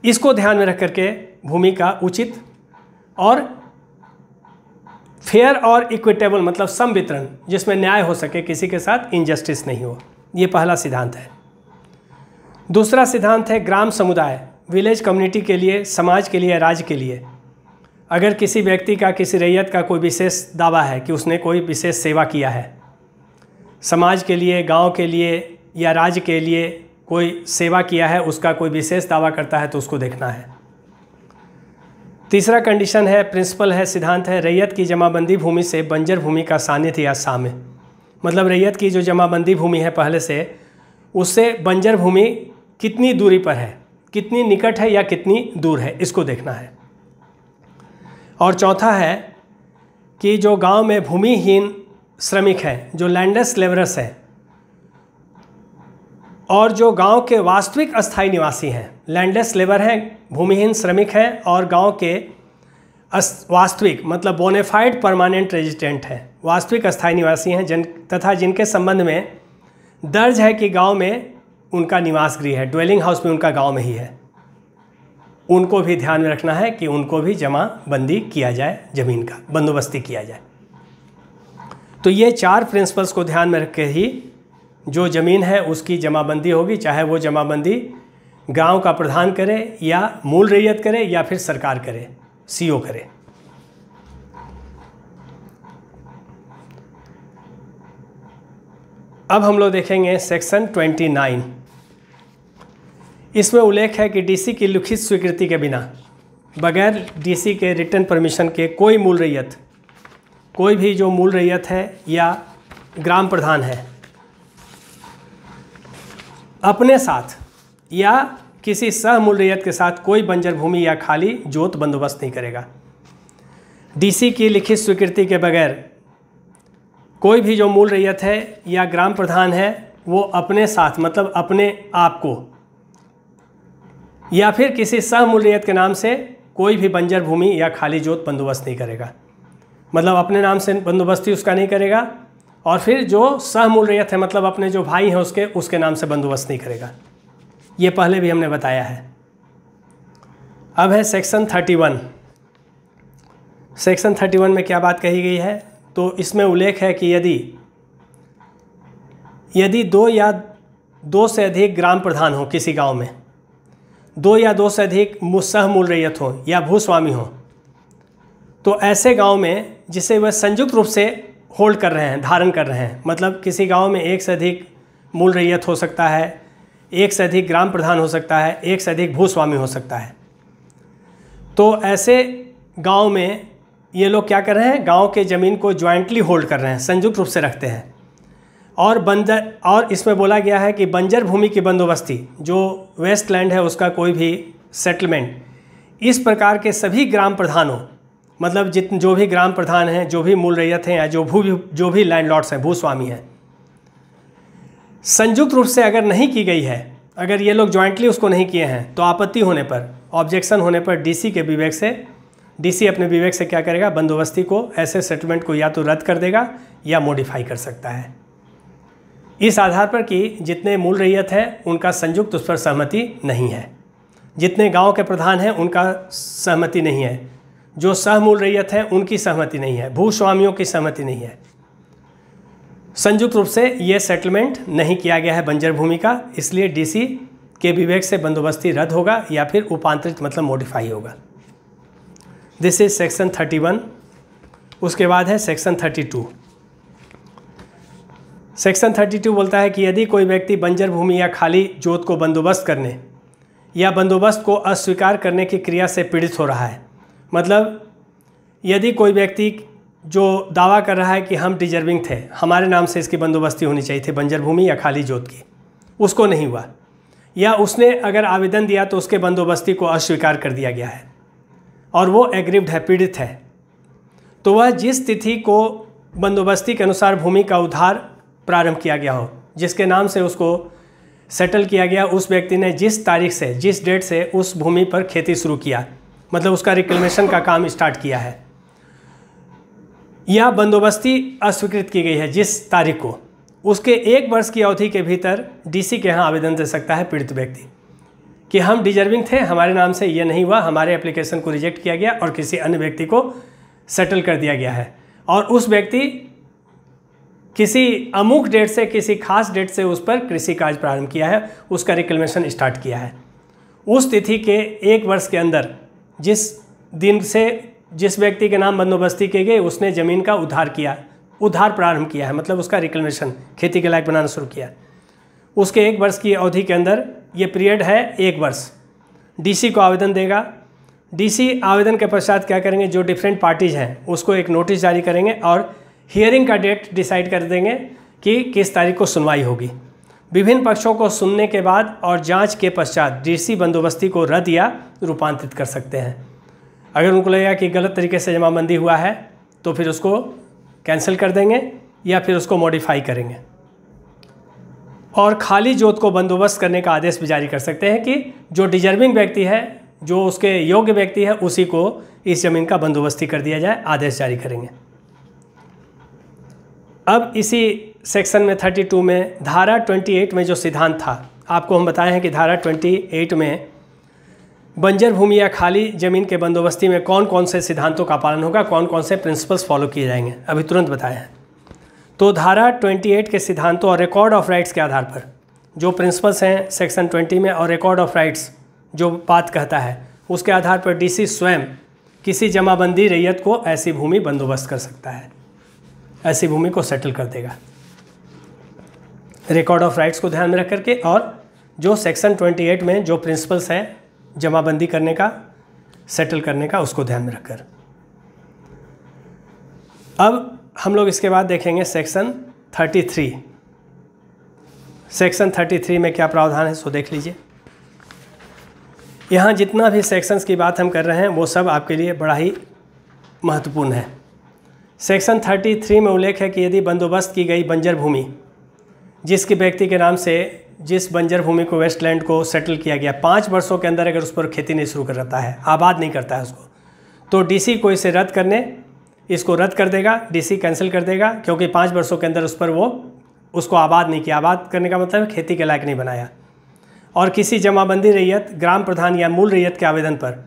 इसको ध्यान में रख करके भूमि का उचित और फेयर और इक्विटेबल मतलब सम वितरण जिसमें न्याय हो सके किसी के साथ इनजस्टिस नहीं हो ये पहला सिद्धांत है दूसरा सिद्धांत है ग्राम समुदाय विलेज कम्युनिटी के लिए समाज के लिए राज्य के लिए अगर किसी व्यक्ति का किसी रैयत का कोई विशेष दावा है कि उसने कोई विशेष सेवा किया है समाज के लिए गांव के लिए या राज्य के लिए कोई सेवा किया है उसका कोई विशेष दावा करता है तो उसको देखना है तीसरा कंडीशन है प्रिंसिपल है सिद्धांत है रैयत की जमाबंदी भूमि से बंजर भूमि का सानिध्य या साम्य मतलब रैयत की जो जमाबंदी भूमि है पहले से उससे बंजर भूमि कितनी दूरी पर है कितनी निकट है या कितनी दूर है इसको देखना है और चौथा है कि जो गांव में भूमिहीन श्रमिक हैं जो लैंडस लेबरस हैं और जो गांव के वास्तविक अस्थाई निवासी हैं लैंडलेस लेबर हैं भूमिहीन श्रमिक हैं और गांव के वास्तविक मतलब बोनेफाइड परमानेंट रेजिडेंट हैं वास्तविक अस्थाई निवासी हैं जिन तथा जिनके संबंध में दर्ज है कि गांव में उनका निवास गृह है ड्वेलिंग हाउस भी उनका गांव में ही है उनको भी ध्यान में रखना है कि उनको भी जमा बंदी किया जाए ज़मीन का बंदोबस्ती किया जाए तो ये चार प्रिंसिपल्स को ध्यान में रख के ही जो ज़मीन है उसकी जमाबंदी होगी चाहे वो जमाबंदी गांव का प्रधान करे या मूल रैयत करे या फिर सरकार करे सीओ e करे अब हम लोग देखेंगे सेक्शन ट्वेंटी नाइन इसमें उल्लेख है कि डीसी की लिखित स्वीकृति के बिना बगैर डीसी के रिटर्न परमिशन के कोई मूल रैयत कोई भी जो मूल रैयत है या ग्राम प्रधान है अपने साथ या किसी सह मूल रैयत के साथ कोई बंजर भूमि या खाली जोत बंदोबस्त नहीं करेगा डीसी की लिखित स्वीकृति के बगैर कोई भी जो मूल रैयत है या ग्राम प्रधान है वो अपने साथ मतलब अपने आप को या फिर किसी सहमूलियत के नाम से कोई भी बंजर भूमि या खाली जोत बंदोबस्त नहीं करेगा मतलब अपने नाम से बंदोबस्ती उसका नहीं करेगा और फिर जो सहमूलियत है मतलब अपने जो भाई हैं उसके उसके नाम से बंदोबस्त नहीं करेगा ये पहले भी हमने बताया है अब है section thirty one section thirty one में क्या बात कही गई है तो इसमें उल्लेख है कि यदि यदि दो या दो से अधिक ग्राम प्रधान हो किसी गांव में दो या दो से अधिक मूल रैयत हों या भूस्वामी हों तो ऐसे गांव में जिसे वह संयुक्त रूप से होल्ड कर रहे हैं धारण कर रहे हैं मतलब किसी गांव में एक से अधिक मूल रैयत हो सकता है एक से अधिक ग्राम प्रधान हो सकता है एक से अधिक भूस्वामी हो सकता है तो ऐसे गांव में ये लोग क्या कर रहे हैं गांव के ज़मीन को ज्वाइंटली होल्ड कर रहे हैं संयुक्त रूप से रखते हैं और बंजर और इसमें बोला गया है कि बंजर भूमि की बंदोबस्ती जो वेस्टलैंड है उसका कोई भी सेटलमेंट इस प्रकार के सभी ग्राम प्रधानों मतलब जितने जो भी ग्राम प्रधान हैं जो भी मूल रैयत हैं या जो भू जो भी लैंडलॉर्ड्स हैं भूस्वामी हैं संयुक्त रूप से अगर नहीं की गई है अगर ये लोग ज्वाइंटली उसको नहीं किए हैं तो आपत्ति होने पर ऑब्जेक्शन होने पर डीसी के विवेक से डीसी अपने विवेक से क्या करेगा बंदोबस्ती को ऐसे सेटलमेंट को या तो रद्द कर देगा या मॉडिफाई कर सकता है इस आधार पर कि जितने मूल रैयत हैं उनका संयुक्त उस पर सहमति नहीं है जितने गांव के प्रधान हैं उनका सहमति नहीं है जो सहमूल रैयत है उनकी सहमति नहीं है भूस्वामियों की सहमति नहीं है संयुक्त रूप से ये सेटलमेंट नहीं किया गया है बंजर भूमि का इसलिए डीसी के विवेक से बंदोबस्ती रद्द होगा या फिर उपांतरित मतलब मॉडिफाई होगा दिस इज सेक्शन 31 उसके बाद है सेक्शन 32 सेक्शन 32 बोलता है कि यदि कोई व्यक्ति बंजर भूमि या खाली जोत को बंदोबस्त करने या बंदोबस्त को अस्वीकार करने की क्रिया से पीड़ित हो रहा है मतलब यदि कोई व्यक्ति जो दावा कर रहा है कि हम डिजर्विंग थे हमारे नाम से इसकी बंदोबस्ती होनी चाहिए थी बंजर भूमि या खाली जोत की उसको नहीं हुआ या उसने अगर आवेदन दिया तो उसके बंदोबस्ती को अस्वीकार कर दिया गया है और वो एग्रिव्ड है पीड़ित है तो वह जिस तिथि को बंदोबस्ती के अनुसार भूमि का उधार प्रारंभ किया गया हो जिसके नाम से उसको सेटल किया गया उस व्यक्ति ने जिस तारीख से जिस डेट से उस भूमि पर खेती शुरू किया मतलब उसका रिक्लेमेशन का काम स्टार्ट किया है यह बंदोबस्ती अस्वीकृत की गई है जिस तारीख को उसके एक वर्ष की अवधि के भीतर डीसी के यहाँ आवेदन दे सकता है पीड़ित व्यक्ति कि हम डिजर्विंग थे हमारे नाम से ये नहीं हुआ हमारे एप्लीकेशन को रिजेक्ट किया गया और किसी अन्य व्यक्ति को सेटल कर दिया गया है और उस व्यक्ति किसी अमुख डेट से किसी खास डेट से उस पर कृषि कार्य प्रारंभ किया है उसका रिक्लेमेशन स्टार्ट किया है उस तिथि के एक वर्ष के अंदर जिस दिन से जिस व्यक्ति के नाम बंदोबस्ती किए गए उसने ज़मीन का उधार किया उधार प्रारंभ किया है मतलब उसका रिक्लेमेशन खेती के लायक बनाना शुरू किया उसके एक वर्ष की अवधि के अंदर ये पीरियड है एक वर्ष डीसी को आवेदन देगा डीसी आवेदन के पश्चात क्या करेंगे जो डिफरेंट पार्टीज हैं उसको एक नोटिस जारी करेंगे और हियरिंग का डेट डिसाइड कर देंगे कि किस तारीख को सुनवाई होगी विभिन्न पक्षों को सुनने के बाद और जांच के पश्चात डीसी बंदोबस्ती को रद्द या रूपांतरित कर सकते हैं अगर उनको लगेगा कि गलत तरीके से जमाबंदी हुआ है तो फिर उसको कैंसिल कर देंगे या फिर उसको मॉडिफाई करेंगे और खाली जोत को बंदोबस्त करने का आदेश भी जारी कर सकते हैं कि जो डिजर्विंग व्यक्ति है जो उसके योग्य व्यक्ति है उसी को इस ज़मीन का बंदोबस्ती कर दिया जाए आदेश जारी करेंगे अब इसी सेक्शन में 32 में धारा 28 में जो सिद्धांत था आपको हम बताए हैं कि धारा 28 में बंजर भूमि या खाली ज़मीन के बंदोबस्ती में कौन कौन से सिद्धांतों का पालन होगा कौन कौन से प्रिंसिपल्स फॉलो किए जाएंगे अभी तुरंत बताए हैं तो धारा 28 के सिद्धांतों और रिकॉर्ड ऑफ राइट्स के आधार पर जो प्रिंसिपल्स हैं सेक्शन 20 में और रिकॉर्ड ऑफ राइट्स जो बात कहता है उसके आधार पर डीसी स्वयं किसी जमाबंदी रैयत को ऐसी भूमि बंदोबस्त कर सकता है ऐसी भूमि को सेटल कर देगा रिकॉर्ड ऑफ राइट्स को ध्यान में रख करके और जो सेक्शन 28 में जो प्रिंसिपल्स हैं जमाबंदी करने का सेटल करने का उसको ध्यान में रखकर अब हम लोग इसके बाद देखेंगे सेक्शन 33 सेक्शन 33 में क्या प्रावधान है सो देख लीजिए यहाँ जितना भी सेक्शंस की बात हम कर रहे हैं वो सब आपके लिए बड़ा ही महत्वपूर्ण है सेक्शन 33 में उल्लेख है कि यदि बंदोबस्त की गई बंजर भूमि जिसके व्यक्ति के नाम से जिस बंजर भूमि को वेस्टलैंड को सेटल किया गया पाँच वर्षों के अंदर अगर उस पर खेती नहीं शुरू कर रहता है आबाद नहीं करता है उसको तो डीसी को इसे रद्द करने इसको रद्द कर देगा डीसी कैंसिल कर देगा क्योंकि पाँच वर्षों के अंदर उस पर वो उसको आबाद नहीं किया आबाद करने का मतलब खेती के लायक नहीं बनाया और किसी जमाबंदी रैयत ग्राम प्रधान या मूल रैयत के आवेदन पर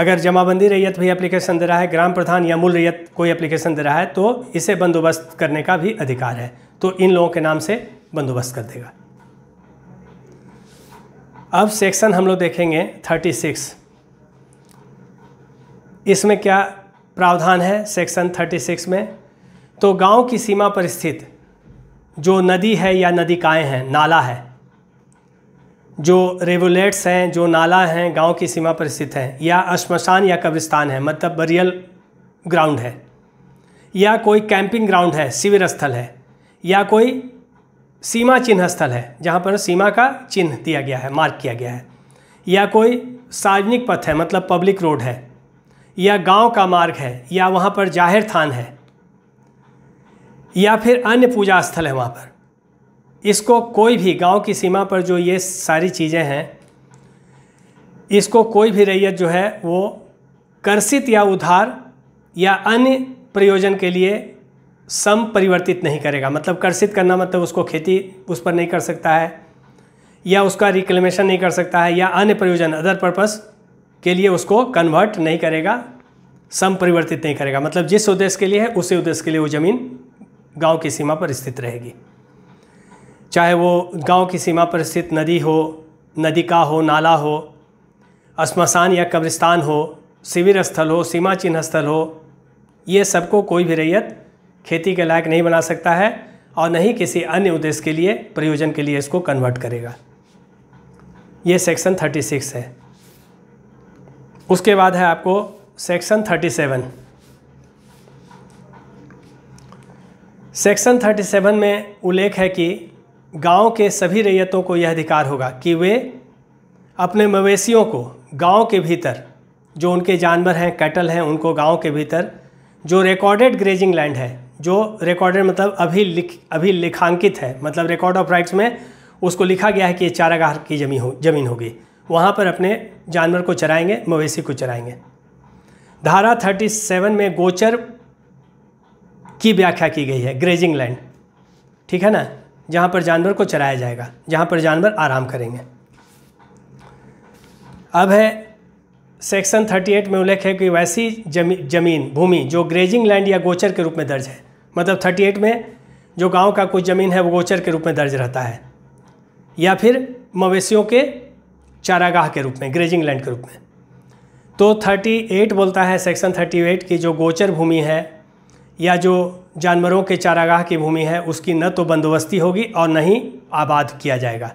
अगर जमाबंदी रैयत भी एप्लीकेशन दे रहा है ग्राम प्रधान या मूल रैयत कोई एप्लीकेशन दे रहा है तो इसे बंदोबस्त करने का भी अधिकार है तो इन लोगों के नाम से बंदोबस्त कर देगा अब सेक्शन हम लोग देखेंगे 36 इसमें क्या प्रावधान है सेक्शन 36 में तो गांव की सीमा पर स्थित जो नदी है या नदी हैं नाला है जो रेवोलेट्स हैं जो नाला हैं गांव की सीमा पर स्थित हैं या शमशान या कब्रिस्तान है मतलब बरियल ग्राउंड है या कोई कैंपिंग ग्राउंड है शिविर स्थल है या कोई सीमा चिन्ह स्थल है जहाँ पर सीमा का चिन्ह दिया गया है मार्क किया गया है या कोई सार्वजनिक पथ है मतलब पब्लिक रोड है या गांव का मार्ग है या वहाँ पर जाहिर थान है या फिर अन्य पूजा स्थल है वहाँ पर इसको कोई भी गांव की सीमा पर जो ये सारी चीज़ें हैं इसको कोई भी रैयत जो है वो कर्षित या उधार या अन्य प्रयोजन के लिए सम परिवर्तित नहीं करेगा मतलब कर्षित करना मतलब उसको खेती उस पर नहीं कर सकता है या उसका रिक्लेमेशन नहीं कर सकता है या अन्य प्रयोजन अदर पर्पस के लिए उसको कन्वर्ट नहीं करेगा सम परिवर्तित नहीं करेगा मतलब जिस उद्देश्य के लिए है उसी उद्देश्य के लिए वो ज़मीन गांव की सीमा पर स्थित रहेगी चाहे वो गांव की सीमा पर स्थित नदी हो नदी का हो नाला हो शमशान या कब्रिस्तान हो शिविर स्थल हो सीमा चिन्ह स्थल हो ये सबको कोई भी रैयत खेती के लायक नहीं बना सकता है और न ही किसी अन्य उद्देश्य के लिए प्रयोजन के लिए इसको कन्वर्ट करेगा ये सेक्शन 36 है उसके बाद है आपको सेक्शन 37 सेक्शन 37 में उल्लेख है कि गांव के सभी रैयतों को यह अधिकार होगा कि वे अपने मवेशियों को गांव के भीतर जो उनके जानवर हैं कैटल हैं उनको गांव के भीतर जो रिकॉर्डेड ग्रेजिंग लैंड है जो रिकॉर्डेड मतलब अभी लिख अभी लिखांकित है मतलब रिकॉर्ड ऑफ राइट्स में उसको लिखा गया है कि ये चारागाह की जमीन हो जमीन होगी वहाँ पर अपने जानवर को चराएंगे मवेशी को चराएंगे धारा 37 में गोचर की व्याख्या की गई है ग्रेजिंग लैंड ठीक है ना जहाँ पर जानवर को चराया जाएगा जहाँ पर जानवर आराम करेंगे अब है सेक्शन 38 में उल्लेख है कि वैसी जमी जमीन भूमि जो ग्रेजिंग लैंड या गोचर के रूप में दर्ज है मतलब 38 में जो गांव का कोई ज़मीन है वो गोचर के रूप में दर्ज रहता है या फिर मवेशियों के चारागाह के रूप में ग्रेजिंग लैंड के रूप में तो 38 बोलता है सेक्शन 38 की जो गोचर भूमि है या जो जानवरों के चारागाह की भूमि है उसकी न तो बंदोबस्ती होगी और न ही आबाद किया जाएगा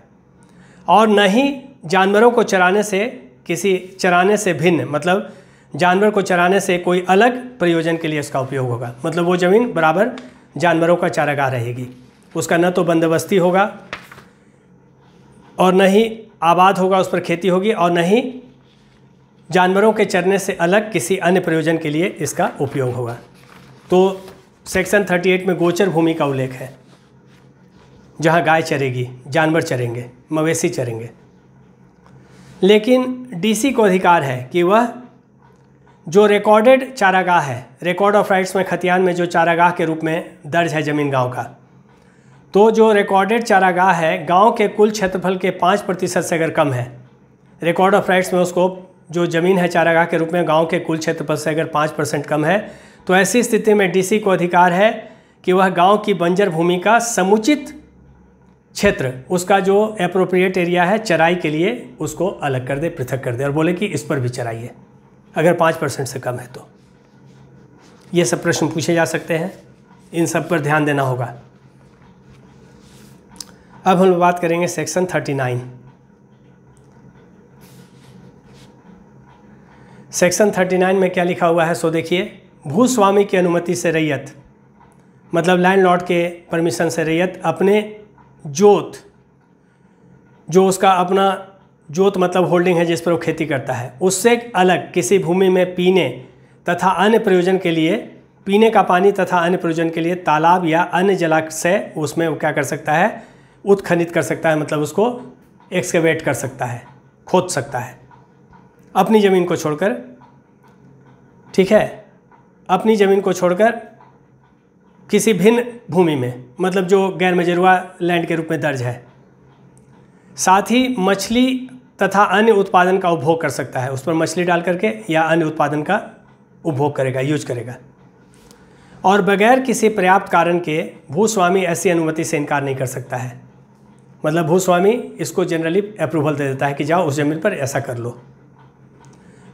और न ही जानवरों को चराने से किसी चराने से भिन्न मतलब जानवर को चराने से कोई अलग प्रयोजन के लिए उसका उपयोग होगा मतलब वो ज़मीन बराबर जानवरों का चारागाह रहेगी उसका न तो बंदोबस्ती होगा और न ही आबाद होगा उस पर खेती होगी और न ही जानवरों के चरने से अलग किसी अन्य प्रयोजन के लिए इसका उपयोग होगा तो सेक्शन 38 में गोचर भूमि का उल्लेख है जहाँ गाय चरेगी जानवर चरेंगे मवेशी चरेंगे लेकिन डीसी को अधिकार है कि वह जो रिकॉर्डेड चारागाह है रिकॉर्ड ऑफ राइट्स में खतियान में जो चारागाह के रूप में दर्ज है ज़मीन गांव का तो जो रिकॉर्डेड चारागाह है गांव के कुल क्षेत्रफल के पाँच प्रतिशत से अगर कम है रिकॉर्ड ऑफ राइट्स में उसको जो ज़मीन है चारागाह के रूप में गांव के कुल क्षेत्रफल से अगर पाँच परसेंट कम है तो ऐसी स्थिति में डीसी को अधिकार है कि वह गांव की बंजर भूमि का समुचित क्षेत्र उसका जो अप्रोप्रिएट एरिया है चराई के लिए उसको अलग कर दे पृथक कर दे और बोले कि इस पर भी चराइए अगर पाँच परसेंट से कम है तो ये सब प्रश्न पूछे जा सकते हैं इन सब पर ध्यान देना होगा अब हम बात करेंगे section thirty nine section thirty nine में क्या लिखा हुआ है सो देखिए भूस्वामी की अनुमति से रैयत मतलब लैंडलॉर्ड के परमिशन से रैयत अपने जोत जो उसका अपना जोत मतलब होल्डिंग है जिस पर वो खेती करता है उससे अलग किसी भूमि में पीने तथा अन्य प्रयोजन के लिए पीने का पानी तथा अन्य प्रयोजन के लिए तालाब या अन्य जलाशय उसमें वो क्या कर सकता है उत्खनित कर सकता है मतलब उसको एक्सकेवेट कर सकता है खोद सकता है अपनी ज़मीन को छोड़कर ठीक है अपनी ज़मीन को छोड़कर किसी भिन्न भूमि में मतलब जो गैर मजरुआ लैंड के रूप में दर्ज है साथ ही मछली तथा अन्य उत्पादन का उपभोग कर सकता है उस पर मछली डाल करके या अन्य उत्पादन का उपभोग करेगा यूज करेगा और बगैर किसी पर्याप्त कारण के भूस्वामी ऐसी अनुमति से इनकार नहीं कर सकता है मतलब भूस्वामी इसको जनरली अप्रूवल दे देता है कि जाओ उस ज़मीन पर ऐसा कर लो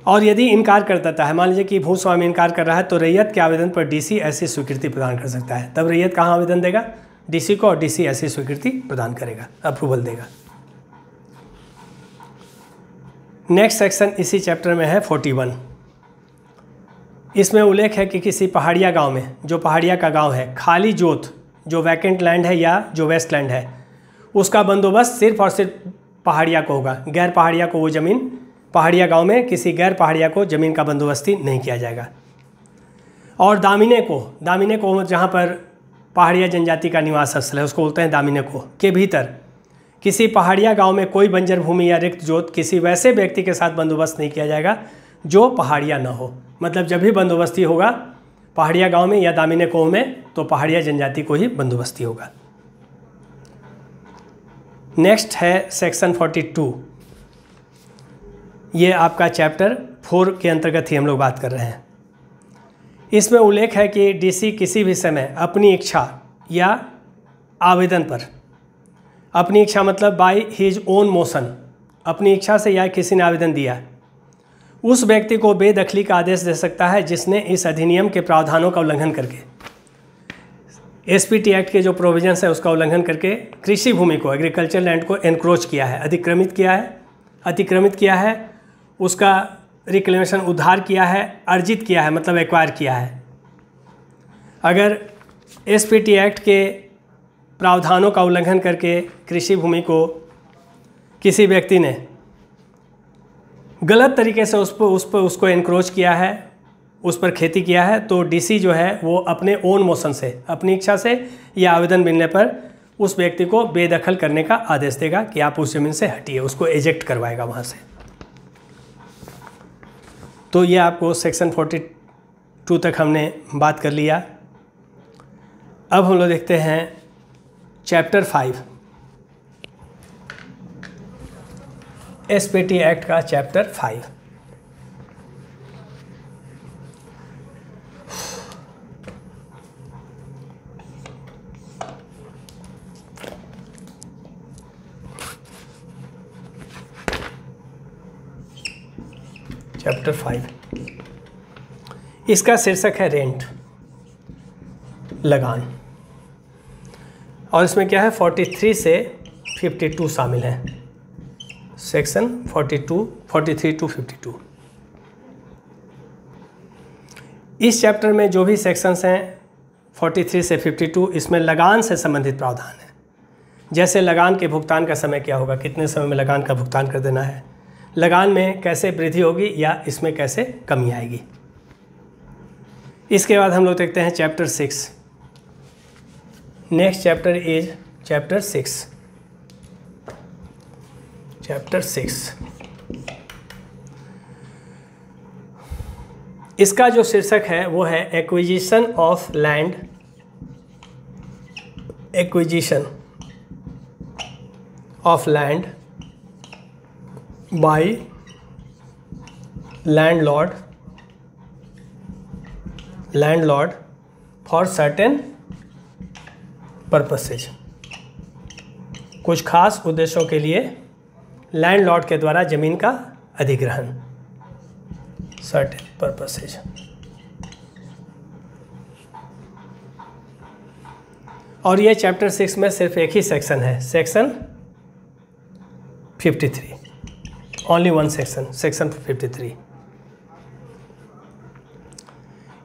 और यदि इनकार करता है मान लीजिए कि भूस्वामी इनकार कर रहा है तो रैयत के आवेदन पर डीसी ऐसी स्वीकृति प्रदान कर सकता है तब रैयत कहाँ आवेदन देगा डीसी को और डीसी ऐसी स्वीकृति प्रदान करेगा अप्रूवल देगा नेक्स्ट सेक्शन इसी चैप्टर में है 41 इसमें उल्लेख है कि किसी पहाड़िया गांव में जो पहाड़िया का गांव है खाली जोत जो वैकेंट लैंड है या जो वेस्ट लैंड है उसका बंदोबस्त सिर्फ और सिर्फ पहाड़िया को होगा गैर पहाड़िया को वो ज़मीन पहाड़िया गांव में किसी गैर पहाड़िया को ज़मीन का बंदोबस्ती नहीं किया जाएगा और दामिने को दामिने को जहाँ पर पहाड़िया जनजाति का निवास स्थल है उसको बोलते हैं दामिने को के भीतर किसी पहाड़िया गांव में कोई बंजर भूमि या रिक्त जोत किसी वैसे व्यक्ति के साथ बंदोबस्त नहीं किया जाएगा जो पहाड़िया न हो मतलब जब भी बंदोबस्ती होगा पहाड़िया गांव में या दामिने कोह में तो पहाड़िया जनजाति को ही बंदोबस्ती होगा नेक्स्ट है सेक्शन ये आपका चैप्टर फोर के अंतर्गत ही हम लोग बात कर रहे हैं इसमें उल्लेख है कि डीसी किसी भी समय अपनी इच्छा या आवेदन पर अपनी इच्छा मतलब बाय हिज ओन मोशन अपनी इच्छा से या किसी ने आवेदन दिया उस व्यक्ति को बेदखली का आदेश दे सकता है जिसने इस अधिनियम के प्रावधानों का उल्लंघन करके एस एक्ट के जो प्रोविजन्स है उसका उल्लंघन करके कृषि भूमि को एग्रीकल्चर लैंड को एनक्रोच किया है अतिक्रमित किया है अतिक्रमित किया है उसका रिक्लेमेशन उधार किया है अर्जित किया है मतलब एक्वायर किया है अगर एस एक्ट के प्रावधानों का उल्लंघन करके कृषि भूमि को किसी व्यक्ति ने गलत तरीके से उस पर उस पर उसको इनक्रोच किया है उस पर खेती किया है तो डीसी जो है वो अपने ओन मोशन से अपनी इच्छा से या आवेदन मिलने पर उस व्यक्ति को बेदखल करने का आदेश देगा कि आप उस ज़मीन से हटिए उसको एजेक्ट करवाएगा वहाँ से तो ये आपको सेक्शन 42 तक हमने बात कर लिया अब हम लोग देखते हैं चैप्टर फाइव एस एक्ट का चैप्टर फाइव चैप्टर फाइव इसका शीर्षक है रेंट लगान और इसमें क्या है 43 से 52 शामिल है सेक्शन 42 43 टू 52 इस चैप्टर में जो भी सेक्शंस हैं 43 से 52 इसमें लगान से संबंधित प्रावधान है जैसे लगान के भुगतान का समय क्या होगा कितने समय में लगान का भुगतान कर देना है लगान में कैसे वृद्धि होगी या इसमें कैसे कमी आएगी इसके बाद हम लोग देखते हैं chapter six next chapter is chapter six chapter six इसका जो शीर्षक है वो है acquisition of land acquisition of land by landlord landlord for certain purposes कुछ खास उद्देश्यों के लिए लैंडलॉर्ड के द्वारा जमीन का अधिग्रहण सर्टेन पर्पसेज और यह चैप्टर सिक्स में सिर्फ एक ही सेक्शन है section fifty three only one section section three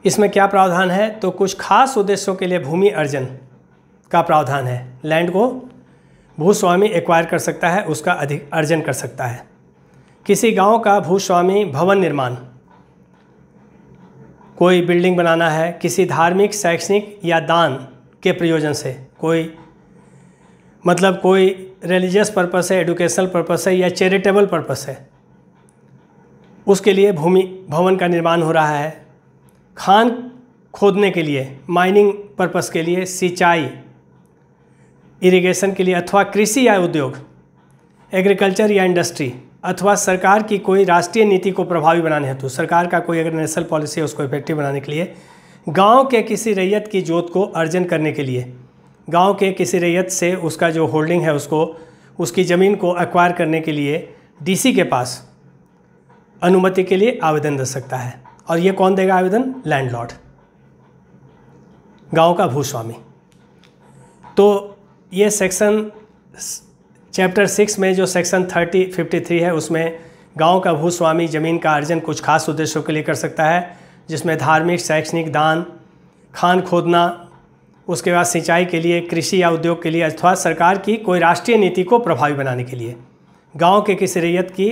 इसमें क्या प्रावधान है तो कुछ खास उद्देश्यों के लिए भूमि अर्जन का प्रावधान है लैंड को भूस्वामी एक्वायर कर सकता है उसका अधिक अर्जन कर सकता है किसी गांव का भूस्वामी भवन निर्माण कोई बिल्डिंग बनाना है किसी धार्मिक शैक्षणिक या दान के प्रयोजन से कोई मतलब कोई रिलीजियस पर्पस है एडुकेशनल पर्पस है या चैरिटेबल पर्पस है उसके लिए भूमि भवन का निर्माण हो रहा है खान खोदने के लिए माइनिंग पर्पस के लिए सिंचाई इरिगेशन के लिए अथवा कृषि या उद्योग एग्रीकल्चर या इंडस्ट्री अथवा सरकार की कोई राष्ट्रीय नीति को प्रभावी बनाने हेतु सरकार का कोई अगर नेशनल पॉलिसी है उसको इफेक्टिव बनाने के लिए गांव के किसी रैयत की जोत को अर्जन करने के लिए गांव के किसी रैयत से उसका जो होल्डिंग है उसको उसकी ज़मीन को एक्वायर करने के लिए डीसी के पास अनुमति के लिए आवेदन दे सकता है और ये कौन देगा आवेदन लैंडलॉर्ड गांव का भूस्वामी तो ये सेक्शन चैप्टर सिक्स में जो सेक्शन थर्टी फिफ्टी थ्री है उसमें गांव का भूस्वामी ज़मीन का अर्जन कुछ खास उद्देश्यों के लिए कर सकता है जिसमें धार्मिक शैक्षणिक दान खान खोदना उसके बाद सिंचाई के लिए कृषि या उद्योग के लिए अथवा सरकार की कोई राष्ट्रीय नीति को प्रभावी बनाने के लिए गांव के किसी रैयत की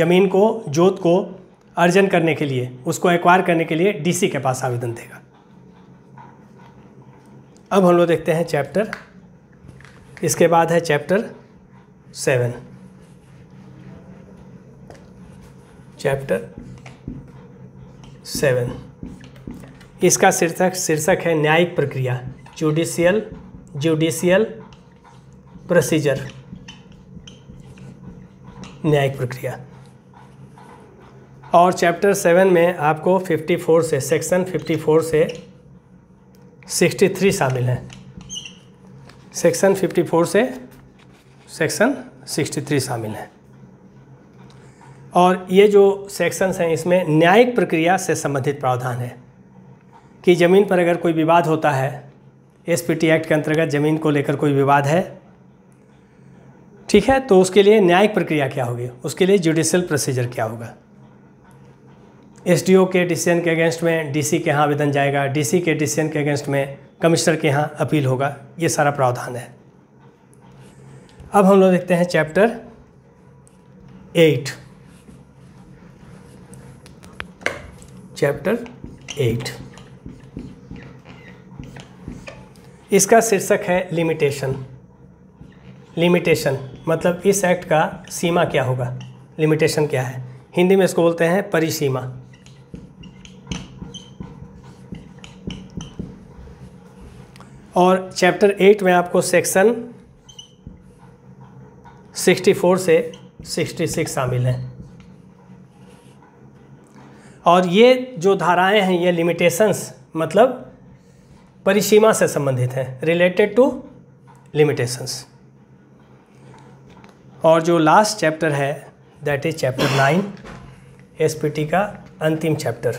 ज़मीन को जोत को अर्जन करने के लिए उसको एक्वायर करने के लिए डीसी के पास आवेदन देगा अब हम लोग देखते हैं चैप्टर इसके बाद है चैप्टर सेवन चैप्टर सेवन इसका शीर्षक शीर्षक है न्यायिक प्रक्रिया जुडिशियल जुडिशियल प्रोसीजर न्यायिक प्रक्रिया और चैप्टर सेवन में आपको 54 से सेक्शन 54 से 63 शामिल हैं सेक्शन 54 से सेक्शन 63 शामिल हैं और ये जो सेक्शंस हैं इसमें न्यायिक प्रक्रिया से संबंधित प्रावधान है कि ज़मीन पर अगर कोई विवाद होता है एसपीटी एक्ट के अंतर्गत ज़मीन को लेकर कोई विवाद है ठीक है तो उसके लिए न्यायिक प्रक्रिया क्या होगी उसके लिए जुडिशियल प्रोसीजर क्या होगा एसडीओ के डिसीजन के अगेंस्ट में डीसी के यहाँ आवेदन जाएगा डीसी के डिसीजन के अगेंस्ट में कमिश्नर के यहाँ अपील होगा ये सारा प्रावधान है अब हम लोग देखते हैं चैप्टर एट चैप्टर एट इसका शीर्षक है लिमिटेशन लिमिटेशन मतलब इस एक्ट का सीमा क्या होगा लिमिटेशन क्या है हिंदी में इसको बोलते हैं परिसीमा और चैप्टर एट में आपको सेक्शन 64 से 66 शामिल हैं और ये जो धाराएं हैं ये लिमिटेशंस मतलब परिसीमा से संबंधित हैं रिलेटेड टू लिमिटेशंस और जो लास्ट चैप्टर है that is chapter nine SPT का अंतिम चैप्टर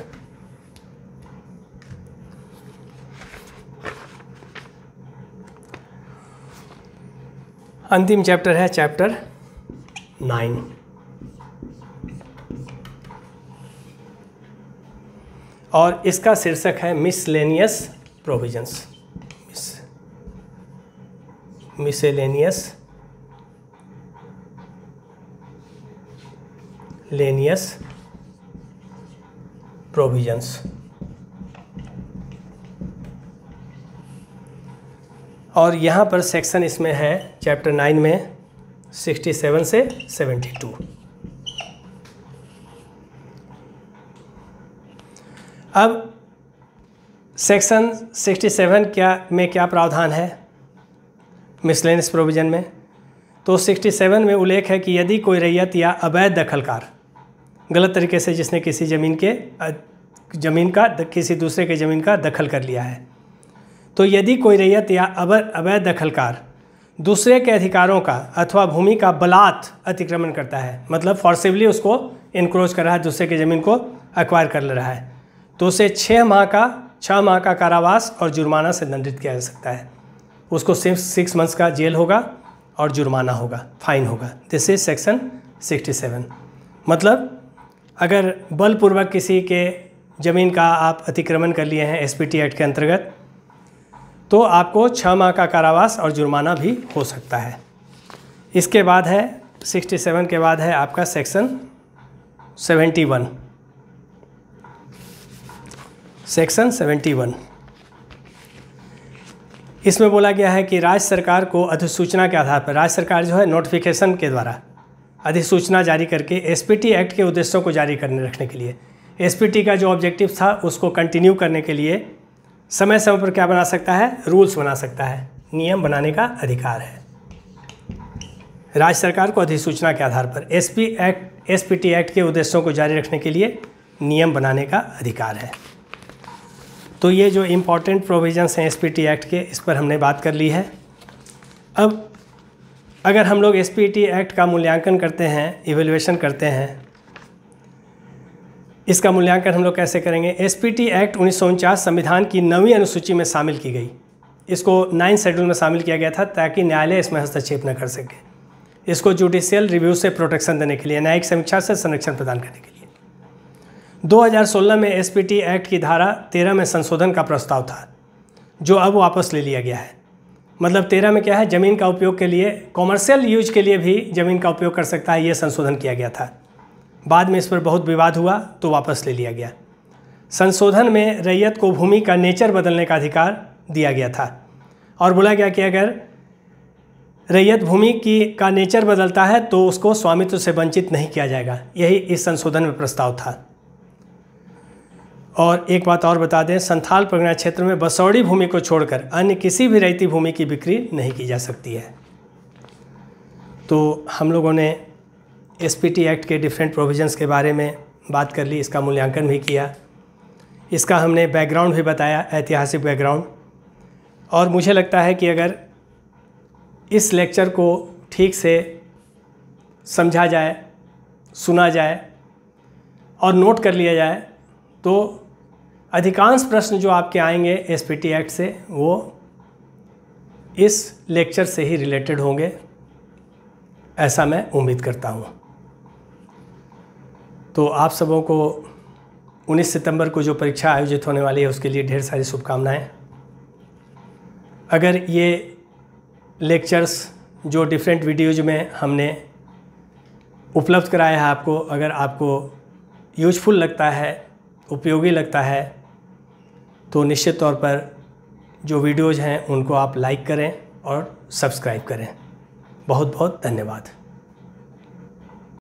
अंतिम चैप्टर है चैप्टर नाइन और इसका शीर्षक है miscellaneous provisions Mis miscellaneous lenius provisions और यहाँ पर सेक्शन इसमें है चैप्टर नाइन में सिक्सटी सेवन से सेवेंटी टू अब सेक्शन 67 क्या में क्या प्रावधान है मिसलेनियस प्रोविज़न में तो 67 में उल्लेख है कि यदि कोई रैयत या अवैध दखलकार गलत तरीके से जिसने किसी ज़मीन के ज़मीन का किसी दूसरे के ज़मीन का दखल कर लिया है तो यदि कोई रैयत या अवैध दखलकार दूसरे के अधिकारों का अथवा भूमि का बलात् अतिक्रमण करता है मतलब फॉर्सिवली उसको इनक्रोच कर रहा है दूसरे के ज़मीन को अक्वायर कर ले रहा है तो उसे छः माह का छः माह का कारावास और जुर्माना से दंडित किया जा सकता है उसको सिर्फ सिक्स मंथ्स का जेल होगा और जुर्माना होगा फाइन होगा this is section sixty seven मतलब अगर बलपूर्वक किसी के ज़मीन का आप अतिक्रमण कर लिए हैं टी एक्ट के अंतर्गत तो आपको छः माह का कारावास और जुर्माना भी हो सकता है इसके बाद है सिक्सटी सेवन के बाद है आपका सेक्शन सेवेंटी वन सेक्शन 71 इसमें बोला गया है कि राज्य सरकार को अधिसूचना के आधार पर राज्य सरकार जो है नोटिफिकेशन के द्वारा अधिसूचना जारी करके एसपीटी एक्ट के उद्देश्यों को जारी करने रखने के लिए एसपीटी का जो ऑब्जेक्टिव था उसको कंटिन्यू करने के लिए समय समय पर क्या बना सकता है रूल्स बना सकता है नियम बनाने का अधिकार है राज्य सरकार को अधिसूचना के आधार पर एसपी एक्ट एसपीटी एक्ट के उद्देश्यों को जारी रखने के लिए नियम बनाने का अधिकार है तो ये जो इम्पोर्टेंट प्रोविज़न्स हैं एसपीटी एक्ट के इस पर हमने बात कर ली है अब अगर हम लोग एसपीटी एक्ट का मूल्यांकन करते हैं इवेल्युएशन करते हैं इसका मूल्यांकन हम लोग कैसे करेंगे एसपीटी एक्ट उन्नीस संविधान की नवीं अनुसूची में शामिल की गई इसको नाइन्थ शेड्यूल में शामिल किया गया था ताकि न्यायालय इसमें हस्तक्षेप न कर सके इसको जुडिशियल रिव्यू से प्रोटेक्शन देने के लिए न्यायिक समीक्षा से संरक्षण प्रदान करने के लिए 2016 में एसपीटी एक्ट की धारा 13 में संशोधन का प्रस्ताव था जो अब वापस ले लिया गया है मतलब तेरह में क्या है ज़मीन का उपयोग के लिए कॉमर्शियल यूज के लिए भी ज़मीन का उपयोग कर सकता है ये संशोधन किया गया था बाद में इस पर बहुत विवाद हुआ तो वापस ले लिया गया संशोधन में रैयत को भूमि का नेचर बदलने का अधिकार दिया गया था और बोला गया कि अगर रैयत भूमि की का नेचर बदलता है तो उसको स्वामित्व से वंचित नहीं किया जाएगा यही इस संशोधन में प्रस्ताव था और एक बात और बता दें संथाल परगना क्षेत्र में बसौड़ी भूमि को छोड़कर अन्य किसी भी रैती भूमि की बिक्री नहीं की जा सकती है तो हम लोगों ने एसपीटी एक्ट के डिफरेंट प्रोविजंस के बारे में बात कर ली इसका मूल्यांकन भी किया इसका हमने बैकग्राउंड भी बताया ऐतिहासिक बैकग्राउंड और मुझे लगता है कि अगर इस लेक्चर को ठीक से समझा जाए सुना जाए और नोट कर लिया जाए तो अधिकांश प्रश्न जो आपके आएंगे एस एक्ट से वो इस लेक्चर से ही रिलेटेड होंगे ऐसा मैं उम्मीद करता हूँ तो आप सबों को 19 सितंबर को जो परीक्षा आयोजित होने वाली है उसके लिए ढेर सारी शुभकामनाएं अगर ये लेक्चर्स जो डिफरेंट वीडियोज में हमने उपलब्ध कराया है आपको अगर आपको यूजफुल लगता है उपयोगी लगता है तो निश्चित तौर पर जो वीडियोज़ हैं उनको आप लाइक करें और सब्सक्राइब करें बहुत बहुत धन्यवाद